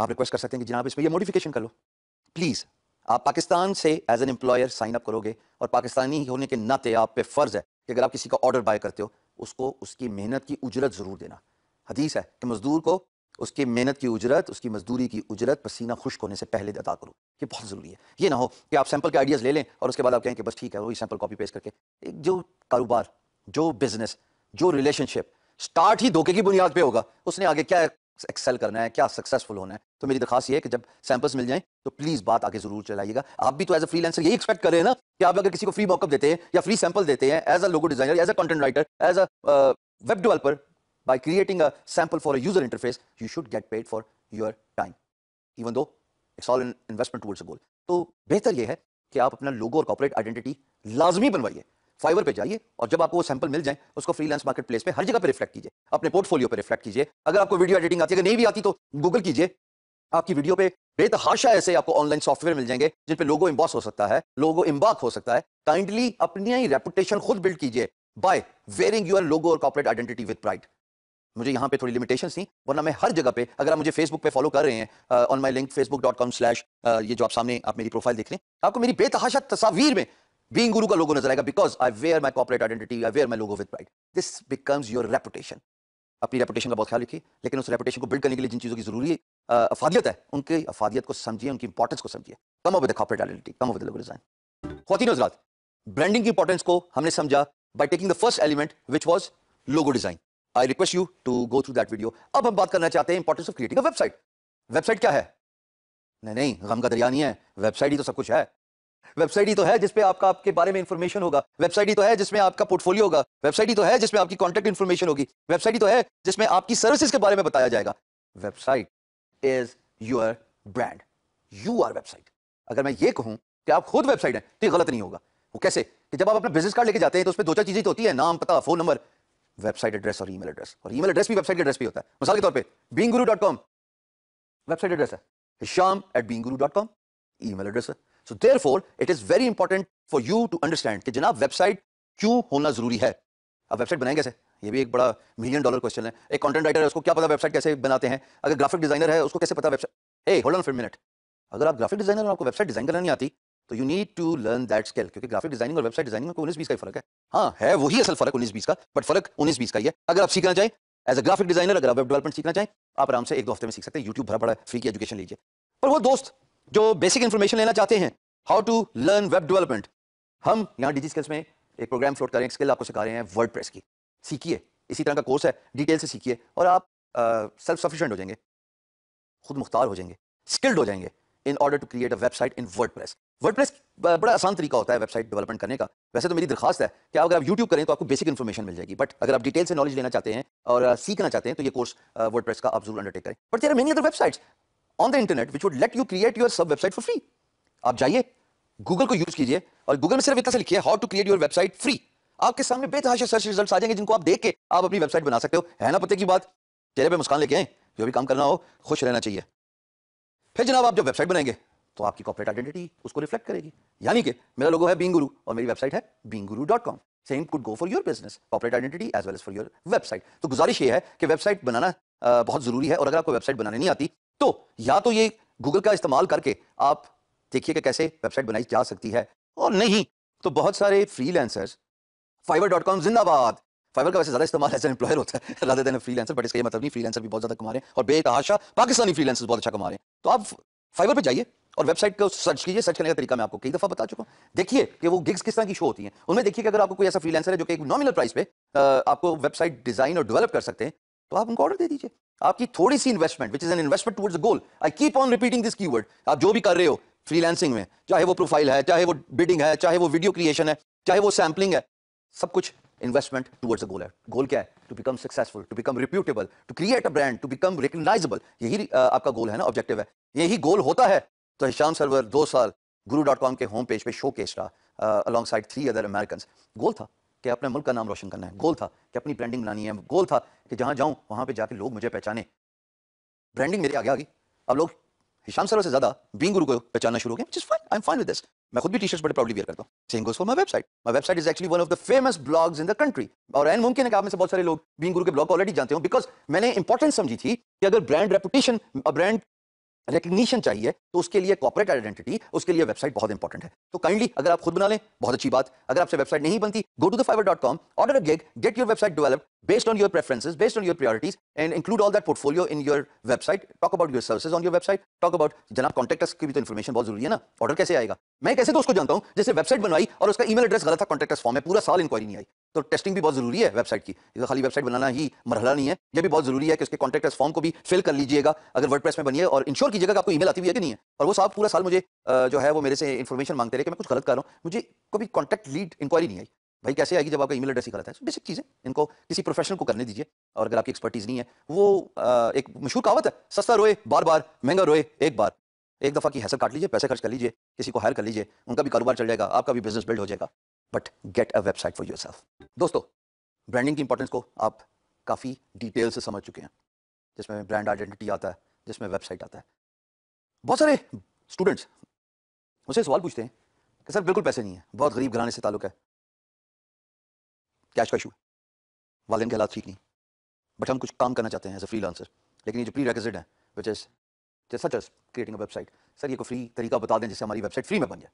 आप रिक्वेस्ट कर सकते हैं कि जनाब इसमें यह मोडिफिकेशन कर लो प्लीज़ आप पाकिस्तान से as an employer sign up करोगे और पाकिस्तानी होने के नाते आप पे फ़र्ज़ है कि अगर आप किसी का ऑर्डर बाय करते हो उसको उसकी मेहनत की उजरत ज़रूर देना हदीस है कि मज़दूर को उसकी मेहनत की उजरत उसकी मजदूरी की उजरत पसीना खुश्क होने से पहले अदा करो ये बहुत ज़रूरी है ये ना हो कि आप सैंपल के आइडियाज़ ले लें और उसके बाद आप कहें कि बस ठीक है वही सैंपल कॉपी पेश करके एक जो कारोबार जो बिज़नेस जो रिलेशनशिप स्टार्ट ही धोखे की बुनियाद पर होगा उसने आगे क्या एक्सेल करना है क्या सक्सेसफुल होना है तो मेरी दरखास्त यह है कि जब सैंपल्स मिल जाएं तो प्लीज़ बात आगे ज़रूर चलाइएगा आप भी तो एज अ फ्रीलांसर यही एक्सपेक्ट कर रहे हैं ना कि आप अगर किसी को फ्री मॉकअप देते हैं या फ्री सैंपल देते हैं as a logo designer as a content writer as a web developer by creating a sample for a user interface, you should get paid for your time. Even though it's all investment towards goal तो बेहतर यह है कि आप अपना लोगो और corporate identity लाजमी बनवाइए फाइवर पे जाइए और जब आपको वो सैंपल मिल जाए उसको फ्रीलांस मार्केट प्लेस पे हर जगह पे रिफ्लेक्ट कीजिए अपने पोर्टफोलियो पे रिफ्लेक्ट कीजिए अगर आपको वीडियो एडिटिंग आती है अगर नहीं भी आती तो गूगल कीजिए आपकी वीडियो पे बेतहाशा ऐसे आपको ऑनलाइन सॉफ्टवेयर मिल जाएंगे जिन पे लोगो इम्बॉस हो सकता है लोगो इम्बाक हो सकता है काइंडली अपनी रेपुटेशन खुद बिल्ड कीजिए बाय वेयरिंग यूर लोगो और कॉपोरेट आइडेंटिटी विद प्राइड मुझे यहाँ पे थोड़ी लिमिटेशन थी वरना मैं हर जगह पे अगर आप मुझे फेसबुक पे फॉलो कर रहे हैं on my link Facebook dot com slash ये जो आप सामने आप मेरी प्रोफाइल देख हैं तो आपको मेरी बेतहाशा तस्वीर में बीइंग गुरु का लोगो नजर आएगा because I wear my corporate identity I wear my logo with pride this becomes your reputation अपनी रेपुटेशन का बहुत ख्याल रखिए लेकिन उस रेपुटेशन को बिल्ड करने के लिए जिन चीज़ों की जरूरी uh, अफादियत है उनकी अफादियत को समझिए उनकी इंपॉर्टेंस को समझिए come off the corporate identity come off the logo design खातिन हजरात ब्रांडिंग की इंपॉर्टेंस को हमने समझा by taking the first element which was logo design I request you to go through that video अब हम बात करना चाहते हैं importance of creating website website क्या है नहीं नहीं गम का दरिया नहीं है वेबसाइट ही तो सब कुछ है वेबसाइट ही तो है जिसपे आपका आपके बारे में इंफॉर्मेशन होगा वेबसाइट ही तो है जिसमें आपका पोर्टफोलियो होगा वेबसाइट ही तो है जिसमें आपकी कॉन्टेक्ट इन्फॉर्मेशन होगी वेबसाइट ही तो है जिसमें आपकी सर्विसेज के बारे में बताया जाएगा website is your brand you are website अगर मैं ये कहूं कि आप खुद वेबसाइट हैं तो ये गलत नहीं होगा वो कैसे कि जब आप अपना बिजनेस कार्ड लेके जाते हैं तो उसमें दो चार चीजें तो होती है नाम पता फोन नंबर वेबसाइट एड्रेस और ईमेल एड्रेस और ईमेल एड्रेस भी वेबसाइट एड्रेस भी होता है मिसाल के तौर पर बींग वेबसाइट एड्रेस है Hisham at being mail address है so therefore it is very important for you to understand कि जनाब वेबसाइट क्यों होना जरूरी है अब वेबसाइट बनाएंगे कैसे ये भी एक बड़ा मिलियन डॉलर क्वेश्चन है एक कंटेंट राइटर है उसको क्या पता वेबसाइट कैसे बनाते हैं अगर ग्राफिक डिजाइनर है उसको कैसे पता वेबसाइट ए होल्ड ऑन फिर मिनट अगर आप ग्राफिक डिजाइनर हो आपको वेबसाइट डिजाइन करना नहीं आती तो you need to learn that skill क्योंकि ग्राफिक डिजाइनिंग और वेबसाइट डिजाइनिंग में उन्नीस बीस का फर्क है हाँ है वही असल फर्क उन्नीस बीस का बट फर्क उन्नीस बीस का ही है अगर आप सीखना चाहें एज अ ग्राफिक डिजाइनर अगर आप वेब डेवलपमेंट सीखना चाहें आप आराम से एक दो हफ्ते में सीख सकते हैं यूट्यूब भरा पड़ा फ्री की एजुकेशन लीजिए पर वो दोस्त जो बेसिक इन्फॉर्मेशन लेना चाहते हैं how to learn web development हम यहाँ डिजी स्किल्स में एक प्रोग्राम फ्लोट कर रहे हैं स्किल आपको सिखा रहे हैं वर्ड प्रेस की सीखिए इसी तरह का कोर्स है डिटेल से सीखिए और आप सेल्फ सफिशेंट हो जाएंगे खुद मुख्तार हो जाएंगे स्किल्ड हो जाएंगे in order to create a website in word WordPress बड़ा आसान तरीका होता है वेबसाइट डेवलपमेंट करने का वैसे तो मेरी दरखास्त है कि अगर आप यूट्यूब करें तो आपको बेसिक इन्फॉर्मेशन मिल जाएगी बट अगर आप डिटेल से नॉलेज लेना चाहते हैं और uh, सीखना चाहते हैं तो ये कोर्स वर्डप्रेस uh, का आप जरूर अंडरटेक करें but there many other websites on the internet which would let you create your सब वेबसाइट फॉर फ्री आप जाइए गूगल को यूज कीजिए और गूगल में सिर्फ इतना से लिखिए how to create your website free आपके सामने बेतहाशा सर्च रिजल्ट आ जाएंगे जिनको आप देख के आप अपनी वेबसाइट बना सकते हो है ना पते की बात चेहरे पे मुस्कान लेके आए जो भी काम करना हो खुश रहना चाहिए फिर जनाब आप जब वेबसाइट बनाएंगे तो आपकी कॉपरेट आइडेंटिटी उसको रिफ्लेक्ट करेगी यानी कि मेरा लोगो है बींग गुरु और मेरी वेबसाइट है being guru dot com same could go for your business corporate identity as well as for your website तो गुजारिश ये है कि वेबसाइट बनाना बहुत ज़रूरी है और अगर आपको वेबसाइट बनानी नहीं आती तो या तो ये गूगल का इस्तेमाल करके आप देखिए कि कैसे वेबसाइट बनाई जा सकती है और नहीं तो बहुत सारे फ्रीलांसर्स फाइवर डॉट कॉम जिंदाबाद फाइवर का वैसे ज्यादा इस्तेमाल एज एम्प्लॉयर होता है राधे देन फ्रीलांसर बट इसका ये मतलब नहीं फ्रीलांसर भी बहुत ज्यादा कमा रहे हैं और बेतहाशा पाकिस्तानी फ्रीलांसर बहुत अच्छा कमा रहे हैं तो आप फाइबर पर जाइए और वेबसाइट को सर्च कीजिए सर्च करने का तरीका मैं आपको कई दफा बता चुका हूँ देखिए कि वो गिग्स किस तरह की शो होती है उनमें देखिए कि अगर आपको कोई ऐसा फ्रीलेंसर है जो कि एक नॉमिनल प्राइस पे आपको वेबसाइट डिजाइन और डेवलप कर सकते हैं तो आप उनको ऑर्डर दे दीजिए आपकी थोड़ी सी investment which is an investment towards goal I keep on repeating this keyword आप जो भी कर रहे हो फ्रीलैंसिंग में चाहे वो प्रोफाइल है चाहे वो बिडिंग है चाहे वो वीडियो क्रिएशन है चाहे वो सैम्पलिंग है सब कुछ इन्वेस्टमेंट टूवर्ड्स a है गोल क्या है to become successful to become reputable to create a brand to become recognisable यही आपका गोल है ना ऑब्जेक्टिव है यही गोल होता है तो हिशाम सरवर दो साल गुरु डॉट कॉम के होम पेज पे शो केस रहा alongside three other American goal था कि अपने मुल्क का नाम रोशन करना है गोल था कि अपनी ब्रांडिंग बनानी है गोल था कि जहाँ जाऊँ वहाँ पर जाके लोग मुझे पहचाने ब्रांडिंग मेरे आगे आ गई अब लोग हिशाम सर से ज्यादा बींग गुरु को पहचानना शुरू हो गया fine I am fine with this मैं खुद भी टी शर्ट बड़े प्राउडली वेयर करता हूँ same goes for my website my website is actually one of the famous blogs in the country और एन मुमकिन है कि आप में से बहुत सारे लोग बीन गुरु के ब्लॉग ऑलरेडी जानते हो बिकॉज मैंने इंपॉर्टेंस समझी थी कि अगर ब्रांड रेपुटेशन ब्रांड रिकग्निशन चाहिए तो उसके लिए कॉपरेट आइडेंटिटी उसके लिए वेबसाइट बहुत इंपॉर्टेंट है तो काइंडली अगर आप खुद बना लें बहुत अच्छी बात अगर आपसे वेबसाइट नहीं बनती go to the Fiverr dot com order get get your website develop based on your preferences, based on your priorities, and include all that portfolio in your website. Talk about your services on your website. Talk about जनाब contact की भी तो information बहुत जरूरी है ना order कैसे आएगा मैं कैसे तो उसको जानता हूँ जैसे वेबसाइट बनवाई और उसका ईमेल एड्रेस गलत था कॉन्टैक्ट फॉर्म में पूरा साल इंक्वायरी नहीं आई तो टेस्टिंग भी बहुत जरूरी है वेबसाइट की तो खाली वेबसाइट बनाना ही मरहला नहीं है यह भी बहुत जरूरी है कि उसके कॉन्टैक्ट फॉर्म को भी फिल कर लीजिएगा अगर वर्ड में बनिए और इंश्योर कीजिएगा आपको ईमेल आती हुई है कि नहीं है और वो साहब पूरा साल मुझे जो है वो मेरे से इन्फॉर्मेशन मांगते रहे कि मैं कुछ गलत कर रहा हूँ मुझे कभी कॉन्टैक्ट लीड इंक्वायरी नहीं आई भाई कैसे आएगी जब आपका ईमेल एड्रेस ही गलत है बेसिक चीज़ें इनको किसी प्रोफेशनल को करने दीजिए और अगर आपकी एक्सपर्टीज़ नहीं है वो आ, एक मशहूर कहावत है सस्ता रोए बार बार महंगा रोए एक बार एक दफ़ा की हैसर काट लीजिए पैसे खर्च कर लीजिए किसी को हायर कर लीजिए उनका भी कारोबार चल जाएगा आपका भी बिजनेस बिल्ड हो जाएगा but get a website for your self दोस्तों ब्रांडिंग की इंपॉर्टेंस को आप काफ़ी डिटेल से समझ चुके हैं जिसमें ब्रांड आइडेंटिटी आता है जिसमें वेबसाइट आता है बहुत सारे स्टूडेंट्स मुझसे सवाल पूछते हैं कि सर बिल्कुल पैसे नहीं है बहुत गरीब घराने से ताल्लुक है कैश का इशू है के हालात ठीक नहीं बट हम कुछ काम करना चाहते हैं एज ए फ्री लांसर लेकिन ये जो प्री रेकजिट है which is such as creating a website sir ये को फ्री तरीका बता दें जिससे हमारी वेबसाइट फ्री में बन जाए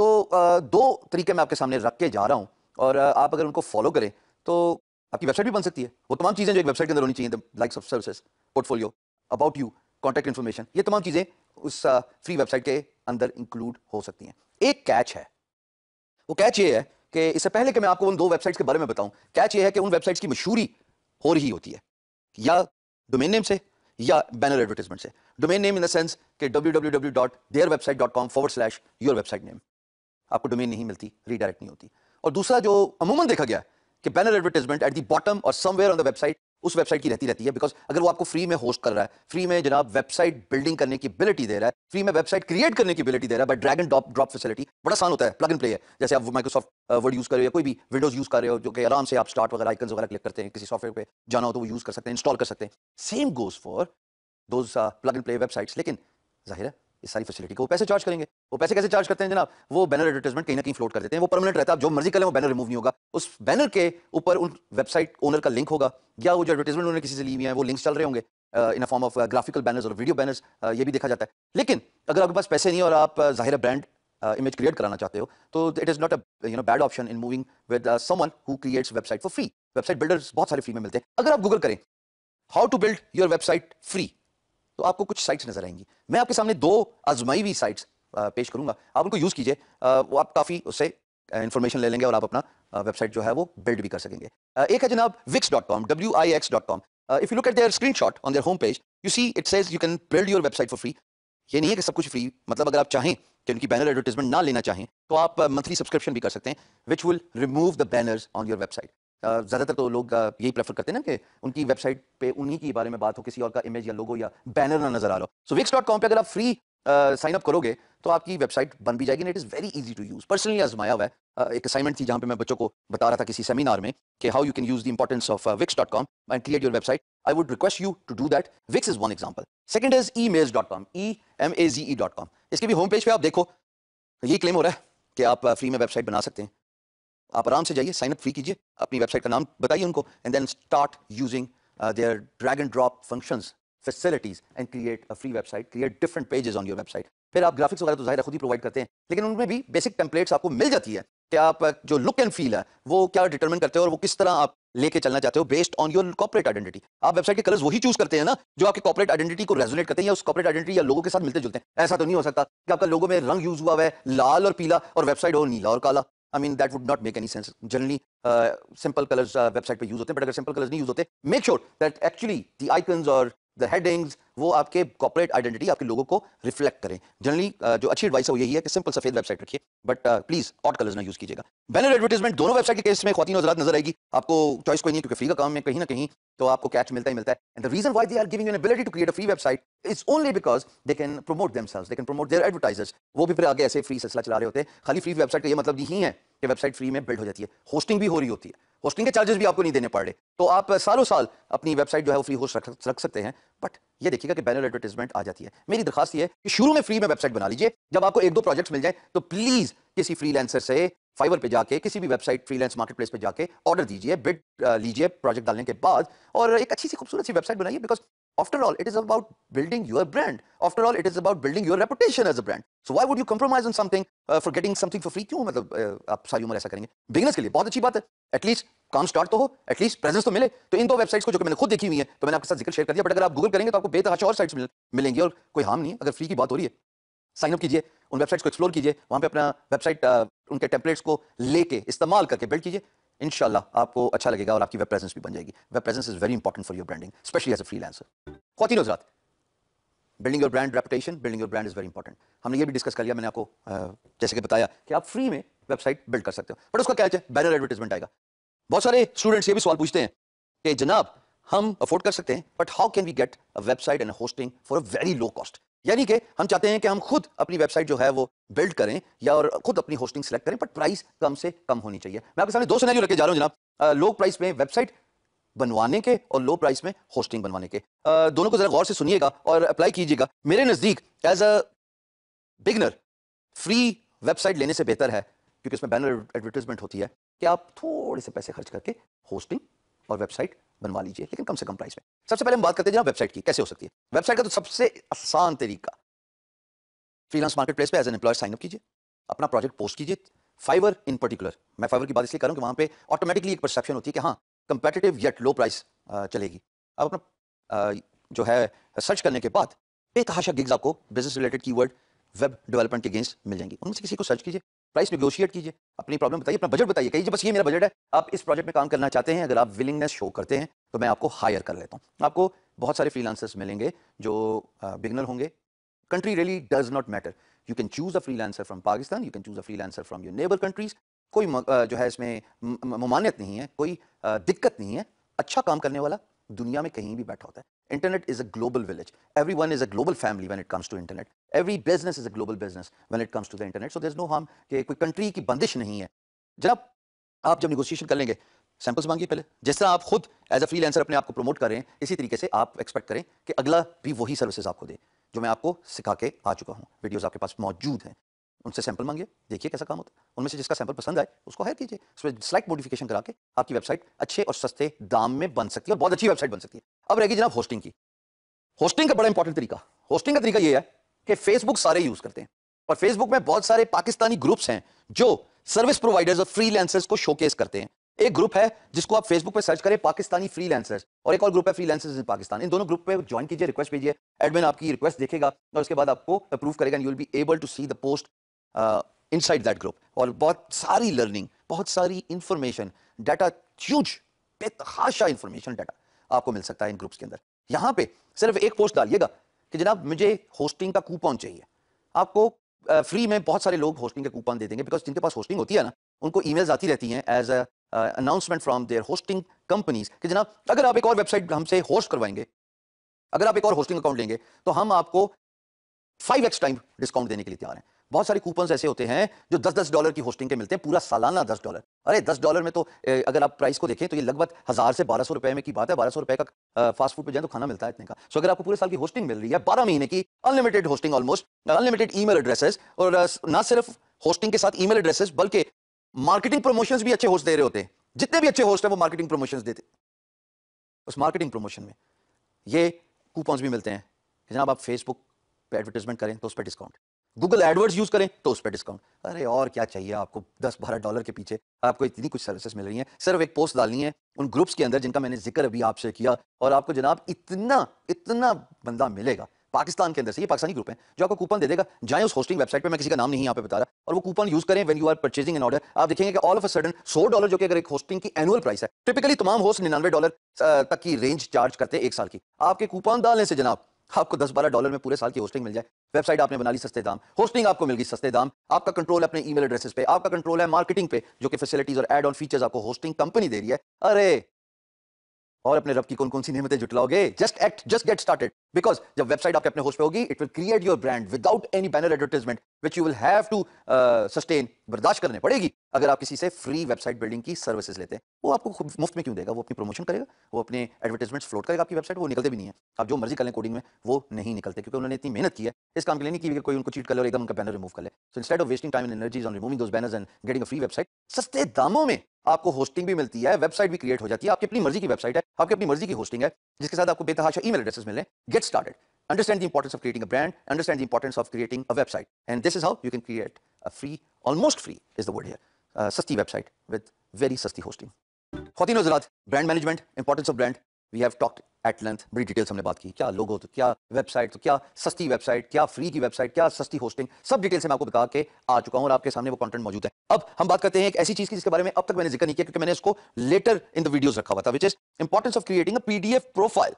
तो आ, दो तरीके मैं आपके सामने रख के जा रहा हूँ और आ, आप अगर उनको फॉलो करें तो आपकी वेबसाइट भी बन सकती है वो तमाम चीज़ें जो एक वेबसाइट के अंदर होनी चाहिए likes of services portfolio about you contact information ये तमाम चीज़ें उस फ्री वेबसाइट के अंदर इंक्लूड हो सकती हैं एक कैच है वो कैच ये है कि इससे पहले कि मैं आपको उन दो वेबसाइट्स के बारे में बताऊं कैच ये है कि उन वेबसाइट्स की मशहूरी हो रही होती है या डोमेन नेम से या बैनर एडवर्टीजमेंट से domain name in the sense कि W W W dot their website dot com forward slash your website name आपको डोमेन नहीं मिलती रीडायरेक्ट नहीं होती और दूसरा जो अमूमन देखा गया कि banner advertisement at the bottom और समवेयर ऑन द वेबसाइट उस वेबसाइट की रहती रहती है बिकॉज अगर वो आपको फ्री में होस्ट कर रहा है फ्री में जनाब वेबसाइट बिल्डिंग करने की एबिलिटी दे रहा है फ्री में वेबसाइट क्रिएट करने की एबिलिटी दे रहा है but drag and drop drop facility बड़ा आसान होता है प्लग एंड प्ले है जैसे आप माइक्रोसॉफ्ट वर्ड यूज कर रहे हो कोई भी विंडोज यूज कर रहे हो जो कि आराम से आप स्टार्ट वगैरह आइकन वगैरह क्लिक करते हैं किसी सॉफ्टवेयर पर जाना हो तो वो यूज कर सकते हैं इंस्टॉल कर सकते हैं same goes for the plug and play websites लेकिन जाहिर है इस सारी फैसिलिटी को वो पैसे चार्ज करेंगे वो पैसे कैसे चार्ज करते हैं जनाब वो बैनर एडवर्टाइजमेंट कहीं ना कहीं फ्लोट कर देते हैं वो परमानेंट रहता है जो मर्जी करें वो बैनर रिमूव नहीं होगा उस बैनर के ऊपर उन वेबसाइट ओनर का लिंक होगा या वो जो एडवर्टाइजमेंट उन्होंने किसी से ली हुई है वो लिंक्स चल रहे होंगे in form of graphical banners और वीडियो बैनर्स ये भी देखा जाता है लेकिन अगर आपके पास पैसे नहीं और आप uh, जाहिर ब्रांड इमेज क्रिएट कराना चाहते हो तो it is not a you know bad option in moving with someone who creates website for free website builders बहुत सारे फ्री में मिलते हैं अगर आप गूगल करें how to build your website free तो आपको कुछ साइट्स नजर आएंगी मैं आपके सामने दो आजमाई हुई साइट्स पेश करूंगा आप उनको यूज़ कीजिए वो आप काफ़ी उससे इन्फॉर्मेशन ले लेंगे और आप अपना वेबसाइट जो है वो बिल्ड भी कर सकेंगे एक है जनाब Wix dot com W I X dot com if you look at their screenshot on their home page you see it says you can build your website for free ये नहीं है कि सब कुछ फ्री मतलब अगर आप चाहें कि उनकी बैनर एडवर्टीजमेंट ना लेना चाहें तो आप मंथली सब्सक्रिप्शन भी कर सकते हैं which will remove the banners on your website ज़्यादातर तो लोग यही प्रेफर करते हैं ना कि उनकी वेबसाइट पे उन्हीं के बारे में बात हो किसी और का इमेज या लोगो या बैनर ना नजर आ रहा हो सो विक्स डॉट कॉम पर अगर आप फ्री साइन अप करोगे तो आपकी वेबसाइट बन भी जाएगी and it is very easy to use personally आजमाया हुआ है uh, एक असाइनमेंट थी जहाँ पे मैं बच्चों को बता रहा था किसी सेमिनार में कि how you can use the importance of Wix dot com and create your website I would request you to do that Wix is one example second is Emaze dot com E M A G E dot com इसके भी home page पर आप देखो ये claim हो रहा है कि आप फ्री में वेबसाइट बना सकते हैं आप आराम से जाइए साइन अप फ्री कीजिए अपनी वेबसाइट का नाम बताइए उनको and then start using their drag and drop functions facilities and create a free website create different pages on your website फिर आप ग्राफिक्स वगैरह तो जाहिर खुद ही प्रोवाइड करते हैं लेकिन उनमें भी बेसिक टेम्पलेट्स आपको मिल जाती है कि आप uh, जो लुक एंड फील है वो क्या डिटरमिन करते हो और वो किस तरह आप लेके चलना चाहते हो based on your corporate identity आप वेबसाइट के कलर्स वही चूज करते हैं ना जो आपके कॉपरेट आइडेंटिटी को रेजोनेट करते हैं या उस कॉपरेट आइडेंटिटी या लोगों के साथ मिलते जुलते हैं ऐसा तो नहीं हो सकता कि आपका लोगों में रंग यूज हुआ है लाल और पीला और वेबसाइट हो नीला और काला I mean, that would not make any sense. Generally, uh, simple colors uh, website pe use hote, but if simple colors nahi use hote, make sure that actually the icons or the headings वो आपके corporate identity आपके लोगों को reflect करें generally जो अच्छी advice है वो यही है कि सिंपल सफेद वेबसाइट रखिए बट प्लीज ऑट कलर्स ना यूज कीजिएगा बैनर एडवर्टीजमेंट दोनों वेबसाइट के केस में खातन हजरात नजर आएगी आपको चॉइस कोई नहीं क्योंकि फ्री का काम है कहीं ना कहीं तो आपको कैच मिलता ही मिलता है and the reason why they are giving an ability to create a free website is only because they can promote themselves they can promote their advertisers वो भी फिर आगे ऐसे फ्री सिलसिला चला रहे होते हैं खाली फ्री वेबसाइट का ये मतलब नहीं है कि वेबसाइट फ्री में बिल्ड हो जाती है होस्टिंग भी हो रही होती है होस्टिंग के चार्जेस भी आपको नहीं देने पड़ रहे तो आप सालों साल अपनी वेबसाइट जो है वो फ्री होस्ट रख, रख सकते हैं बट ये देखिएगा कि बैनर एडवर्टाइजमेंट आ जाती है मेरी दरखास्त ये है कि शुरू में फ्री में वेबसाइट बना लीजिए जब आपको एक दो प्रोजेक्ट्स मिल जाए तो प्लीज़ किसी फ्रीलांसर से फाइवर पे जाके किसी भी वेबसाइट फ्रीलांस प्लेस पर जाके ऑर्डर दीजिए बिड लीजिए प्रोजेक्ट डालने के बाद और एक अच्छी सी खूबसूरत सी वेबसाइट बनाइए because After all, it is about building your brand. After all, it is about building your reputation as a brand. So why would you compromise on something uh, for getting something for free? क्यों मतलब uh, आप सारी उम्र ऐसा करेंगे beginners के लिए बहुत अच्छी बात है एटलीस्ट काम स्टार्ट तो हो एटलीस्ट प्रेजेंस तो मिले तो इन दो वेबसाइट्स को जो कि मैंने खुद देखी हुई है तो मैंने आपके साथ जिक्र शेयर कर दिया बट अगर आप गूगल करेंगे तो आपको बेतहाशा और साइट्स मिल, मिलेंगी और कोई हार्म नहीं अगर फ्री की बात हो रही है साइन अप कीजिए उन वेबसाइट्स को एक्सप्लोर कीजिए वहाँ पे अपना वेबसाइट uh, उनके टेम्पलेट्स को लेके इस्तेमाल करके बिल्ड कीजिए इनशाला आपको अच्छा लगेगा और आपकी वेब प्रेजेंस भी बन जाएगी web presence is very important for your branding specially as a freelancer खातिन हजरात building your brand reputation building your brand is very important हमने ये भी डिस्कस कर लिया मैंने आपको जैसे कि बताया कि आप फ्री में वेबसाइट बिल्ड कर सकते हो बट उसका क्या है बैनर एडवर्टीजमेंट आएगा बहुत सारे स्टूडेंट्स ये भी सवाल पूछते हैं कि जनाब हम अफोर्ड कर सकते हैं but how can we get a website and hosting for a very low cost यानी कि हम चाहते हैं कि हम खुद अपनी वेबसाइट जो है वो बिल्ड करें या और खुद अपनी होस्टिंग सेलेक्ट करें बट प्राइस कम से कम होनी चाहिए मैं आपके सामने दो सिनेरियो लेके जा रहा हूँ जनाब लो प्राइस में वेबसाइट बनवाने के और लो प्राइस में होस्टिंग बनवाने के आ, दोनों को जरा गौर से सुनिएगा और अप्लाई कीजिएगा मेरे नज़दीक as a beginner free website लेने से बेहतर है क्योंकि इसमें बैनर एडवर्टीजमेंट होती है कि आप थोड़े से पैसे खर्च करके होस्टिंग और वेबसाइट बनवा लीजिए लेकिन कम से कम प्राइस में सबसे पहले हम बात करते हैं जनाब वेबसाइट की कैसे हो सकती है वेबसाइट का तो सबसे आसान तरीका फ्रीलांस मार्केट प्लेस पर एज एन एम्प्लॉय साइनअप कीजिए अपना प्रोजेक्ट पोस्ट कीजिए फाइवर इन पर्टिकुलर मैं फाइवर की बात इसलिए कर रहा हूँ कि वहाँ पे ऑटोमेटिकली एक परसेप्शन होती है कि हाँ कंपेटेटिव येट लो प्राइस चलेगी अब अपना जो है सर्च करने के बाद बेतहाशा गिग्स आपको बिजनेस रिलेटेड की वेब डेवलपमेंट के अगेंस्ट मिल जाएंगी उनमें से किसी को सर्च कीजिए प्राइस निगोशिएट कीजिए अपनी प्रॉब्लम बताइए अपना बजट बताइए कहीं बस ये मेरा बजट है आप इस प्रोजेक्ट में काम करना चाहते हैं अगर आप विलिंगनेस शो करते हैं तो मैं आपको हायर कर लेता हूँ आपको बहुत सारे फ्रीलांसर्स मिलेंगे जो बिगनर होंगे does not matter you can choose a freelancer from Pakistan you can choose a freelancer from your neighbour countries कोई जो है इसमें ममानियत नहीं है कोई दिक्कत नहीं है अच्छा काम करने वाला दुनिया में कहीं भी बैठा होता है internet is a global village everyone is a global family when it comes to internet every business is a global business when it comes to the internet so there is no harm कि कोई country की बंदिश नहीं है जनाब आप जब negotiation कर लेंगे सैंपल्स मांगिए पहले जिस तरह आप खुद एज अ फ्रीलांसर अपने आप को प्रमोट कर रहे हैं इसी तरीके से आप एक्सपेक्ट करें कि अगला भी वही सर्विसेज आपको दे जो मैं आपको सिखा के आ चुका हूँ वीडियोस आपके पास मौजूद हैं उनसे सैंपल मांगिए देखिए कैसा काम होता है उनमें से जिसका सैंपल पसंद आए उसको हायर कीजिए उसमें स्लाइट मॉडिफिकेशन करा के आपकी वेबसाइट अच्छे और सस्ते दाम में बन सकती है और बहुत अच्छी वेबसाइट बन सकती है अब रहेगी जनाब होस्टिंग की होस्टिंग का बड़ा इंपॉर्टेंट तरीका होस्टिंग का तरीका यह है कि फेसबुक सारे यूज करते हैं और फेसबुक में बहुत सारे पाकिस्तानी ग्रुप्स हैं जो सर्विस प्रोवाइडर्स और फ्रीलांसर्स को शोकेस करते हैं एक ग्रुप है जिसको आप फेसबुक पर सर्च करें पाकिस्तानी फ्रीलांसर्स और एक और ग्रुप है फ्रीलांसर्स इन पाकिस्तान इन दोनों ग्रुप पे ज्वाइन कीजिए रिक्वेस्ट भेजिए एडमिन आपकी रिक्वेस्ट देखेगा और उसके बाद आपको अप्रूव करेगा you will be able to see the post side that group और बहुत सारी लर्निंग बहुत सारी इंफॉर्मेशन डाटा ह्यूज बेतहाशा इंफॉर्मेशन डाटा आपको मिल सकता है इन ग्रुप्स के अंदर यहाँ पे सिर्फ एक पोस्ट डालिएगा कि जनाब मुझे होस्टिंग का कूपन चाहिए आपको फ्री में बहुत सारे लोग होस्टिंग के कूपन दे देंगे बिकॉज जिनके पास होस्टिंग होती है ना उनको ईमेल्स आती रहती हैं as announcement from their hosting companies कि जनाब अगर आप एक और वेबसाइट हमसे होस्ट करवाएंगे अगर आप एक और होस्टिंग अकाउंट लेंगे तो हम आपको फाइव एक्स टाइम डिस्काउंट देने के लिए तैयार हैं बहुत सारे कूपन ऐसे होते हैं जो दस दस डॉलर की होस्टिंग के मिलते हैं पूरा सालाना दस डॉलर अरे दस डॉलर में तो ए, अगर आप प्राइस को देखें तो ये लगभग हज़ार से बारह सौ रुपए में की बात है बारह सौ रुपए का फास्ट फूड पे जाए तो खाना मिलता है इतने का सो अगर आपको पूरे साल की होस्टिंग मिल रही है बारह महीने की unlimited hosting almost unlimited e addresses और ना सिर्फ होस्टिंग के साथ ई एड्रेसेस बल्कि मार्केटिंग प्रमोशन भी अच्छे होस्ट दे रहे होते हैं जितने भी अच्छे होस्ट हैं वो मार्केटिंग प्रमोशन देते उस मार्केटिंग प्रमोशन में ये कूपन्स भी मिलते हैं जनाब आप फेसबुक पर एडवर्टीजमेंट करें तो उस पर डिस्काउंट गूगल एडवर्ड्स यूज करें तो उस पर डिस्काउंट अरे और क्या चाहिए आपको दस बारह डॉलर के पीछे आपको इतनी कुछ सर्विसेज मिल रही हैं सिर्फ एक पोस्ट डालनी है उन ग्रुप्स के अंदर जिनका मैंने जिक्र अभी आपसे किया और आपको जनाब इतना इतना बंदा मिलेगा पाकिस्तान के अंदर से ये पाकिस्तानी ग्रुप है जो आपको कूपन दे देगा जाए उस होस्टिंग वेबसाइट पे मैं किसी का नाम नहीं यहाँ पे बता रहा और वो कूपन यूज करें when you are purchasing an order आप देखेंगे कि ऑल ऑफ अ सडन सौ डॉलर जो कि अगर एक होस्टिंग की एनुअल प्राइस है टिपिकली तमाम होस्ट निन्यानवे डॉलर तक की रेंज चार्ज करते हैं एक साल की आपके कूपन डालने से जनाब आपको दस बारह डॉलर में पूरे साल की होस्टिंग मिल जाए वेबसाइट आपने बना ली सस्ते दाम होस्टिंग आपको मिल गई सस्ते दाम आपका कंट्रोल अपने ईमेल एड्रेसेस पे आपका कंट्रोल है मार्केटिंग पे जो कि फैसिलिटीज और एड ऑन फीचर्स आपको होस्टिंग कंपनी दे रही है अरे और अपने रब की कौन कौन सी नियमतें जुटलाओगे just act just get started because जब वेबसाइट आपके अपने होस्ट पे होगी it will create your brand without any banner advertisement which you will have to sustain बर्दाश्त करने पड़ेगी अगर आप किसी से फ्री वेबसाइट बिल्डिंग की सर्विसेज लेते हैं वो आपको मुफ्त में क्यों देगा वो अपनी प्रमोशन करेगा वो अपने एडवर्टाइजमेंट्स फ्लोट करेगा आपकी वेबसाइट वो निकलते भी नहीं है आप जो मर्जी कर लें कोडिंग में वो नहीं निकलते क्योंकि उन्होंने इतनी मेहनत की है इस काम के लिए नहीं कि कोई उनको चीट कर ले और एकदम उनका बैनर रिमूव कर ले so instead of wasting time and energies on removing those banners and getting a free website सस्ते दामों में आपको होस्टिंग भी मिलती है वेबसाइट भी क्रिएट हो जाती है आपकी अपनी मर्जी की वेबसाइट है आपकी अपनी मर्जी की होस्टिंग है जिसके साथ आपको बेतहाशा ईमेल एड्रेस मिले get start understand the importance of creating a brand understand the importance of creating a website and this is how you can create a free almost free is the word here सस्ती website with very सस्ती hosting खौतिन brand management importance of brand we have talked at length बड़ी details हमने बात की क्या लोगो तो क्या वेबसाइट तो क्या सस्ती वेबसाइट क्या फ्री की वेबसाइट क्या सस्ती होस्टिंग सब डिटेल्स मैं आपको बता के आ चुका हूं और आपके सामने वो कंटेंट मौजूद है अब हम बात करते हैं एक ऐसी चीज की जिसके बारे में अब तक मैंने जिक्र नहीं किया क्योंकि मैंने इसको लेटर इन द वीडियोस रखा हुआ था which is importance of creating PDF profile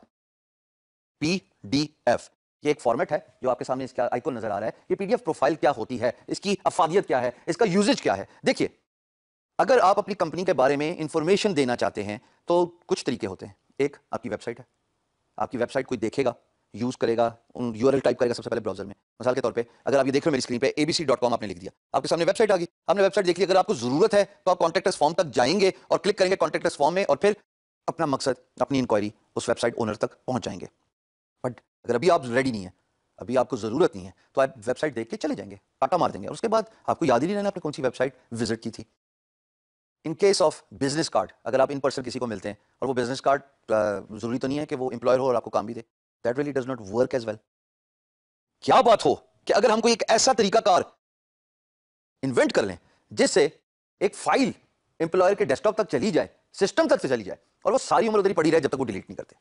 PDF ये एक फॉर्मेट है जो आपके सामने इसका आइकन नजर आ रहा है ये पीडीएफ प्रोफाइल क्या होती है इसकी अफादियत क्या है इसका यूजेज क्या है देखिए अगर आप अपनी कंपनी के बारे में इंफॉर्मेशन देना चाहते हैं तो कुछ तरीके होते हैं एक आपकी वेबसाइट है आपकी वेबसाइट कोई देखेगा यूज़ करेगा उन यू टाइप करेगा सबसे पहले ब्राउजर में मिसाल के तौर पे अगर आप ये देख रहे हो मेरी स्क्रीन पे एबीसी डॉट कॉम आपने लिख दिया आपके सामने वेबसाइट आ गई आपने वेबसाइट देख ली अगर आपको जरूरत है तो आप कॉन्टेक्टर्स फॉर्म तक जाएंगे और क्लिक करेंगे कॉन्टेक्टर्स फॉर्म में और फिर अपना मकसद अपनी इंक्वायरी उस वेबसाइट ओनर तक पहुंचाएंगे बट अगर अभी आप रेडी नहीं है अभी आपको ज़रूरत नहीं है तो आप वेबसाइट देख के चले जाएंगे काटा मार देंगे और उसके बाद आपको याद ही नहीं रहना आपने कौन सी वेबसाइट विजिट की थी in case of business card अगर आप इन पर्सन किसी को मिलते हैं और वो बिजनेस कार्ड जरूरी तो नहीं है कि वो एम्प्लॉयर हो और आपको काम भी दे that really does not work as well क्या बात हो कि अगर हम कोई एक ऐसा तरीका कार इन्वेंट कर लें जिससे एक फाइल एम्प्लॉयर के डेस्कटॉप तक चली जाए सिस्टम तक से चली जाए और वो सारी उम्र उधर पड़ी रहे जब तक वो डिलीट नहीं करते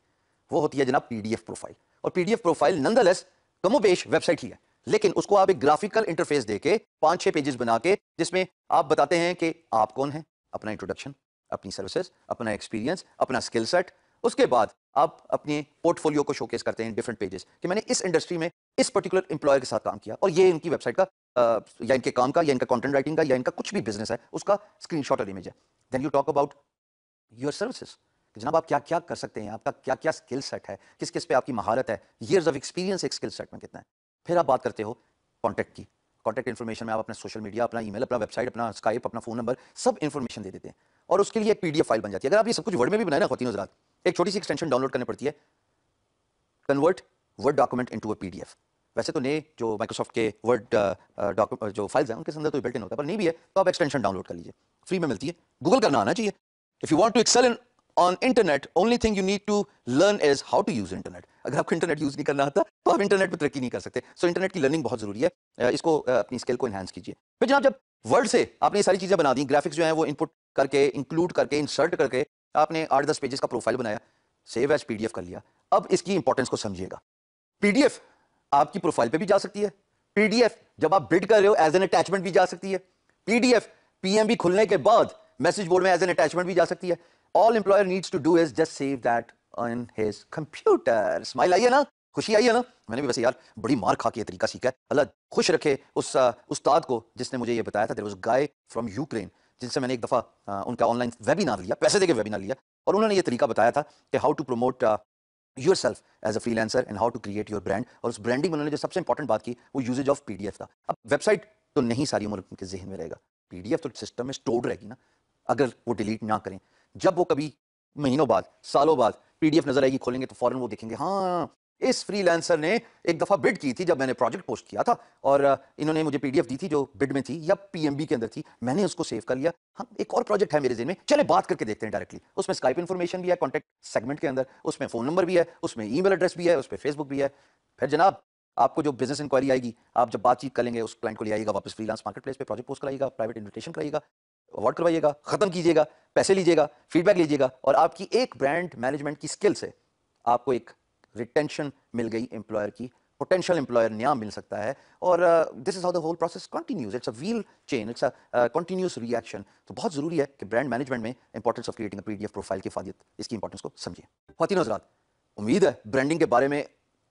वो होती है जनाब पीडीएफ प्रोफाइल और पीडीएफ प्रोफाइल नंदलेस कमोबेश वेबसाइट ही है लेकिन उसको आप एक ग्राफिकल इंटरफेस देके पांच छह पेजेस बना के जिसमें आप बताते हैं कि आप कौन हैं अपना इंट्रोडक्शन अपनी सर्विसेज अपना एक्सपीरियंस अपना स्किल सेट उसके बाद आप अपने पोर्टफोलियो को शोकेस करते हैं डिफरेंट पेजेस कि मैंने इस इंडस्ट्री में इस पर्टिकुलर एम्प्लॉयर के साथ काम किया और ये इनकी वेबसाइट का या इनके काम का या इनका कंटेंट राइटिंग का या इनका कुछ भी बिजनेस है उसका स्क्रीनशॉट और इमेज है then you talk about your services जनाब आप क्या क्या कर सकते हैं आपका क्या क्या स्किल सेट है किस किस पे आपकी महारत है ईयर्स ऑफ एक्सपीरियंस एक स्किल सेट में कितना है फिर आप बात करते हो कॉन्टैक्ट की कॉन्टैक्ट इन्फॉर्मेशन में आप अपना सोशल मीडिया अपना ईमेल अपना वेबसाइट अपना स्काइप अपना फोन नंबर सब इन्फॉर्मेशन दे देते हैं और उसके लिए एक पीडीएफ फाइल बन जाती है अगर आप ये सब कुछ वर्ड में भी बनाए ना खातिन हजरात एक छोटी सी एक्सटेंशन डाउनलोड करनी पड़ती है convert word document into a वैसे तो नए जो माइक्रोसॉफ्ट के वर्ड डॉक्यूमेंट जो फाइल्स हैं उनके अंदर तो बिल्ट इन होता है पर नहीं भी है तो आप एक्सटेंशन डाउनलोड कर लीजिए फ्री में मिलती है गूगल करना आना चाहिए if you want to excel in on internet only thing you need to learn is how to use internet अगर आपको इंटरनेट यूज़ नहीं करना आता तो आप इंटरनेट पर तरक्की नहीं कर सकते सो so, इंटरनेट की लर्निंग बहुत ज़रूरी है इसको अपनी स्किल को इन्हांस कीजिए फिर जनाब जब वर्ड से आपने ये सारी चीज़ें बना दी ग्राफिक्स जो है वो इनपुट करके इंक्लूड करके इंसर्ट करके आपने आठ दस पेजेस का प्रोफाइल बनाया सेव एज पीडीएफ कर लिया अब इसकी इंपॉर्टेंस को समझिएगा पीडीएफ आपकी प्रोफाइल पे भी जा सकती है पीडीएफ जब आप बिड कर रहे हो एज एन अटैचमेंट भी जा सकती है पीडीएफ पीएमबी खुलने के बाद मैसेज बोर्ड में एज एन अटैचमेंट भी जा सकती है all employer needs to do is just save that on his computer smile आई है ना खुशी आई है ना मैंने भी वैसे यार बड़ी मार खा के तरीका सीखा है अल्लाह खुश रखे उस उस्ताद को जिसने मुझे ये बताया था there was guy from Ukraine जिनसे मैंने एक दफ़ा उनका ऑनलाइन वेबिनार लिया पैसे देके वेबिनार लिया और उन्होंने ये तरीका बताया था कि how to promote yourself as a freelancer and how to create your brand और उस ब्रांडिंग में उन्होंने जो सबसे इंपॉर्टेंट बात की वो यूजेज ऑफ पी था अब वेबसाइट तो नहीं सारी उम्र उनके जहन में रहेगा पी तो सिस्टम में स्टोर्ड रहेगी ना अगर वो डिलीट ना करें जब वो कभी महीनों बाद सालों बाद पीडीएफ नजर आएगी खोलेंगे तो फॉरन वो देखेंगे हाँ इस फ्रीलांसर ने एक दफ़ा बिड की थी जब मैंने प्रोजेक्ट पोस्ट किया था और इन्होंने मुझे पीडीएफ दी थी जो बिड में थी या पीएमबी के अंदर थी मैंने उसको सेव कर लिया हम हाँ, एक और प्रोजेक्ट है मेरे जिन में चले बात करके देखते हैं डायरेक्टली उसमें स्काइप इन्फॉर्मेशन भी है कॉन्टेक्ट सेगमेंट के अंदर उसमें फ़ोन नंबर भी है उसमें ई एड्रेस भी है उस पर फेसबुक भी है फिर जनाब आपको जो बिजनेस इंक्वायरी आएगी आप जब बातचीत करेंगे उस क्लाइंट को ले आएगा वापस फ्रीलांस मार्केट प्लेस पर प्रोजेक्ट पोस्ट कराएगा प्राइवेट इन्विटेशन कराएगा अवॉर्ड करवाइएगा ख़त्म कीजिएगा पैसे लीजिएगा फीडबैक लीजिएगा और आपकी एक ब्रांड मैनेजमेंट की स्किल से आपको एक रिटेंशन मिल गई एम्प्लॉयर की पोटेंशियल एम्प्लॉयर नया मिल सकता है और this is how the whole process continues it's a wheel chain it's a continuous reaction तो बहुत जरूरी है कि ब्रांड मैनेजमेंट में importance of creating PDF profile की फादियत इसकी इंपॉर्टेंस को समझें खातिन हजरात उम्मीद है ब्रांडिंग के बारे में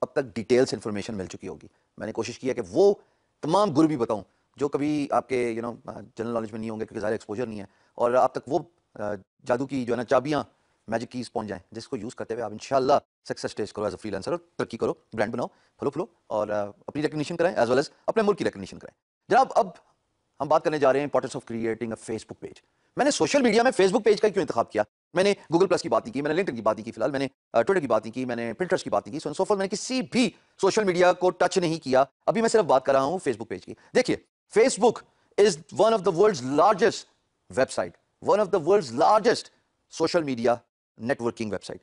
अब तक डिटेल्स इंफॉर्मेशन मिल चुकी होगी मैंने कोशिश की है कि वो तमाम गुरु भी बताऊँ जो कभी आपके यू नो जनरल नॉलेज में नहीं होंगे क्योंकि ज़्यादा एक्सपोजर नहीं है और आप तक वो जादू की जो है ना चाबियाँ मैजिक कीज पहुँच जाएँ जिसको यूज़ करते हुए आप इनशाला सक्सेस टेस्ट करो एज अ फ्रीलांसर और तरक्की करो ब्रांड बनाओ फलो फलो और अपनी रिकग्निशन कराएं एज वेल एज अपने मुल्क की रिकग्निशन कराएं जनाब अब हम बात करने जा रहे हैं importance of creating a Facebook page मैंने सोशल मीडिया में फेसबुक पेज का क्यों इंतखब किया मैंने गूगल प्लस की बात नहीं की मैंने लिंक की बात नहीं की फिलहाल मैंने ट्विटर की बात नहीं की मैंने प्रिंटर्स की बात नहीं की सोन सोफल मैंने किसी भी सोशल मीडिया को टच नहीं किया अभी मैं सिर्फ बात कर रहा हूँ फेसबुक पेज की देखिए Facebook is one of the world's largest website, one of the world's largest social media networking website.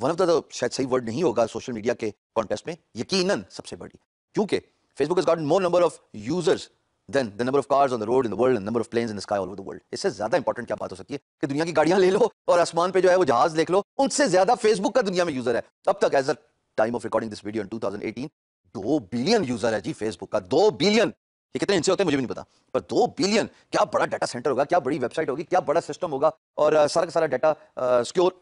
One of the शायद सही वर्ड नहीं होगा सोशल मीडिया के कॉन्टेस्ट में यकीनन सबसे बड़ी क्योंकि Facebook is got more number of users than the number of cars on the road in the world number of planes in the sky all over the world इससे ज्यादा important क्या बात हो सकती है कि दुनिया की गाड़ियां ले लो और आसमान पे जो है वो जहाज देख लो उनसे ज्यादा फेसबुक का दुनिया में यूजर है अब तक as a time of recording this video in 2018 दो बिलियन यूजर है जी फेसबुक का दो बिलियन ये कितने इनसे होते हैं मुझे भी नहीं पता पर दो बिलियन क्या बड़ा डाटा सेंटर होगा क्या बड़ी वेबसाइट होगी क्या बड़ा सिस्टम होगा और सारा का सारा डाटा स्क्योर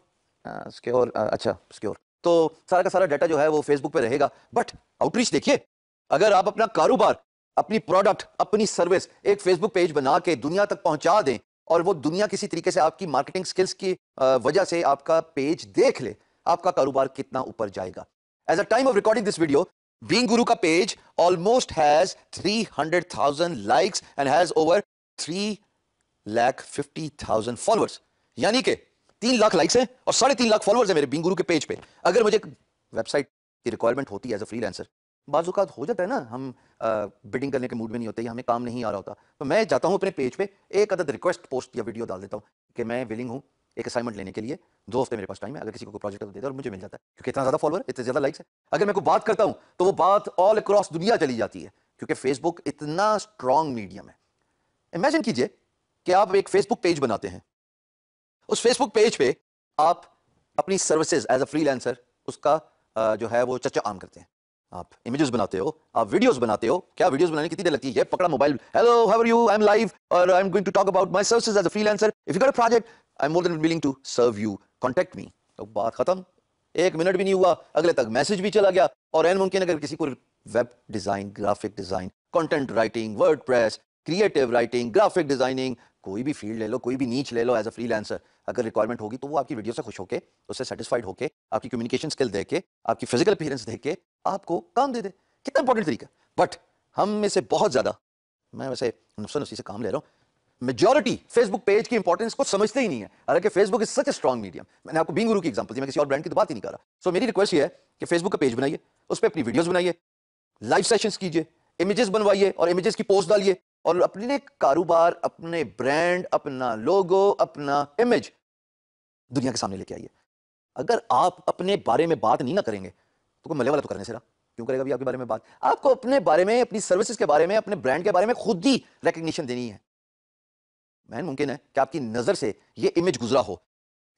स्क्योर अच्छा स्क्योर तो सारा का सारा डाटा जो है वो फेसबुक पे रहेगा बट आउटरीच देखिए अगर आप अपना कारोबार अपनी प्रोडक्ट अपनी सर्विस एक फेसबुक पेज बना के दुनिया तक पहुंचा दें और वो दुनिया किसी तरीके से आपकी मार्केटिंग स्किल्स की वजह से आपका पेज देख ले आपका कारोबार कितना ऊपर जाएगा as a time of recording this video Being Guru ka page almost has 300,000 likes and has over 3 followers. यानी के तीन लाख लाइक्स हैं और साढ़े तीन लाख फॉलोअर्स हैं मेरे बिंग गुरु के पेज पे अगर मुझे वेबसाइट की रिक्वायरमेंट होती है एज अ फ्रीलांसर बाजूकात हो जाता है ना हम बिडिंग करने के मूड में नहीं होते हमें काम नहीं आ रहा होता तो मैं जाता हूँ अपने पेज पे एक अदद रिक्वेस्ट पोस्ट या वीडियो डाल देता हूँ कि मैं विलिंग हूँ एक असाइनमेंट लेने के लिए दो हफ्ते मेरे पास टाइम है अगर किसी को प्रोजेक्ट दे दे और मुझे मिल जाता है क्योंकि इतना ज़्यादा फॉलोअर इतने ज़्यादा लाइक्स है अगर मैं कोई बात करता हूँ तो वो बात ऑल अक्रॉस दुनिया चली जाती है क्योंकि फेसबुक इतना स्ट्रांग मीडियम है इमेजिन कीजिए कि आप एक फेसबुक पेज बनाते हैं उस फेसबुक पेज पे आप अपनी सर्विसेज एज अ फ्रीलांसर उसका जो है वो चर्चा आम करते हैं आप इमेजेस बनाते हो आप वीडियोस बनाते हो क्या वीडियोस बनाने कितनी देर लगती है पकड़ा mobile hello how are you I am live और I am going to talk about my services as a freelancer if you got a project I am more than willing to serve you contact me तो बात खत्म एक minute भी नहीं हुआ अगले तक मैसेज भी चला गया और एन मुमकिन अगर किसी को web design graphic design content writing WordPress creative writing graphic designing कोई भी फील्ड ले लो कोई भी नीच ले लो एज अ फ्रीलांसर अगर रिक्वायरमेंट होगी तो वो आपकी वीडियो से खुश होकर उससे सेटिस्फाइड होकर आपकी कम्युनिकेशन स्किल देख के आपकी फिजिकल अपीयरेंस देख के आपको काम दे दे कितना इंपॉर्टेंट तरीका बट हम में से बहुत ज़्यादा मैं वैसे नुस्खा नुस्खी से काम ले रहा हूँ मेजोरिटी फेसबुक पेज की इंपॉर्टेंस को समझते ही नहीं है हालांकि Facebook is such strong medium मैंने आपको बिंग गुरु की एग्जाम्पल मैं किसी और ब्रांड की तो बात ही नहीं कर रहा सो so, मेरी रिक्वेस्ट ये है कि फेसबुक का पेज बनाइए उस पर अपनी वीडियो बनाइए लाइव सेशंस कीजिए इमेजेस बनवाइए और इमेजेस की पोस्ट डालिए और अपने कारोबार अपने ब्रांड अपना लोगो अपना इमेज दुनिया के सामने लेके आइए अगर आप अपने बारे में बात नहीं ना करेंगे तो कोई मले वाला तो करने से रहा क्यों करेगा भी आपके बारे में बात आपको अपने बारे में अपनी सर्विसेज के बारे में अपने ब्रांड के बारे में खुद ही रिकग्निशन देनी है मैन मुमकिन है कि आपकी नज़र से ये इमेज गुजरा हो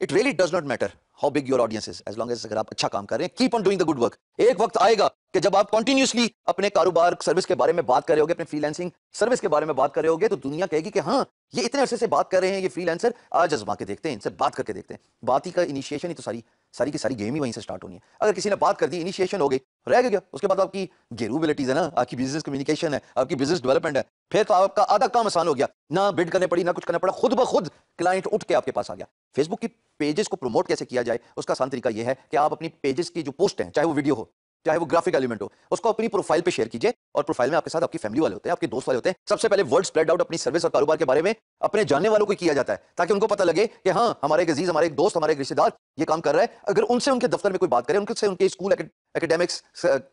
it really does not matter how big your audience is as long as अगर आप अच्छा काम कर रहे हैं keep on doing the good work एक वक्त आएगा कि जब आप कंटिन्यूसली अपने कारोबार सर्विस के बारे में बात कर रहे होगे अपने फ्रीलैंसिंग सर्विस के बारे में बात कर रहे होगे तो दुनिया कहेगी कि हाँ ये इतने अरसे से बात कर रहे हैं ये फ्रीलैंसर आज जज्बा के देखते हैं इनसे बात करके देखते हैं बात ही का इनिशिएशन ही तो सारी सारी की सारी गेम ही वहीं से स्टार्ट होनी है अगर किसी ने बात कर दी इनिशिएशन हो गई रह गया उसके बाद तो आपकी गेरूबिलिटीज है ना आपकी बिजनेस कम्युनिकेशन है आपकी बिजनेस डेवलपमेंट है फिर तो आपका आधा काम आसान हो गया ना बिड करने पड़ी ना कुछ करना पड़ा खुद ब खुद क्लाइंट उठ के आपके पास आ गया फेसबुक की पेजेस को प्रमोट कैसे किया जाए उसका आसान तरीका यह है कि आप अपनी पेजेस की जो पोस्ट है चाहे वो वीडियो हो चाहे वो ग्राफिक एलिमेंट हो उसको अपनी प्रोफाइल पे शेयर कीजिए और प्रोफाइल में आपके साथ आपकी फैमिली वाले होते हैं आपके दोस्त वाले होते हैं सबसे पहले वर्ड स्प्रेड आउट अपनी सर्विस और कारोबार के बारे में अपने जानने वालों को किया जाता है ताकि उनको पता लगे कि हाँ हमारे एक अजीज हमारे एक दोस्त हमारे एक रिश्तेदार ये काम कर रहा है अगर उनसे उनके दफ्तर में कोई बात करें उनसे उनके स्कूल एकेडेमिक्स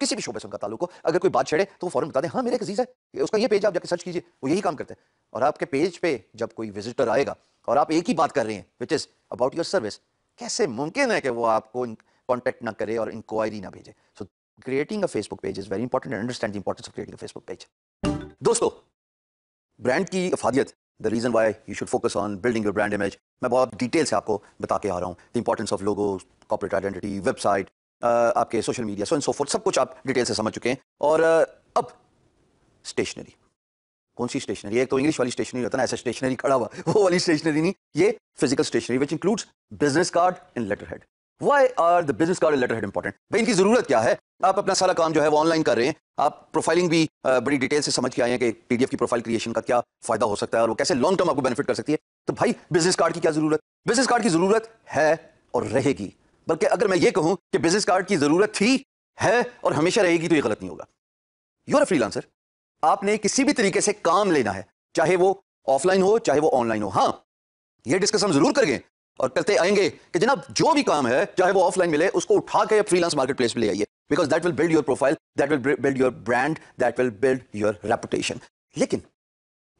किसी भी शोबे से उनका ताल्लुक हो अगर कोई बात छेड़े तो वो फॉरन बता दें हाँ मेरे एक अजीज है उसका ये पेज आप जाकर सर्च कीजिए वो यही काम करते हैं और आपके पेज पर जब कोई विजिटर आएगा और आप एक ही बात कर रहे हैं which is about your service कैसे मुमकिन है कि वो आपको कॉन्टैक्ट ना करे और इंक्वायरी ना भेजे so creating a Facebook page is very important and understand the importance of creating a Facebook दोस्तों ब्रांड की अफादियत the reason why you should focus on building your brand image मैं बहुत डिटेल से आपको बता के आ रहा हूँ the importance of logo corporate identity website आपके social media so and so forth सब कुछ आप डिटेल से समझ चुके हैं और uh, अब स्टेशनरी कौन सी स्टेशनरी एक तो इंग्लिश वाली स्टेशनरी होता है ना ऐसा स्टेशनरी खड़ा हुआ वो वाली स्टेशनरी नहीं ये physical stationery which includes business card and letterhead why are the business card letterhead important भाई इनकी जरूरत क्या है आप अपना सारा काम जो है वो ऑनलाइन कर रहे हैं आप प्रोफाइलिंग भी बड़ी डिटेल से समझ के आए हैं कि पीडीएफ की प्रोफाइल क्रिएशन का क्या फायदा हो सकता है और वो कैसे लॉन्ग टर्म आपको बेनिफिट कर सकती है तो भाई बिजनेस कार्ड की क्या जरूरत बिजनेस कार्ड की जरूरत है और रहेगी बल्कि अगर मैं ये कहूं कि बिजनेस कार्ड की जरूरत थी है और हमेशा रहेगी तो ये गलत नहीं होगा यूर अ फ्रीलांसर आपने किसी भी तरीके से काम लेना है चाहे वो ऑफलाइन हो चाहे वो ऑनलाइन हो हाँ ये डिस्कस हम जरूर करेंगे और करते आएंगे कि जनाब जो भी काम है चाहे वो ऑफलाइन मिले उसको उठा के फ्रीलांस मार्केट प्लेस में ले आइए because that will build your profile that will build your brand that will build your reputation लेकिन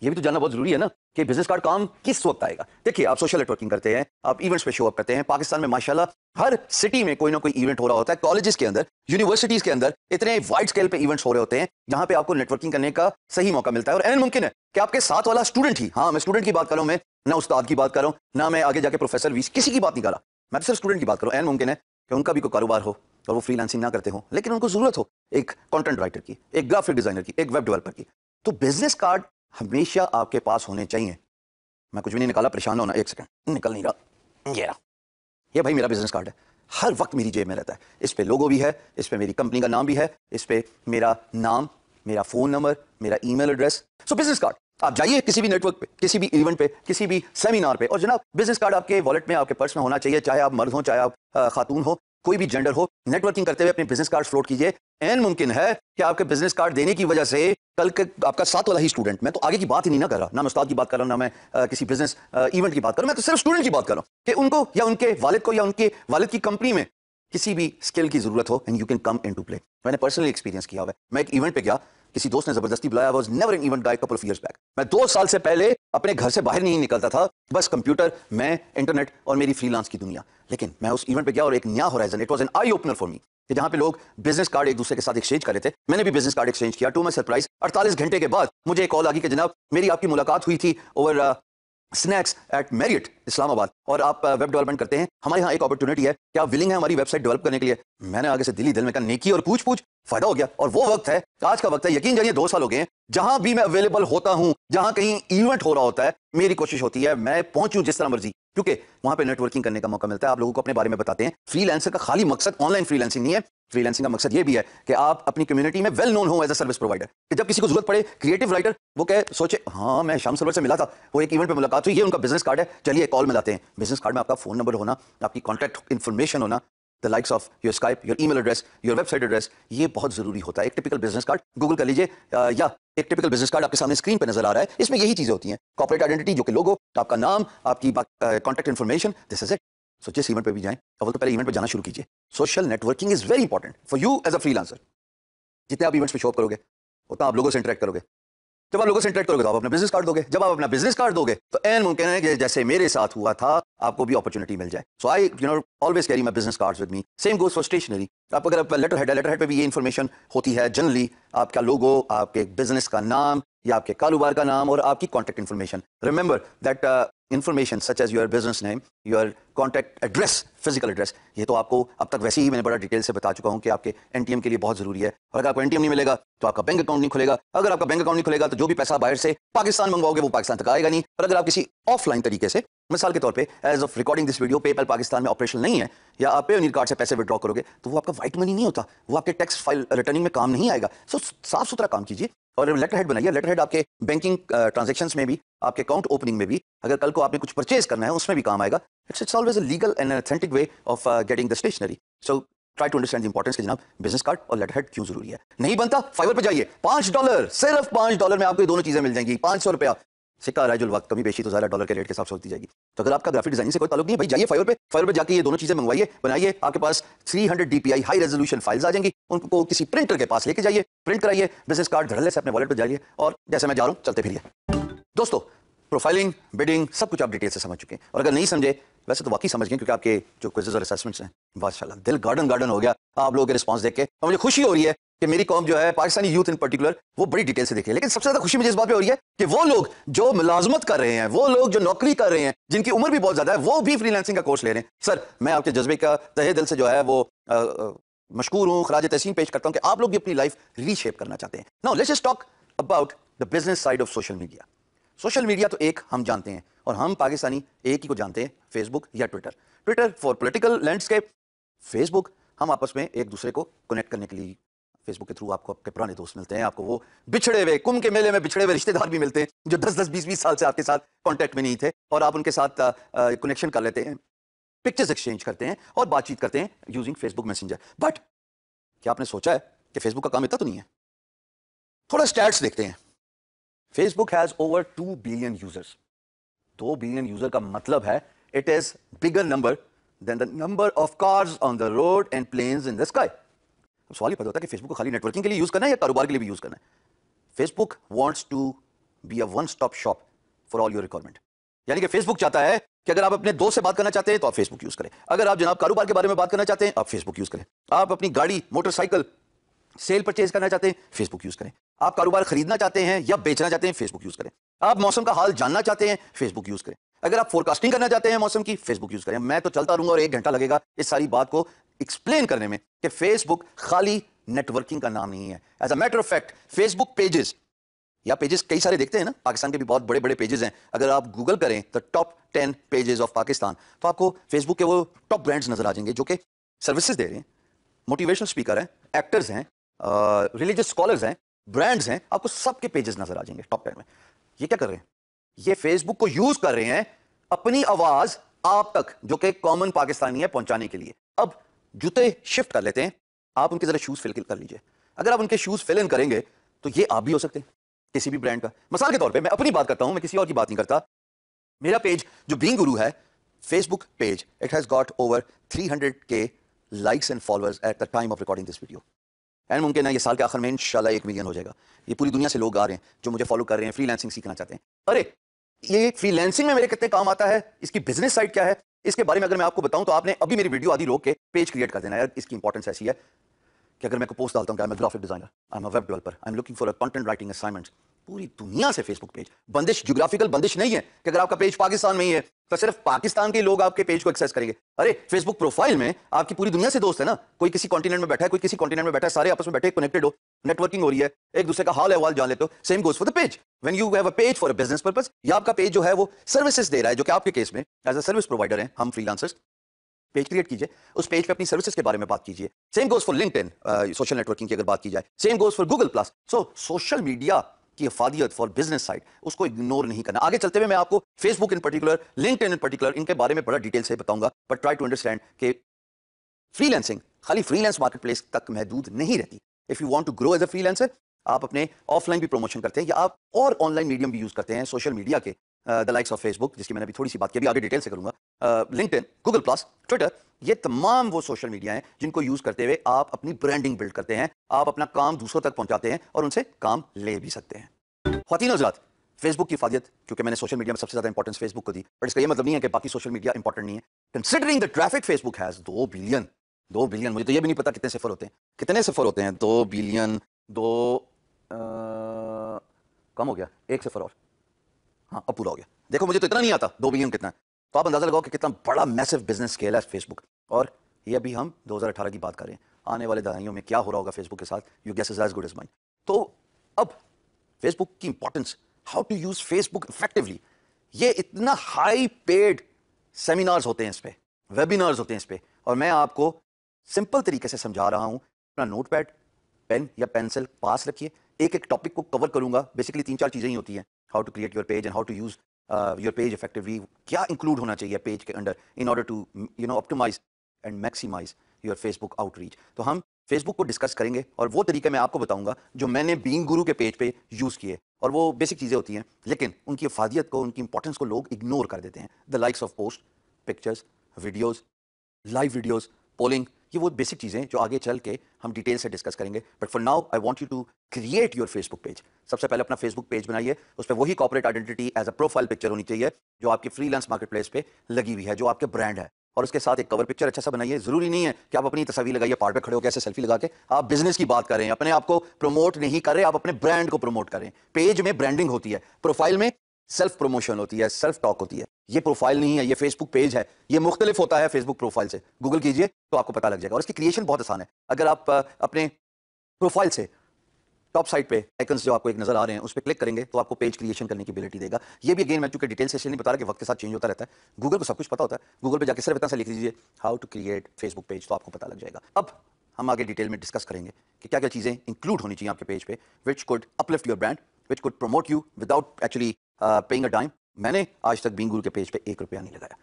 ये भी तो जानना बहुत जरूरी है ना कि बिजनेस कार्ड काम किस वक्त आएगा देखिए आप सोशल नेटवर्किंग करते हैं आप इवेंट्स पे शो अप करते हैं पाकिस्तान में माशाल्लाह हर सिटी में कोई ना कोई इवेंट हो रहा होता है कॉलेजेस के अंदर यूनिवर्सिटीज के अंदर इतने वाइड स्केल पे इवेंट्स हो रहे होते हैं जहां पे आपको नेटवर्किंग करने का सही मौका मिलता है और एन मुमकिन है कि आपके साथ वाला स्टूडेंट ही हाँ मैं स्टूडेंट की बात करूँ मैं ना उस्ताद की बात कर रहा हूँ ना मैं आगे जाकर प्रोफेसर वीस किसी की बात नहीं कर रहा मैं तो सिर्फ स्टूडेंट की बात करूँ एन मुमकिन है कि उनका भी कोई कारोबार हो और वो फ्रीलांसिंग ना करते हो लेकिन उनको जरूरत हो एक कंटेंट राइटर की एक ग्राफिक डिजाइनर की एक वेब डेवलपर की तो बिजनेस कार्ड हमेशा आपके पास होने चाहिए मैं कुछ भी नहीं निकाला परेशान होना एक सेकंड निकल नहीं रहा ये रहा ये भाई मेरा बिजनेस कार्ड है हर वक्त मेरी जेब में रहता है इस पर लोगो भी है इस पर मेरी कंपनी का नाम भी है इस पर मेरा नाम मेरा फ़ोन नंबर मेरा e address so business card आप जाइए किसी भी नेटवर्क पे किसी भी इवेंट पे किसी भी सेमिनार पे और जनाब बिजनेस कार्ड आपके वॉलेट में आपके पर्स में होना चाहिए चाहे आप मर्द हो चाहे आप खातून हो कोई भी जेंडर हो नेटवर्किंग करते हुए अपने बिजनेस कार्ड फ्लोट कीजिए एन मुमकिन है कि आपके बिजनेस कार्ड देने की वजह से कल के आपका साथ वाला ही स्टूडेंट मैं तो आगे की बात ही नहीं ना कर रहा ना मैं उस्ताद की बात कर रहा ना मैं आ, किसी बिजनेस इवेंट की बात कर रहा मैं तो सिर्फ स्टूडेंट की बात कर रहा हूँ कि उनको या उनके वालिद को या उनके वालिद की कंपनी में किसी भी स्किल की जरूरत हो and you can come into play मैंने पर्सनली एक्सपीरियंस किया हुआ है मैं एक इवेंट पर गया किसी दोस्त ने जबरदस्ती बुलाया was never in even guy couple of years back मैं दो साल से पहले अपने घर से बाहर नहीं निकलता था बस कंप्यूटर मैं इंटरनेट और मेरी फ्रीलांस की दुनिया लेकिन मैं उस इवेंट पे गया और एक नया horizon it was an eye opener for me कि जहां पे लोग बिजनेस कार्ड एक दूसरे के साथ एक्सचेंज कर रहे थे मैंने भी बिजनेस कार्ड एक्सचेंज किया टू माई सरप्राइज अड़तालीस घंटे के बाद मुझे एक कॉल आ गई कि जनाब मेरी आपकी मुलाकात हुई थी over snacks at Marriott Islamabad और आप वेब uh, डेवलपमेंट करते हैं हमारे यहाँ एक अपॉर्चुनिटी है क्या विलिंग है हमारी वेबसाइट डेवलप करने के लिए मैंने आगे से दिल्ली दिल में कहा नेकी और पूछ पूछ फायदा हो गया और वो वक्त है आज का वक्त है यकीन जानिए दो साल हो गए हैं जहां भी मैं अवेलेबल होता हूं जहां कहीं इवेंट हो रहा होता है मेरी कोशिश होती है मैं पहुंचू जिस तरह मर्जी क्योंकि वहां पे नेटवर्किंग करने का मौका मिलता है आप लोगों को अपने बारे में बताते हैं फ्रीलांसर का खाली मकसद ऑनलाइन फ्रीलांसिंग नहीं है फ्रीलांसिंग का मकसद ये भी है कि आप अपनी कम्युनिटी में वेल नोन हो एज अ सर्विस प्रोवाइडर जब किसी को जरूरत पड़े क्रिएटिव राइटर वो कहे सोचे हाँ मैं शाम सर्वर से मिला था वो एक इवेंट पर मुलाकात हुई ये उनका बिजनेस कार्ड है चलिए कॉल मिलाते हैं बिजनेस कार्ड में आपका फोन नंबर होना आपकी कॉन्टैक्ट इन्फॉर्मेशन होना the likes of your Skype your email address your website address ये बहुत जरूरी होता है एक टिपिकल बिजनेस कार्ड गूगल कर लीजिए या एक टिपिकल बिजनेस कार्ड आपके सामने स्क्रीन पर नजर आ रहा है इसमें यही चीजें होती हैं कॉपरेट आइडेंटिटी जो कि लोगो आपका नाम आपकी contact information this is it so जिस इवेंट पर भी जाएं अब तो पहले इवेंट पर जाना शुरू कीजिए social networking is very important for you as a freelancer जितने आप इवेंट्स पर शॉप करोगे उतना आप लोगों से इंटरेक्ट करोगे जब तो आप लोगों से इंटरेक्ट करोगे तो आप अपना बिजनेस कार्ड दोगे जब आप अपना बिजनेस कार्ड दोगे तो एन मुमकिन है कि जैसे मेरे साथ हुआ था आपको भी अपॉर्चुनिटी मिल जाए so I you know always carry my business cards with me same goes for stationery आप अगर आप लेटर हेड लेटर हेड पे भी ये इन्फॉर्मेशन होती है जनरली आपका लोगो आपके बिजनेस का नाम या आपके कारोबार का नाम और आपकी contact information remember that information such as your business name your contact address physical address ये तो आपको अब तक वैसे ही मैंने बड़ा डिटेल से बता चुका हूँ कि आपके एन के लिए बहुत जरूरी है और अगर आपको एन नहीं मिलेगा तो आपका बैंक अकाउंट नहीं खुलेगा अगर आपका बैंक अकाउंट नहीं खुलेगा तो जो भी पैसा बाहर से पाकिस्तान मंगवाओगे वो पाकिस्तान तक आएगा नहीं और अगर आप किसी ऑफलाइन तरीके से मिसाल के तौर पर as of recording this video PayPal Pakistan में ऑपरेशन नहीं है या आप पेनीर कार्ड से पैसे विद्रॉ करोगे तो वो आपका व्हाइट मनी नहीं होता वो आपके टैक्स फाइल रिटर्निंग में काम नहीं आएगा सो साफ सुथरा काम कीजिए और लेटर हेड बनाइए लेटर हेड आपके बैंकिंग ट्रांजेक्शन uh, में भी आपके अकाउंट ओपनिंग में भी अगर कल को आपने कुछ परचेज करना है उसमें भी काम आएगा It's, it's always a legal and an authentic way of uh, getting the stationery. So try to understand importance के जनाब बिजनेस कार्ड और लेटर हेड क्यों जरूरी है नहीं बनता फाइबर पे जाइए पांच डॉलर सिर्फ पांच डॉलर में आपको ये दोनों चीजें मिल जाएंगी पांच सौ रुपया सिक्का राजुल वक्त कमी पेशी तो ज्यादा डॉलर के रेट के हिसाब से होती जाएगी तो अगर आपका ग्राफिक डिजाइन से कोई ताल्लुक नहीं भाई जाइए फाइबर पे फाइबर पे जाके ये दोनों चीजें मंगवाइए बनाइए आपके पास 300 डीपीआई हाई रेजोल्यूशन फाइल्स आ जाएंगी उनको किसी प्रिंटर के पास लेके जाइए प्रिंट कराइए बिजनेस कार्ड धड़ल्ले से अपने वॉलेट पर जाइए और जैसे मैं जा रहा हूँ चलते फिरिए दोस्तों प्रोफाइलिंग बिडिंग सब कुछ आप डिटेल से समझ चुके हैं और अगर नहीं समझे वैसे तो वाकई समझ गए क्योंकि आपके जो क्विजेज और असेसमेंट्स हैं माशाला दिल गार्डन गार्डन हो गया आप लोगों के रिस्पॉस देख के और मुझे खुशी हो रही है कि मेरी कॉम जो है पाकिस्तानी यूथ इन पर्टिकुलर वो बड़ी डिटेल से देखे लेकिन सबसे ज्यादा खुशी मुझे इस बात पे हो रही है कि वो लोग जो मुलाजमत कर रहे हैं वो लोग जो नौकरी कर रहे हैं जिनकी उम्र भी बहुत ज्यादा है वो भी फ्रीलांसिंग का कोर्स ले रहे हैं सर मैं आपके जज्बे का तहे दिल से जो है वो मशहूर हूँ खराज तहसीन पेश करता हूँ कि आप लोग भी अपनी लाइफ रीशेप करना चाहते हैं now let's talk about the business side of social media social media तो एक हम जानते हैं और हम पाकिस्तानी एक ही को जानते हैं फेसबुक या Twitter Twitter for political landscape Facebook हम आपस में एक दूसरे को कनेक्ट करने के लिए फेसबुक के थ्रू आपको आपके पुराने दोस्त मिलते हैं आपको वो बिछड़े हुए कुंभ के मेले में बिछड़े हुए रिश्तेदार भी मिलते हैं जो 10 10 20 20 साल से आपके साथ कांटेक्ट में नहीं थे और आप उनके साथ कनेक्शन कर लेते हैं पिक्चर्स एक्सचेंज करते हैं और बातचीत करते हैं यूजिंग फेसबुक मैसेंजर बट क्या आपने सोचा है कि फेसबुक का काम इतना तो नहीं है थोड़ा स्टैट्स देखते हैं Facebook has over two billion users दो बिलियन यूजर का मतलब है it is bigger number than the number of cars on the road and plane in the sky सवाल ही पता होता है कि फेसबुक को खाली नेटवर्किंग के लिए यूज करना है या कारोबार के लिए भी यूज करना है Facebook wants to be a one stop shop for all your requirement यानी कि फेसबुक चाहता है कि अगर आप अपने दोस्त से बात करना चाहते हैं तो आप फेसबुक यूज करें अगर आप जनाब कारोबार के बारे में बात करना चाहते हैं आप फेसबुक यूज करें आप अपनी गाड़ी मोटरसाइकिल सेल परचेज करना चाहते हैं फेसबुक यूज करें आप कारोबार खरीदना चाहते हैं या बेचना चाहते हैं फेसबुक यूज करें आप मौसम का हाल जानना चाहते हैं फेसबुक यूज करें अगर आप फोरकास्टिंग करना चाहते हैं मौसम की फेसबुक यूज करें मैं तो चलता रहूंगा और एक घंटा लगेगा इस सारी बात को एक्सप्लेन करने में कि फेसबुक खाली नेटवर्किंग का नाम नहीं है as a matter of fact Facebook pages या पेजेस कई सारे देखते हैं ना पाकिस्तान के भी बहुत बड़े बड़े पेजेस हैं अगर आप गूगल करें तो top ten pages of Pakistan तो आपको फेसबुक के वो टॉप ब्रांड्स नजर आ जाएंगे जो कि सर्विसेज दे रहे हैं मोटिवेशनल स्पीकर हैं एक्टर्स हैं रिलीजियस स्कॉलर्स हैं ब्रांड्स हैं आपको सबके पेजेस नजर आ जाएंगे टॉप टेन में ये क्या कर रहे हैं ये फेसबुक को यूज कर रहे हैं अपनी आवाज आप तक जो कि कॉमन पाकिस्तानी है पहुंचाने के लिए अब जूते शिफ्ट कर लेते हैं आप उनके जरा शूज फिल कर लीजिए अगर आप उनके शूज फिल इन करेंगे तो ये आप भी हो सकते हैं किसी भी ब्रांड का मिसाल के तौर पे मैं अपनी बात करता हूं मैं किसी और की बात नहीं करता मेरा पेज जो बींग गुरु है Facebook page it has got over three K likes and followers at the time of recording this video and मुमकिन है ये साल के आखिर में इंशाल्लाह एक मिलियन हो जाएगा ये पूरी दुनिया से लोग आ रहे हैं जो मुझे फॉलो कर रहे हैं फ्रीलांसिंग सीखना चाहते हैं अरे ये फ्रीलांसिंग में मेरे कितने काम आता है इसकी बिजनेस साइड क्या है इसके बारे में अगर मैं आपको बताऊं तो आपने अभी मेरी वीडियो आदि रोक के पेज क्रिएट कर देना यार इसकी इंपॉर्टेंस ऐसी है कि अगर मैं पोस्ट डालता हूँ graphic designer I am web developer I am looking for a content writing assignment पूरी दुनिया से फेसबुक पेज बंदिश जोग्राफिकल बंदिश नहीं है कि अगर आपका पेज पाकिस्तान में ही है तो सिर्फ पाकिस्तान के लोग आपके पेज को एक्सेस करेंगे अरे फेसबुक प्रोफाइल में आपकी पूरी दुनिया से दोस्त है ना कोई किसी कॉन्टिनेंट में बैठा है कोई किसी कॉन्टिनेंट में बैठा है सारे आपस में बैठे कनेक्टेड हो नेटवर्किंग हो रही है एक दूसरे का हाल अहवाल जान लेते हो same goes for the page one you have a page for a business purpose या आपका पेज जो है वो सर्विसेज दे रहा है जो कि आपके केस में एज अ सर्विस प्रोवाइडर है हम फ्री पेज क्रिएट कीजिए उस पेज पे अपनी सर्विसेज के बारे में बात कीजिए same goes for LinkedIn social networking की अगर बात की जाए same goes for Google plus so social media की अफादियत फॉर बिजनेस साइड उसको इग्नोर नहीं करना आगे चलते हुए मैं आपको Facebook in particular link in particular इनके बारे में बड़ा डिटेल से बताऊंगा बट ट्राई टू अंडरस्टैंड के फ्रीलैंसिंग खाली फ्रीलैंस प्लेस तक महदूद नहीं रहती if you want to grow as a freelancer आप अपने ऑफलाइन भी प्रमोशन करते हैं या आप और ऑनलाइन मीडियम भी यूज़ करते हैं सोशल मीडिया के द लाइक्स ऑफ फेसबुक जिसकी मैंने अभी थोड़ी सी बात की अभी आगे डिटेल से करूंगा लिंकड गूगल प्लस ट्विटर ये तमाम वो सोशल मीडिया हैं जिनको यूज़ करते हुए आप अपनी ब्रांडिंग बिल्ड करते हैं आप अपना काम दूसरों तक पहुंचाते हैं और उनसे काम ले भी सकते हैं खातिन हजरात फेसबुक की फादियत क्योंकि मैंने सोशल मीडिया में सबसे ज़्यादा इंपॉर्टेंस फेसबुक को दी बट इसका यह मतलब नहीं है कि बाकी सोशल मीडिया इंपॉर्टेंट नहीं है considering the traffic Facebook has दो बिलियन दो बिलियन मुझे तो ये भी नहीं पता कितने सफ़र होते हैं कितने सफ़र होते हैं दो बिलियन दो आ, कम हो गया एक सफ़र और हाँ अब पूरा हो गया देखो मुझे तो इतना नहीं आता दो बिलियन कितना है तो आप अंदाज़ा लगाओ कि कितना बड़ा मैसिव बिजनेस स्केल है फेसबुक और ये अभी हम 2018 की बात कर रहे हैं आने वाले दहाइयों में क्या हो रहा होगा फेसबुक के साथ you guess is as good is mine तो अब फेसबुक की importance how to use Facebook effectively ये इतना हाई पेड सेमिनार्स होते हैं इस पर वेबिनार्स होते हैं इस पर और मैं आपको सिंपल तरीके से समझा रहा हूँ अपना नोट पैड पेन या पेंसिल पास रखिए एक एक टॉपिक को कवर करूंगा बेसिकली तीन चार चीज़ें ही होती हैं how to create your page and how to use your page effectively क्या इंक्लूड होना चाहिए पेज के under in order to you know optimise and maximise your Facebook outreach तो हम फेसबुक को डिस्कस करेंगे और वो तरीके मैं आपको बताऊंगा जो मैंने बींग गुरु के पेज पे यूज़ किए और वो बेसिक चीज़ें होती हैं लेकिन उनकी अफादियत को उनकी इंपॉर्टेंस को लोग इग्नोर कर देते हैं the likes of post pictures videos live videos polling ये वो बेसिक चीज़ें जो आगे चल के हम डिटेल से डिस्कस करेंगे but for now I want you to create your Facebook page सबसे पहले अपना फेसबुक पेज बनाइए उस पर वही corporate identity as a profile picture होनी चाहिए जो आपके फ्रीलांस मार्केट प्लेस पर लगी हुई है जो आपके ब्रांड है और उसके साथ एक कवर पिक्चर अच्छा सा बनाइए जरूरी नहीं है कि आप अपनी तस्वीर लगाइए पार्ट पे खड़े होकर ऐसे सेल्फी लगा के आप बिजनेस की बात करें अपने आप को प्रमोट नहीं करें आप अपने ब्रांड को प्रमोट करें पेज में ब्रांडिंग होती है प्रोफाइल में सेल्फ प्रमोशन होती है सेल्फ टॉक होती है ये प्रोफाइल नहीं है ये फेसबुक पेज है ये मुख्तलिफ होता है फेसबुक प्रोफाइल से गूगल कीजिए तो आपको पता लग जाएगा और इसकी क्रिएशन बहुत आसान है अगर आप अपने प्रोफाइल से टॉप साइड पे आइकन्स जो आपको एक नजर आ रहे हैं उस पर क्लिक करेंगे तो आपको पेज क्रिएशन करने की एबिलिटी देगा ये भी अगेन मैं चूंकि डिटेल से नहीं बता रहा कि वक्त के साथ चेंज होता रहता है गूगल को सब कुछ पता होता है गूगल पे जाकर सिर्फ इतना से लिख दीजिए how to create Facebook page तो आपको पता लग जाएगा अब हम आगे डिटेल में डिस्कस करेंगे कि क्या क्या चीज़ें इंक्लूड होनी चाहिए आपके पेज पे which could uplift your brand which could promote you without actually paying a time मैंने आज तक बींग के पेज पे एक रुपया नहीं लगाया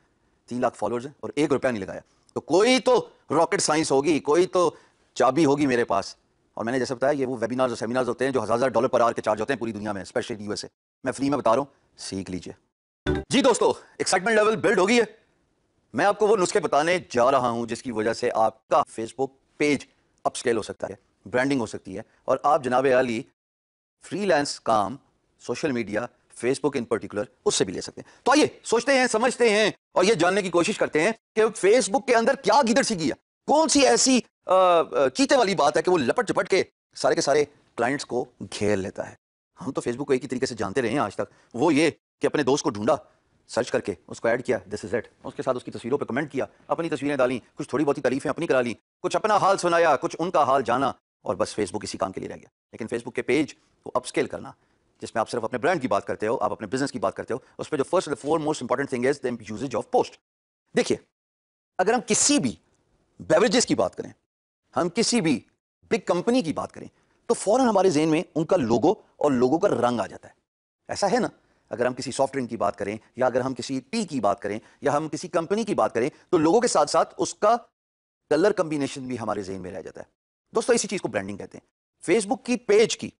तीन लाख फॉलोअर्स हैं और एक रुपया नहीं लगाया तो कोई तो रॉकेट साइंस होगी कोई तो चाबी होगी मेरे पास और मैंने जैसे बताया ये वो वेबिनार्स और सेमिनार्स होते हैं जो हज़ार डॉलर पर आर के चार्ज होते हैं पूरी दुनिया में स्पेशली यूएसए मैं फ्री में बता रहा हूँ सीख लीजिए जी दोस्तों एक्साइटमेंट लेवल बिल्ड होगी है मैं आपको वो नुस्खे बताने जा रहा हूँ जिसकी वजह से आपका फेसबुक पेज अपस्केल हो सकता है ब्रांडिंग हो सकती है और आप जनाब अली फ्रीलांस काम social media Facebook in particular उससे भी ले सकते हैं तो आइए सोचते हैं समझते हैं और ये जानने की कोशिश करते हैं कि फेसबुक के अंदर क्या गिदड़ सी किया कौन सी ऐसी चीते वाली बात है कि वो लपट चपट के सारे के सारे क्लाइंट्स को घेर लेता है हम तो फेसबुक को एक ही तरीके से जानते रहे हैं आज तक वो ये कि अपने दोस्त को ढूंढा सर्च करके उसको ऐड किया दिस इज इट उसके साथ उसकी तस्वीरों पर कमेंट किया अपनी तस्वीरें डाली कुछ थोड़ी बहुत तारीफें अपनी करा ली कुछ अपना हाल सुनाया कुछ उनका हाल जाना और बस फेसबुक इसी काम के लिए रह गया लेकिन फेसबुक के पेज को अपस्केल करना जिसमें आप सिर्फ अपने ब्रांड की बात करते हो आप अपने बिजनेस की बात करते हो उस पर जो first and foremost important thing is the usage of post देखिए अगर हम किसी भी बेवरेजेस की बात करें हम किसी भी बिग कंपनी की बात करें तो फौरन हमारे जहन में उनका लोगो और लोगों का रंग आ जाता है ऐसा है ना अगर हम किसी सॉफ्ट ड्रिंक की बात करें या अगर हम किसी टी की बात करें या हम किसी कंपनी की बात करें तो लोगों के साथ साथ उसका कलर कंबिनेशन भी हमारे जेन में रह जाता है दोस्तों इसी चीज़ को ब्रांडिंग कहते हैं फेसबुक की पेज की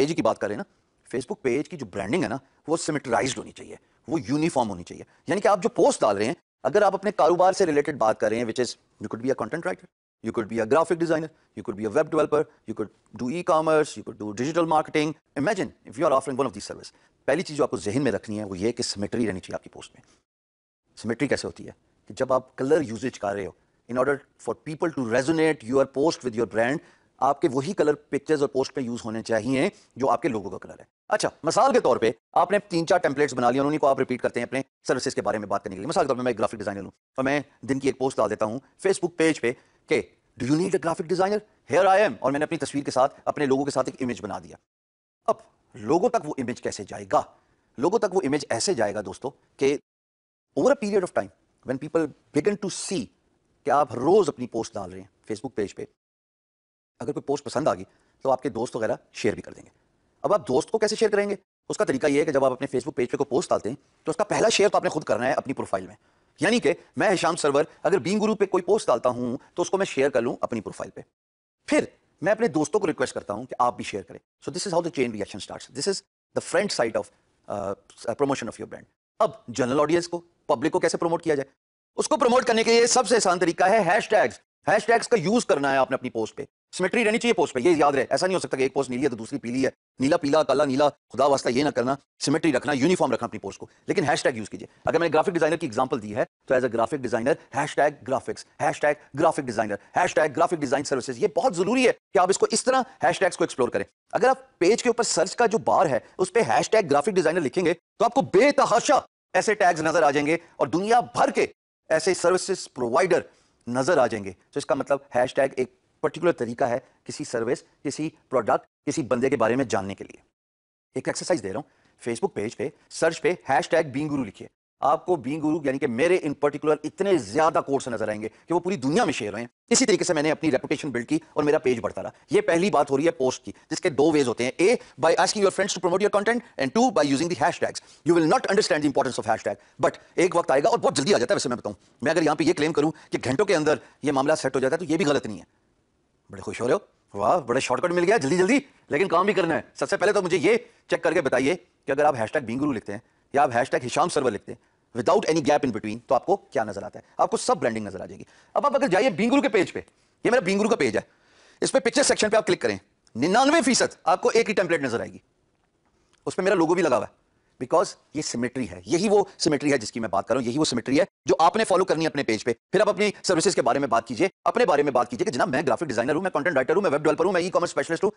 पेज की बात करें ना फेसबुक पेज की जो ब्रांडिंग है ना वो सिमिटराइज होनी चाहिए वो यूनिफॉर्म होनी चाहिए यानी कि आप जो पोस्ट डाल रहे हैं अगर आप अपने कारोबार से रिलेटेड बात कर रहे हैं which is you could be a content writer you could be a graphic designer you could be a web developer you could do e commerce you could do digital marketing imagine if you are offering one of the service पहली चीज जो आपको जहन में रखनी है वो ये कि सिमेट्री रहनी चाहिए आपकी पोस्ट में सिमेट्री कैसे होती है कि जब आप कलर यूजेज कर रहे हो in order for people to resonate your post with your brand आपके वही कलर पिक्चर्स और पोस्ट में यूज होने चाहिए जो आपके लोगों का कलर है अच्छा मिसाल के तौर पे आपने तीन चार टेम्पलेट्स बना लिए उन्हीं को आप रिपीट करते हैं अपने सर्विसेज के बारे में बात करने के लिए मिसाल के तौर पे मैं एक ग्राफिक डिजाइनर हूँ और तो मैं दिन की एक पोस्ट डाल देता हूँ फेसबुक पेज पे के do you need a graphic designer here I am और मैंने अपनी तस्वीर के साथ अपने लोगों के साथ एक इमेज बना दिया अब लोगों तक वो इमेज कैसे जाएगा लोगों तक वो इमेज ऐसे जाएगा दोस्तों कि over a period of time when people begin to see कि आप रोज अपनी पोस्ट डाल रहे हैं फेसबुक पेज पे अगर कोई पोस्ट पसंद आ गई तो आपके दोस्त वगैरह शेयर भी कर देंगे अब आप दोस्त को कैसे शेयर करेंगे उसका तरीका यह है कि जब आप अपने फेसबुक पेज पे कोई पोस्ट डालते हैं तो उसका पहला शेयर तो आपने खुद करना है अपनी प्रोफाइल में यानी कि मैं हिशाम सरवर अगर बीन गुरु पे कोई पोस्ट डालता हूं तो उसको मैं शेयर कर लूँ अपनी प्रोफाइल पर फिर मैं अपने दोस्तों को रिक्वेस्ट करता हूँ कि आप भी शेयर करें so this is how the chain reaction start this is the front side of promotion of your brand अब जनरल ऑडियंस को पब्लिक को कैसे प्रमोट किया जाए उसको प्रमोट करने के लिए सबसे आसान तरीका है हैश टैग्स का यूज करना है आपने अपनी पोस्ट पे सिमेट्री रहनी चाहिए पोस्ट पे ये याद रहे ऐसा नहीं हो सकता कि एक पोस्ट नीली है तो दूसरी पीली है नीला पीला काला नीला खुदा वास्ता ये ना करना सिमेट्री रखना यूनिफॉर्म रखना अपनी पोस्ट को लेकिन टैग यूज कीजिए अगर मैंने ग्राफिक डिजाइनर की एग्जाम्पल दी है तो as a graphic designer tag graphics tag graphic designer tag graphic design services ये बहुत जरूरी है कि आप इसको इस तरह हैश टैग्स को एक्सप्लोर करें अगर आप पेज के ऊपर सर्च का जो बार है उस पर हैश टैग ग्राफिक डिजाइनर लिखेंगे तो आपको बेतहाशा ऐसे टैग्स नजर आ जाएंगे और दुनिया भर के ऐसे सर्विसेज प्रोवाइडर नजर आ जाएंगे तो इसका मतलब हैश टैग एक पर्टिकुलर तरीका है किसी सर्विस किसी प्रोडक्ट किसी बंदे के बारे में जानने के लिए एक एक्सरसाइज दे रहा हूँ फेसबुक पेज पे सर्च पे हैश टैग बींग गुरु लिखिए आपको बींग गुरु यानी कि मेरे इन पर्टिकुलर इतने ज्यादा कोर्स नजर आएंगे कि वो पूरी दुनिया में शेयर हुए हैं इसी तरीके से मैंने अपनी रेपुटेशन बिल्ड की और मेरा पेज बढ़ता रहा ये पहली बात हो रही है पोस्ट की जिसके दो वेज होते हैं A by asking your friends to promote your content and two by using the hashtags you will not understand the importance of hashtag but एक वक्त आएगा और बहुत जल्दी आ जाता है वैसे मैं बताऊं मैं अगर यहाँ पे ये क्लेम करूँ कि घंटों के अंदर ये मामला सेट हो जाता है तो ये भी गलत नहीं है बड़े खुश हो रहे हो वाह बड़े शॉर्टकट मिल गया जल्दी जल्दी लेकिन काम भी करना है सबसे पहले तो मुझे ये चेक करके बताइए कि अगर आप हैश टैग लिखते हैं या आप हैश टैग हिशाम सर्वर लिखते हैं without any gap in between तो आपको क्या नजर आता है आपको सब ब्रांडिंग नजर आ जाएगी अब आप अगर जाइए बिंगरू के पेज पे ये मेरा बींगुरू का पेज है इस पर पिक्चर सेक्शन पर आप क्लिक करें निन्यानवे फीसद आपको एक ही टेम्पलेट नजर आएगी उस पर मेरा लोगो भी लगा हुआ है बिकॉज ये सिमेट्री है यही वो सिमेट्री है जिसकी मैं बात कर रहा हूँ यही वो सिमेट्री है जो आपने फॉलो करनी है अपने पेज पे फिर आप अपनी सर्विसेज के बारे में बात कीजिए अपने बारे में बात कीजिए कि जना मैं ग्राफिक डिजाइनर हूँ मैं कंटेंट राइटर हूँ मैं वेब डेवलपर हूँ मैं ई कॉमर्स स्पेशलिस्ट हूँ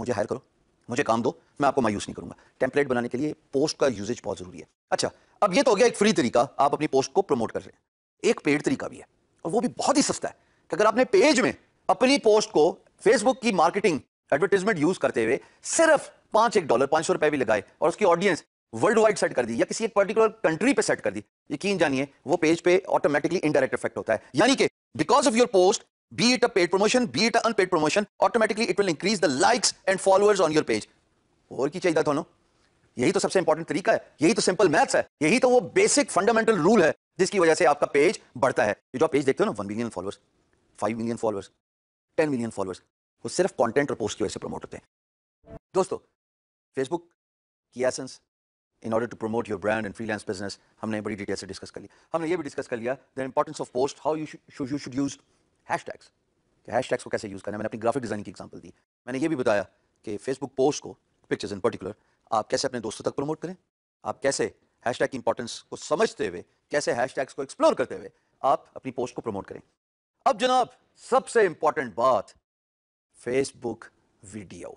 मुझे हायर करो मुझे काम दो मैं आपको मायूस नहीं करूंगा टेम्पलेट बनाने के लिए पोस्ट का यूजेज बहुत जरूरी है अच्छा अब ये तो हो गया एक फ्री तरीका आप अपनी पोस्ट को प्रमोट कर रहे हैं एक पेड तरीका भी है और वो भी बहुत ही सस्ता है कि अगर आपने पेज में अपनी पोस्ट को फेसबुक की मार्केटिंग एडवर्टीजमेंट यूज करते हुए सिर्फ पांच एक डॉलर पांच सौ रुपए भी लगाए और उसकी ऑडियंस वर्ल्ड वाइड सेट कर दी या किसी एक पर्टिकुलर कंट्री पे सेट कर दी यकीन जानिए वो पेज पे ऑटोमेटिकली इनडायरेक्ट इफेक्ट होता है यानी कि because of your post be it a paid promotion be it unpaid promotion automatically it will increase the likes and followers on your page और की चाहिए दोनों यही तो सबसे इंपॉर्टेंट तरीका है यही तो सिंपल मैथ्स है यही तो वो बेसिक फंडामेंटल रूल है जिसकी वजह से आपका पेज बढ़ता है ये जो आप पेज देखते हो ना one million followers five million followers ten million followers वो सिर्फ कॉन्टेंट और पोस्ट की वजह से प्रमोट होते हैं दोस्तों फेसबुक की essence in order to promote your brand and freelance business हमने बड़ी डिटेल से डिस्कस कर लिया हमने ये भी डिस्कस कर लिया the importance of post how you you should use hashtags hashtags को कैसे यूज़ करना मैंने अपनी ग्राफिक डिजाइन की एग्जाम्पल दी मैंने ये भी बताया कि फेसबुक पोस्ट को पिक्चर्स इन पर्टिकुलर आप कैसे अपने दोस्तों तक प्रमोट करें आप कैसे हैश टैग की इंपॉर्टेंस को समझते हुए कैसे हैश टैग्स को एक्सप्लोर करते हुए आप अपनी पोस्ट को प्रमोट करें अब जनाब सबसे इंपॉर्टेंट बात फेसबुक वीडियो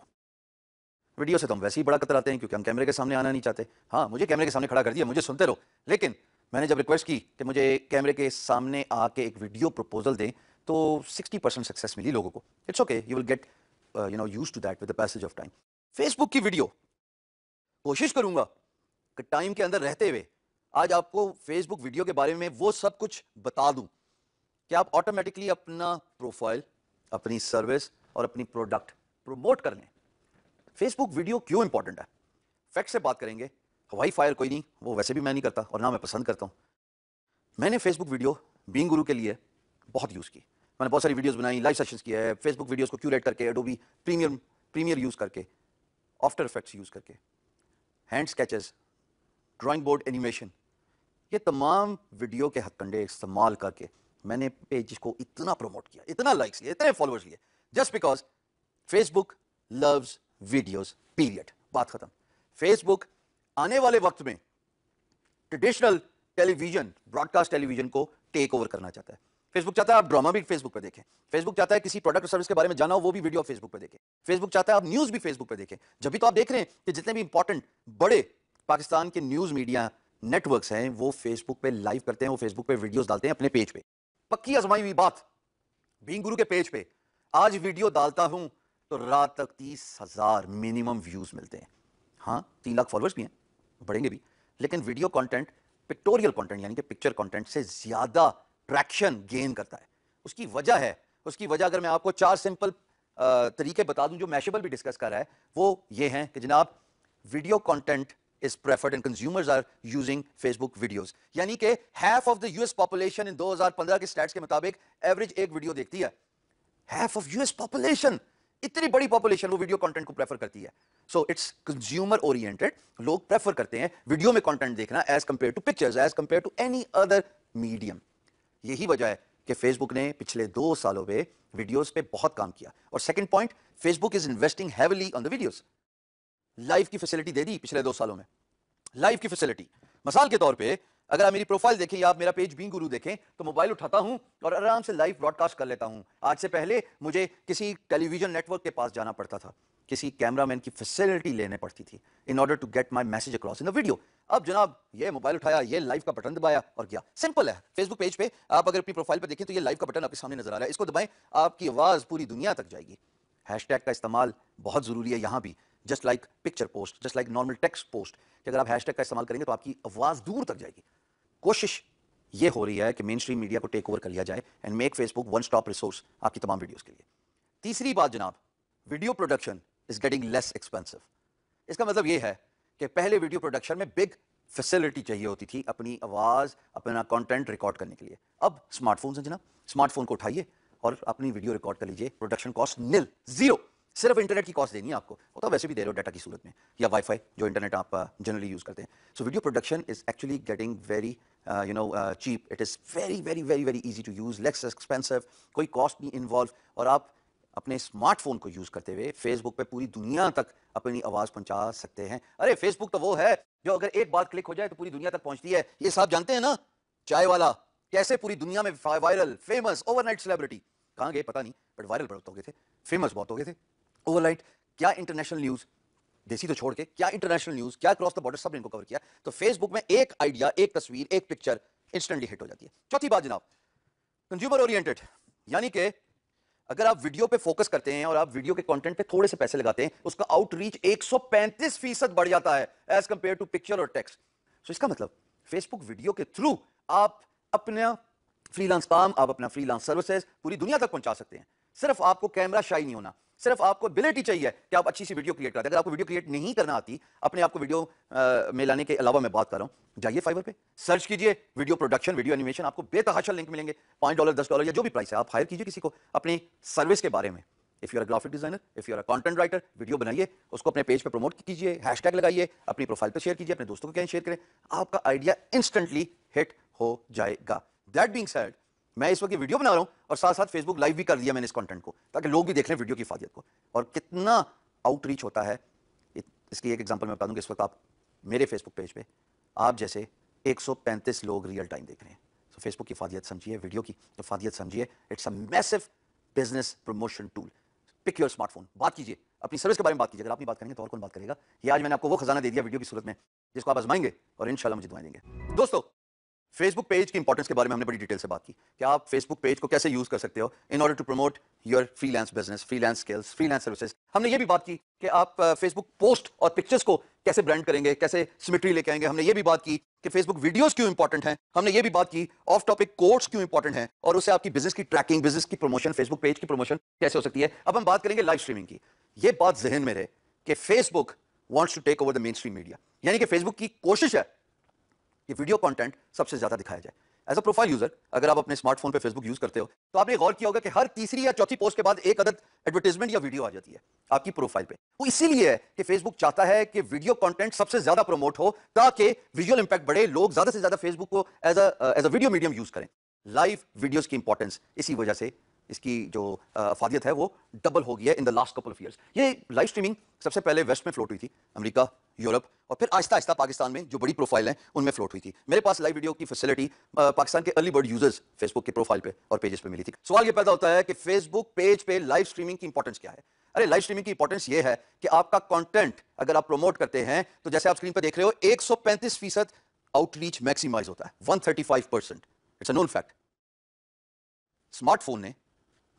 वीडियो से तो हम वैसे ही बड़ा कतराते हैं क्योंकि हम कैमरे के सामने आना नहीं चाहते हाँ मुझे कैमरे के सामने खड़ा कर दिया मुझे सुनते रहो लेकिन मैंने जब रिक्वेस्ट की कि मुझे कैमरे के सामने आके एक वीडियो प्रपोजल दें तो 60 परसेंट सक्सेस मिली लोगों को it's okay you will get you know use to that with the passage of time Facebook की वीडियो कोशिश करूंगा कि टाइम के अंदर रहते हुए आज आपको फेसबुक वीडियो के बारे में वो सब कुछ बता दूं कि आप ऑटोमेटिकली अपना प्रोफाइल अपनी सर्विस और अपनी प्रोडक्ट प्रमोट कर लें फेसबुक वीडियो क्यों इंपॉर्टेंट है फैक्ट से बात करेंगे हवाई फायर कोई नहीं वो वैसे भी मैं नहीं करता और ना मैं पसंद करता हूँ मैंने फेसबुक वीडियो बींग गुरु के लिए बहुत यूज़ की मैंने बहुत सारी वीडियोज़ बनाई लाइव सेशन किया है फेसबुक वीडियोज़ को क्यूरेट करके एडो भी प्रीमियम प्रीमियर यूज़ करके आफ्टर इफेक्ट्स यूज़ करके hand sketches drawing board animation ये तमाम वीडियो के हथकंडे इस्तेमाल करके मैंने पेज को इतना प्रमोट किया इतना लाइक्स लिए इतने फॉलोअर्स लिए just because Facebook loves videos period बात खत्म फेसबुक आने वाले वक्त में ट्रेडिशनल टेलीविजन ब्रॉडकास्ट टेलीविजन को टेक ओवर करना चाहता है फेसबुक चाहता है आप ड्रामा भी फेसबुक पर देखें फेसबुक चाहता है किसी प्रोडक्ट और सर्विस के बारे में जाना हो वो भी वीडियो फेसबुक पर देखें फेसबुक चाहता है आप न्यूज भी फेसबुक पर देखें जब भी तो आप देख रहे हैं कि जितने भी इंपॉर्टेंट बड़े पाकिस्तान के न्यूज मीडिया नेटवर्क्स हैं वो फेसबुक पे लाइव करते हैं वो फेसबुक पे वीडियोस डालते हैं अपने पेज पे पक्की आजमाई हुई बात बींग गुरु के पेज पे आज वीडियो डालता हूं तो रात तक तीस हज़ार मिनिमम व्यूज़ मिलते हैं हाँ तीन लाख फॉलोअर्स भी हैं बढ़ेंगे भी लेकिन वीडियो कंटेंट पिक्टोरियल कंटेंट यानी कि पिक्चर कंटेंट से ज़्यादा ट्रैक्शन गेन करता है उसकी वजह है उसकी वजह अगर मैं आपको चार सिंपल तरीके बता दूं जो मैशेबल भी डिस्कस कर रहा है वो ये हैं कि जनाब video content is preferred and consumers are using Facebook videos यानी कि half of the US population in 2015 के स्टैट्स के मुताबिक एवरेज एक वीडियो देखती है. Half ऑफ यूएस पॉपुलेशन इतनी बड़ी पॉपुलेशन वो वीडियो कंटेंट को प्रेफर करती है सो इट्स कंज्यूमर ओरिएंटेड लोग प्रेफर करते हैं वीडियो में कंटेंट देखना as compare to pictures as compare to any other medium यही वजह है कि फेसबुक ने पिछले दो सालों में वीडियोज पे बहुत काम किया और second point Facebook is investing heavily on the videos live की फैसिलिटी दे दी पिछले दो सालों में लाइव की फैसिलिटी मिसाल के तौर पर अगर आप मेरी प्रोफाइल देखें या आप मेरा पेज बी गुरु देखें तो मोबाइल उठाता हूं और आराम से लाइव ब्रॉडकास्ट कर लेता हूं आज से पहले मुझे किसी टेलीविजन नेटवर्क के पास जाना पड़ता था किसी कैमरामैन की फैसिलिटी लेने पड़ती थी in order to get my message across in video अब जनाब ये मोबाइल उठाया ये लाइव का बटन दबाया और गया सिंपल है फेसबुक पेज पे आप अगर अपनी प्रोफाइल पर देखें तो ये लाइव का बटन आपके सामने नजर आ रहा है इसको दबाएं आपकी आवाज़ पूरी दुनिया तक जाएगी हैश का इस्तेमाल बहुत ज़रूरी है यहाँ भी just like picture post just like normal text post कि अगर आप हैशटैग का इस्तेमाल करेंगे तो आपकी आवाज़ दूर तक जाएगी कोशिश ये हो रही है कि मेन स्ट्रीम मीडिया को टेक ओवर कर लिया जाए and make Facebook one stop resource आपकी तमाम वीडियोस के लिए तीसरी बात जनाब video production is getting less expensive इसका मतलब ये है कि पहले वीडियो प्रोडक्शन में बिग फैसिलिटी चाहिए होती थी अपनी आवाज़ अपना कंटेंट रिकॉर्ड करने के लिए अब स्मार्टफोन है जनाब स्मार्टफोन को उठाइए और अपनी वीडियो रिकॉर्ड कर लीजिए प्रोडक्शन कॉस्ट नील जीरो सिर्फ इंटरनेट की कॉस्ट देनी है आपको वो तो वैसे भी दे रहे हो डाटा की सूरत में या वाईफाई जो इंटरनेट आप जनरली uh, यूज़ करते हैं so video production is actually getting very you know cheap it is very very very very easy to use less expensive कोई कॉस्ट नहीं इन्वॉल्व और आप अपने स्मार्टफोन को यूज़ करते हुए फेसबुक पे पूरी दुनिया तक अपनी आवाज़ पहुंचा सकते हैं अरे फेसबुक तो वो है जो अगर एक बार क्लिक हो जाए तो पूरी दुनिया तक पहुंचती है ये साहब जानते हैं ना चाय वाला कैसे पूरी दुनिया में वायरल फेमस ओवरनाइट सेलिब्रिटी कहाँ गए पता नहीं बट वायरल बहुत हो गए थे फेमस बहुत हो गए थे ओवरलाइट क्या इंटरनेशनल न्यूज़ देसी तो छोड़ के क्या इंटरनेशनल न्यूज़ क्या क्रॉस द बॉर्डर सब इनको कवर किया तो फेसबुक में एक आइडिया एक तस्वीर एक पिक्चर इंस्टेंटली हिट हो जाती है चौथी बात जनाब कंज्यूमर ओरिएंटेड यानी कि अगर आप वीडियो पे फोकस करते हैं और आप वीडियो के कंटेंट पे थोड़े से पैसे लगाते हैं उसका आउटरीच 135 फीसद बढ़ जाता है एज कंपेयर टू पिक्चर और टेक्स्ट सो तो इसका मतलब फेसबुक वीडियो के थ्रू आप अपना फ्रीलांस काम आप अपना फ्रीलांस सर्विसेज पूरी दुनिया तक पहुंचा सकते हैं सिर्फ आपको कैमरा शाई नहीं होना सिर्फ आपको एबिलिटी चाहिए कि आप अच्छी सी वीडियो क्रिएट करते हैं अगर आपको वीडियो क्रिएट नहीं करना आती अपने आपको वीडियो में लाने के अलावा मैं बात कर रहा हूँ जाइए फाइबर पे सर्च कीजिए वीडियो प्रोडक्शन वीडियो एनिमेशन आपको बेतहाशा लिंक मिलेंगे पाँच डॉलर दस डॉलर या जो भी प्राइस है आप हायर कीजिए किसी को अपनी सर्विस के बारे में if you are graphic designer if you are content writer video बनाइए उसको अपने पेज पर प्रमोट कीजिए टैग लगाइए अपनी प्रोफाइल पर शेयर कीजिए अपने दोस्तों को कहें शेयर करें आपका आइडिया इंस्टेंटली हिट हो जाएगा दैट बींग सैड मैं इस वक्त वीडियो बना रहा हूँ और साथ साथ फेसबुक लाइव भी कर दिया मैंने इस कंटेंट को ताकि लोग भी देख लें वीडियो की हिफाजत को और कितना आउटरीच होता है इसकी एक एग्जाम्पल मैं बता दूँ इस वक्त आप मेरे फेसबुक पेज पर आप जैसे पैंतीस लोग रियल टाइम देख रहे हैं तो फेसबुक की फादियत समझिए वीडियो की फादियत समझिए it's a massive business promotion tool pick your smartphone बात कीजिए अपनी सर्विस के बारे में बात कीजिए अगर आप नहीं बात करेंगे तो और कौन बात करेगा ये आज मैंने आपको वो खजाना दे दिया वीडियो की सूरत में जिसको आप आजमाएंगे और इंशाल्लाह मुझे दुआएं देंगे दोस्तों फेसबुक पेज की इंपॉर्टेंस के बारे में हमने बड़ी डिटेल से बात की कि आप फेसबुक पेज को कैसे यूज कर सकते हो in order to promote your freelance business freelance skills freelance services हमने ये भी बात की कि आप फेसबुक पोस्ट और पिक्चर्स को कैसे ब्रांड करेंगे कैसे सिमिट्री लेके आएंगे हमने ये भी बात की कि फेसबुक वीडियोस क्यों इंपॉर्टेंट हैं हमने ये भी बात की ऑफ टॉपिक कोर्स क्यों इंपॉर्टेंट हैं और उससे आपकी बिजनेस की ट्रैकिंग बिजनेस की प्रमोशन फेसबुक पेज की प्रमोशन कैसे हो सकती है अब हम बात करेंगे लाइव स्ट्रीमिंग की ये बात जहन में रहे कि Facebook wants to take over the main stream media यानी कि फेसबुक की कोशिश है कि वीडियो कंटेंट सबसे ज़्यादा दिखाया जाए एज अ प्रोफाइल यूजर अगर आप अपने स्मार्टफोन पे फेसबुक यूज करते हो तो आपने गौर किया होगा कि हर तीसरी या चौथी पोस्ट के बाद एक अदद एडवर्टीजमेंट या वीडियो आ जाती है आपकी प्रोफाइल पे वो तो इसीलिए है कि फेसबुक चाहता है कि वीडियो कंटेंट सबसे ज्यादा प्रमोट हो ताकि विजुअल इंपैक्ट बढ़े लोग ज्यादा से ज्यादा फेसबुक को as as a video medium use करें लाइव वीडियोज की इंपॉर्टेंस इसी वजह से इसकी जो अफादियत है वो डबल हो गई है in the last couple of years ये लाइव स्ट्रीमिंग सबसे पहले वेस्ट में फ्लोट हुई थी अमेरिका यूरोप और फिर आहिस्ता आहिस्ता पाकिस्तान में जो बड़ी प्रोफाइल हैं उनमें फ्लोट हुई थी मेरे पास लाइव वीडियो की फैसिलिटी पाकिस्तान के अर्ली बर्ड यूजर्स फेसबुक के प्रोफाइल पर और पेजेस पर मिली थी सवाल यह पैदा होता है कि फेसबुक पेज पर लाइव स्ट्रीमिंग की इंपॉर्टेंस क्या है अरे लाइव स्ट्रीमिंग की इंपॉर्टेंस ये है कि आपका कॉन्टेंट अगर आप प्रोमोट करते हैं तो जैसे आप स्क्रीन पर देख रहे हो एक फीसद आउटरीच मैक्सिमाइज होता है five percent it's a known fact smartphone ने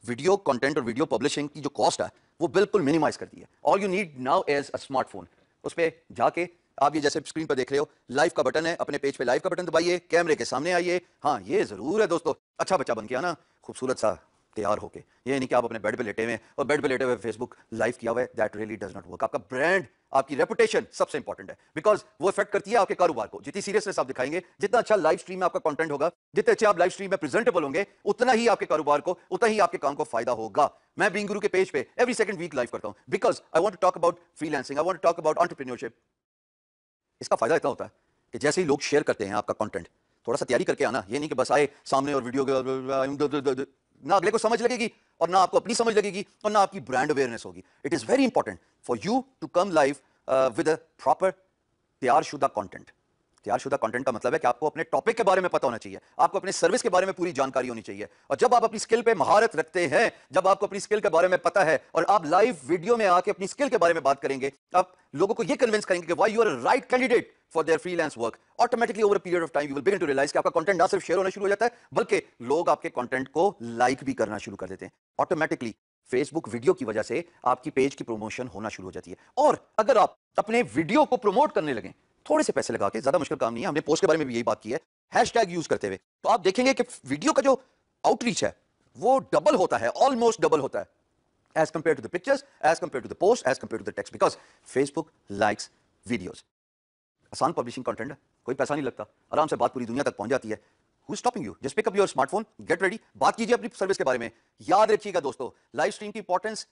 वीडियो कंटेंट और वीडियो पब्लिशिंग की जो कॉस्ट है वो बिल्कुल मिनिमाइज कर दी है all you need now as a smartphone उस पर जाके आप ये जैसे स्क्रीन पर देख रहे हो लाइव का बटन है अपने पेज पे लाइव का बटन दबाइए कैमरे के सामने आइए हाँ ये जरूर है दोस्तों अच्छा बच्चा बन गया ना खूबसूरत सा तैयार होकर ये नहीं कि आप अपने बेड पे लेटे हुए और बेड पे लेटे हुए फेसबुक लाइव किया हुआ है that really does not work आपका ब्रांड आपकी रेपुटेशन सबसे इंपॉर्टेंट है बिकॉज वो इफेक्ट करती है आपके कारोबार को जितनी सीरियसनेस आप दिखाएंगे जितना अच्छा लाइव स्ट्रीम में आपका कंटेंट होगा जितने अच्छे आप लाइव स्ट्रीम में प्रेजेंटेबल होंगे उतना ही आपके कारोबार को उतना ही आपके काम को फायदा होगा मैं बिंग गुरु के पेज पे एवरी सेकंड वीक लाइव करता हूं because I want talk about freelancing I want talk about entrepreneurship इसका फायदा इतना होता है कि जैसे ही लोग शेयर करते हैं आपका कॉन्टेंट थोड़ा सा तैयारी करके आना ये नहीं कि बस आए सामने और वीडियो ना अगले को समझ लगेगी और ना आपको अपनी समझ लगेगी और ना आपकी ब्रांड अवेयरनेस होगी it is very important for you to come life with a proper तैयार शुदा कॉन्टेंट तैयारशुदा कंटेंट का मतलब है कि आपको अपने टॉपिक के बारे में पता होना चाहिए आपको अपने सर्विस के बारे में पूरी जानकारी होनी चाहिए और जब आप अपनी स्किल पे महारत रखते हैं जब आपको अपनी स्किल के बारे में पता है और आप लाइव वीडियो में आके अपनी स्किल के बारे में बात करेंगे आप लोगों को यह कन्विंस करेंगे कि why you are right candidate for their freelance work automatically over period of time you will begin to realize कि आपका कंटेंट ना सिर्फ शेयर होना शुरू हो जाता है बल्कि लोग आपके कंटेंट को लाइक भी करना शुरू कर देते हैं ऑटोमेटिकली फेसबुक वीडियो की वजह से आपकी पेज की प्रमोशन होना शुरू हो जाती है और अगर आप अपने वीडियो को प्रमोट करने लगें थोड़े से पैसे लगा के ज्यादा मुश्किल काम नहीं है हमने पोस्ट के बारे में भी यही बात की है हैश यूज करते हुए तो आप देखेंगे कि वीडियो का जो आउटरीच है वो डबल होता है ऑलमोस्ट डबल होता है as compare to the pictures as compare to the post as compare to the text because Facebook likes videos आसान पब्लिशिंग कंटेंट है कोई पैसा नहीं लगता आराम से बात पूरी दुनिया तक पहुंच जाती है who stopping you just pick up your smartphone get ready बात कीजिए अपनी सर्विस के बारे में याद रखिएगा दोस्तों लाइव स्ट्रीम की इंपॉर्टेंस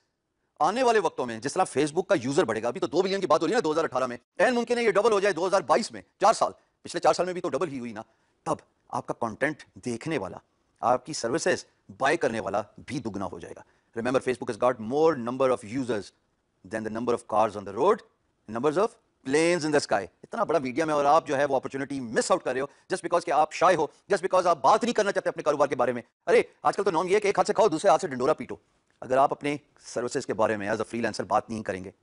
आने वाले वक्तों में जिस तरह फेसबुक का यूजर बढ़ेगा अभी तो दो बिलियन की बात हो रही है ना 2018 में एन मुमकिन है ये डबल हो जाए 2022 में चार साल पिछले चार साल में भी तो डबल ही हुई ना तब आपका कंटेंट देखने वाला आपकी सर्विसेज बाय करने वाला भी दुगना हो जाएगा remember Facebook is got more number of users than the number of cars on the road number of planes in the sky इतना बड़ा मीडिया में और आप जो है वो अपॉर्चुनिटी मिस आउट कर रहे हो जस्ट बिकॉज के आप शाय हो जस्ट बिकॉज आप बात नहीं करना चाहते अपने कारोबार के बारे में अरे आजकल तो नॉम ये एक हाथ से खाओ दूसरे हाथ से डंडोरा पीटो अगर आप अपने सर्विसेज के बारे में एज अ फ्री बात नहीं करेंगे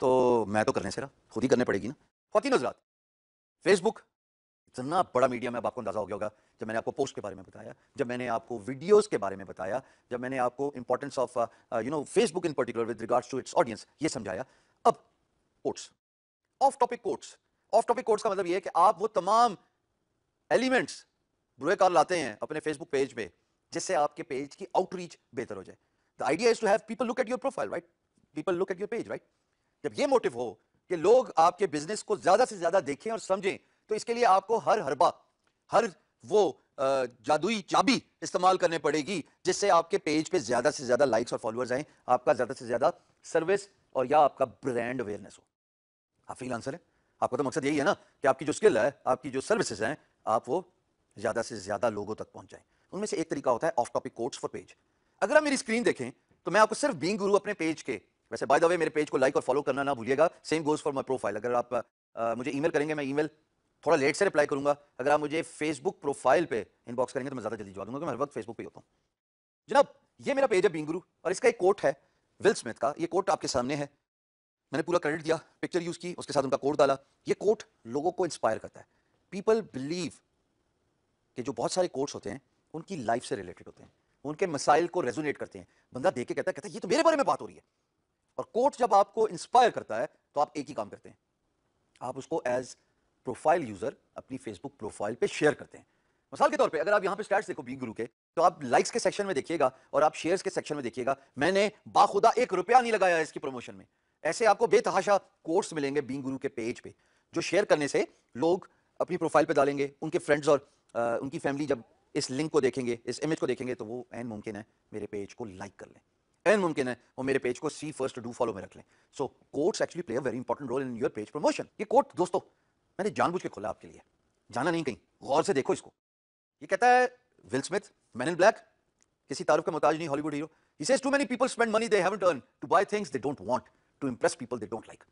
तो मैं तो करने से रहा खुद ही करने पड़ेगी ना खातिन हजरात फेसबुक इतना बड़ा मीडिया में अब आपको अंदाज़ा हो गया होगा जब मैंने आपको पोस्ट के बारे में बताया जब मैंने आपको वीडियोस के बारे में बताया जब मैंने आपको importance of you know Facebook in particular with regards to its audience ये समझाया अब quotes off topic quotes off topic quotes का मतलब ये है कि आप वो तमाम एलिमेंट्स बुरे कार लाते हैं अपने फेसबुक पेज पर जिससे आपके पेज की आउटरीच बेहतर हो जाए The idea is to have people look at your profile, right? People look at your page, right? जब ये मोटिव हो कि लोग आपके बिजनेस को ज्यादा से ज्यादा देखें और समझें तो इसके लिए आपको हर हरबा हर वो जादुई चाबी इस्तेमाल करने पड़ेगी जिससे आपके पेज पे ज्यादा से ज्यादा लाइक्स और फॉलोअर्स आए आपका ज्यादा से ज्यादा सर्विस और या आपका ब्रांड अवेयरनेस हो आप फील आंसर है आपका तो मकसद यही है ना कि आपकी जो स्किल है आपकी जो सर्विसेज हैं आप वो ज्यादा से ज्यादा लोगों तक पहुंचाएं उनमें से एक तरीका होता है off topic quotes for page अगर आप मेरी स्क्रीन देखें तो मैं आपको सिर्फ बींग गुरु अपने पेज के वैसे बाय द वे मेरे पेज को लाइक और फॉलो करना ना भूलिएगा same goes for my profile अगर आप आ, मुझे ई करेंगे मैं ई थोड़ा लेट से रिप्लाई करूंगा अगर आप मुझे फेसबुक प्रोफाइल पे इनबॉक्स करेंगे तो मैं ज़्यादा जल्दी जवा दूंगा मैं हर वक्त फेसबुक पे होता हूँ जनाब ये मेरा पेज है बींगुरु और इसका एक कोट है विल स्मिथ का ये कोट आपके सामने है मैंने पूरा क्रेडिट दिया पिक्चर यूज़ की उसके साथ उनका कोट डाला ये कोट लोगों को इंस्पायर करता है पीपल बिलीव कि जो बहुत सारे कोट्स होते हैं उनकी लाइफ से रिलेटेड होते हैं उनके मसाइल को रेजोनेट करते हैं बंदा देख के कहता है कहता है ये तो मेरे बारे में बात हो रही है और कोर्ट जब आपको इंस्पायर करता है तो आप एक ही काम करते हैं आप उसको एज प्रोफाइल यूजर अपनी फेसबुक प्रोफाइल पे शेयर करते हैं मिसाल के तौर पे अगर आप यहाँ पे स्टैट्स देखो बी गुरु के तो आप लाइक्स के सेक्शन में देखिएगा और आप शेयर्स के सेक्शन में देखिएगा मैंने बाखुदा एक रुपया नहीं लगाया इसकी प्रमोशन में ऐसे आपको बेतहाशा कोर्स मिलेंगे बी गुरु के पेज पे जो शेयर करने से लोग अपनी प्रोफाइल पे डालेंगे उनके फ्रेंड्स और आ, उनकी फैमिली जब इस लिंक को देखेंगे इस इमेज को देखेंगे तो वो एन मुमकिन है मेरे पेज को लाइक कर लें एन मुमकिन है वो मेरे पेज को सी फर्स्ट डू फॉलो में रख लें so quotes actually play a very important role in your page promotion ये कोर्ट दोस्तों मैंने जानबूझ के खोला आपके लिए जाना नहीं कहीं गौर से देखो इसको ये कहता है Will Smith man in black किसी तारुफ का मोताज नहीं हॉलीवुड हीरो ही says too many people spend money they haven't earned to buy things they don't want to impress people they don't like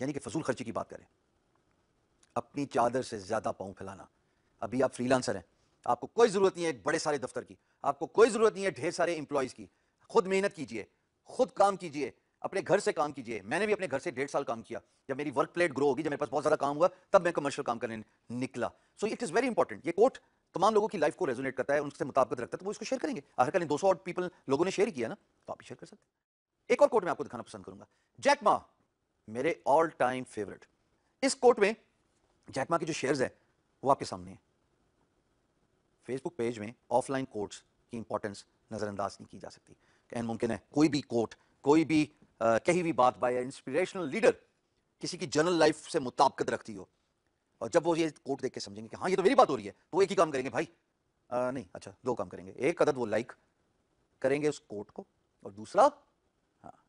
यानी कि फजूल खर्ची की बात करें अपनी चादर से ज्यादा पाँव फैलाना अभी आप फ्रीलांसर हैं आपको कोई ज़रूरत नहीं है बड़े सारे दफ्तर की आपको कोई ज़रूरत नहीं है ढेर सारे इंप्लॉयज़ की खुद मेहनत कीजिए खुद काम कीजिए अपने घर से काम कीजिए मैंने भी अपने घर से डेढ़ साल काम किया जब मेरी वर्क प्लेट ग्रो होगी जब मेरे पास बहुत ज़्यादा काम हुआ तब मैं कमर्शियल काम करने निकला so it is very important ये कोर्ट तमाम लोगों की लाइफ को रेजोनेट करता है उनसे मुताबिक रखता है तो वो इसको शेयर करेंगे कहीं दो सौ पीपल लोगों ने शेयर किया ना तो आप शेयर कर सकते हैं एक और कोर्ट में आपको दिखाना पसंद करूंगा जैकमा मेरे ऑल टाइम फेवरेट इस कोर्ट में जैकमा के जो शेयर्स है वो आपके सामने हैं फेसबुक पेज में ऑफलाइन कोर्ट्स की इंपॉर्टेंस नज़रअंदाज नहीं की जा सकती कहन मुमकिन है कोई भी कोर्ट कोई भी आ, भी बात बाय इंस्पिरेशनल लीडर किसी की जर्नल लाइफ से मुताबकत रखती हो और जब वो ये कोर्ट देख के समझेंगे कि हाँ ये तो मेरी बात हो रही है तो एक ही काम करेंगे भाई आ, नहीं अच्छा दो काम करेंगे एक अदद वो लाइक करेंगे उस कोर्ट को और दूसरा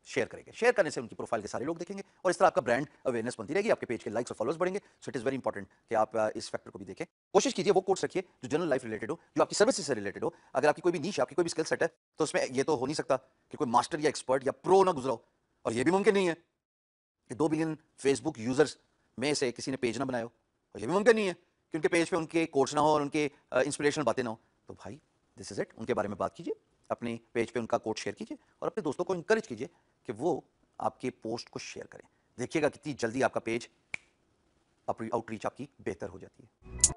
शेयर हाँ, करेंगे शेयर करने से उनकी प्रोफाइल के सारे लोग देखेंगे और इस तरह आपका ब्रांड अवेयरनेस बनती रहेगी आपके पेज के लाइक्स और फॉलोअर्स बढ़ेंगे so it is very important कि आप इस फैक्टर को भी देखें कोशिश कीजिए वो कोर्स रखिए जो जनरल लाइफ रिलेटेड हो जो आपकी सर्विस से रिलेटेड हो अगर आपकी कोई भी नीच आपकी कोई भी स्किल सेट है तो उसमें यह तो हो नहीं सकता कि कोई मास्टर या एक्सपर्ट या प्रो ना गुजरा और यह भी मुमकिन नहीं है कि दो बिलियन फेसबुक यूजर्स में से किसी ने पेज ना बनाया और ये भी मुमकिन नहीं है कि उनके पेज पर उनके कोर्स ना हो और उनके इंस्पिरेशनल बातें ना हो तो भाई दिस इज़ इट उनके बारे में बात कीजिए अपने पेज पे उनका कोड शेयर कीजिए और अपने दोस्तों को इंकरेज कीजिए कि वो आपके पोस्ट को शेयर करें देखिएगा कितनी जल्दी आपका पेज आउटरीच आपकी बेहतर हो जाती है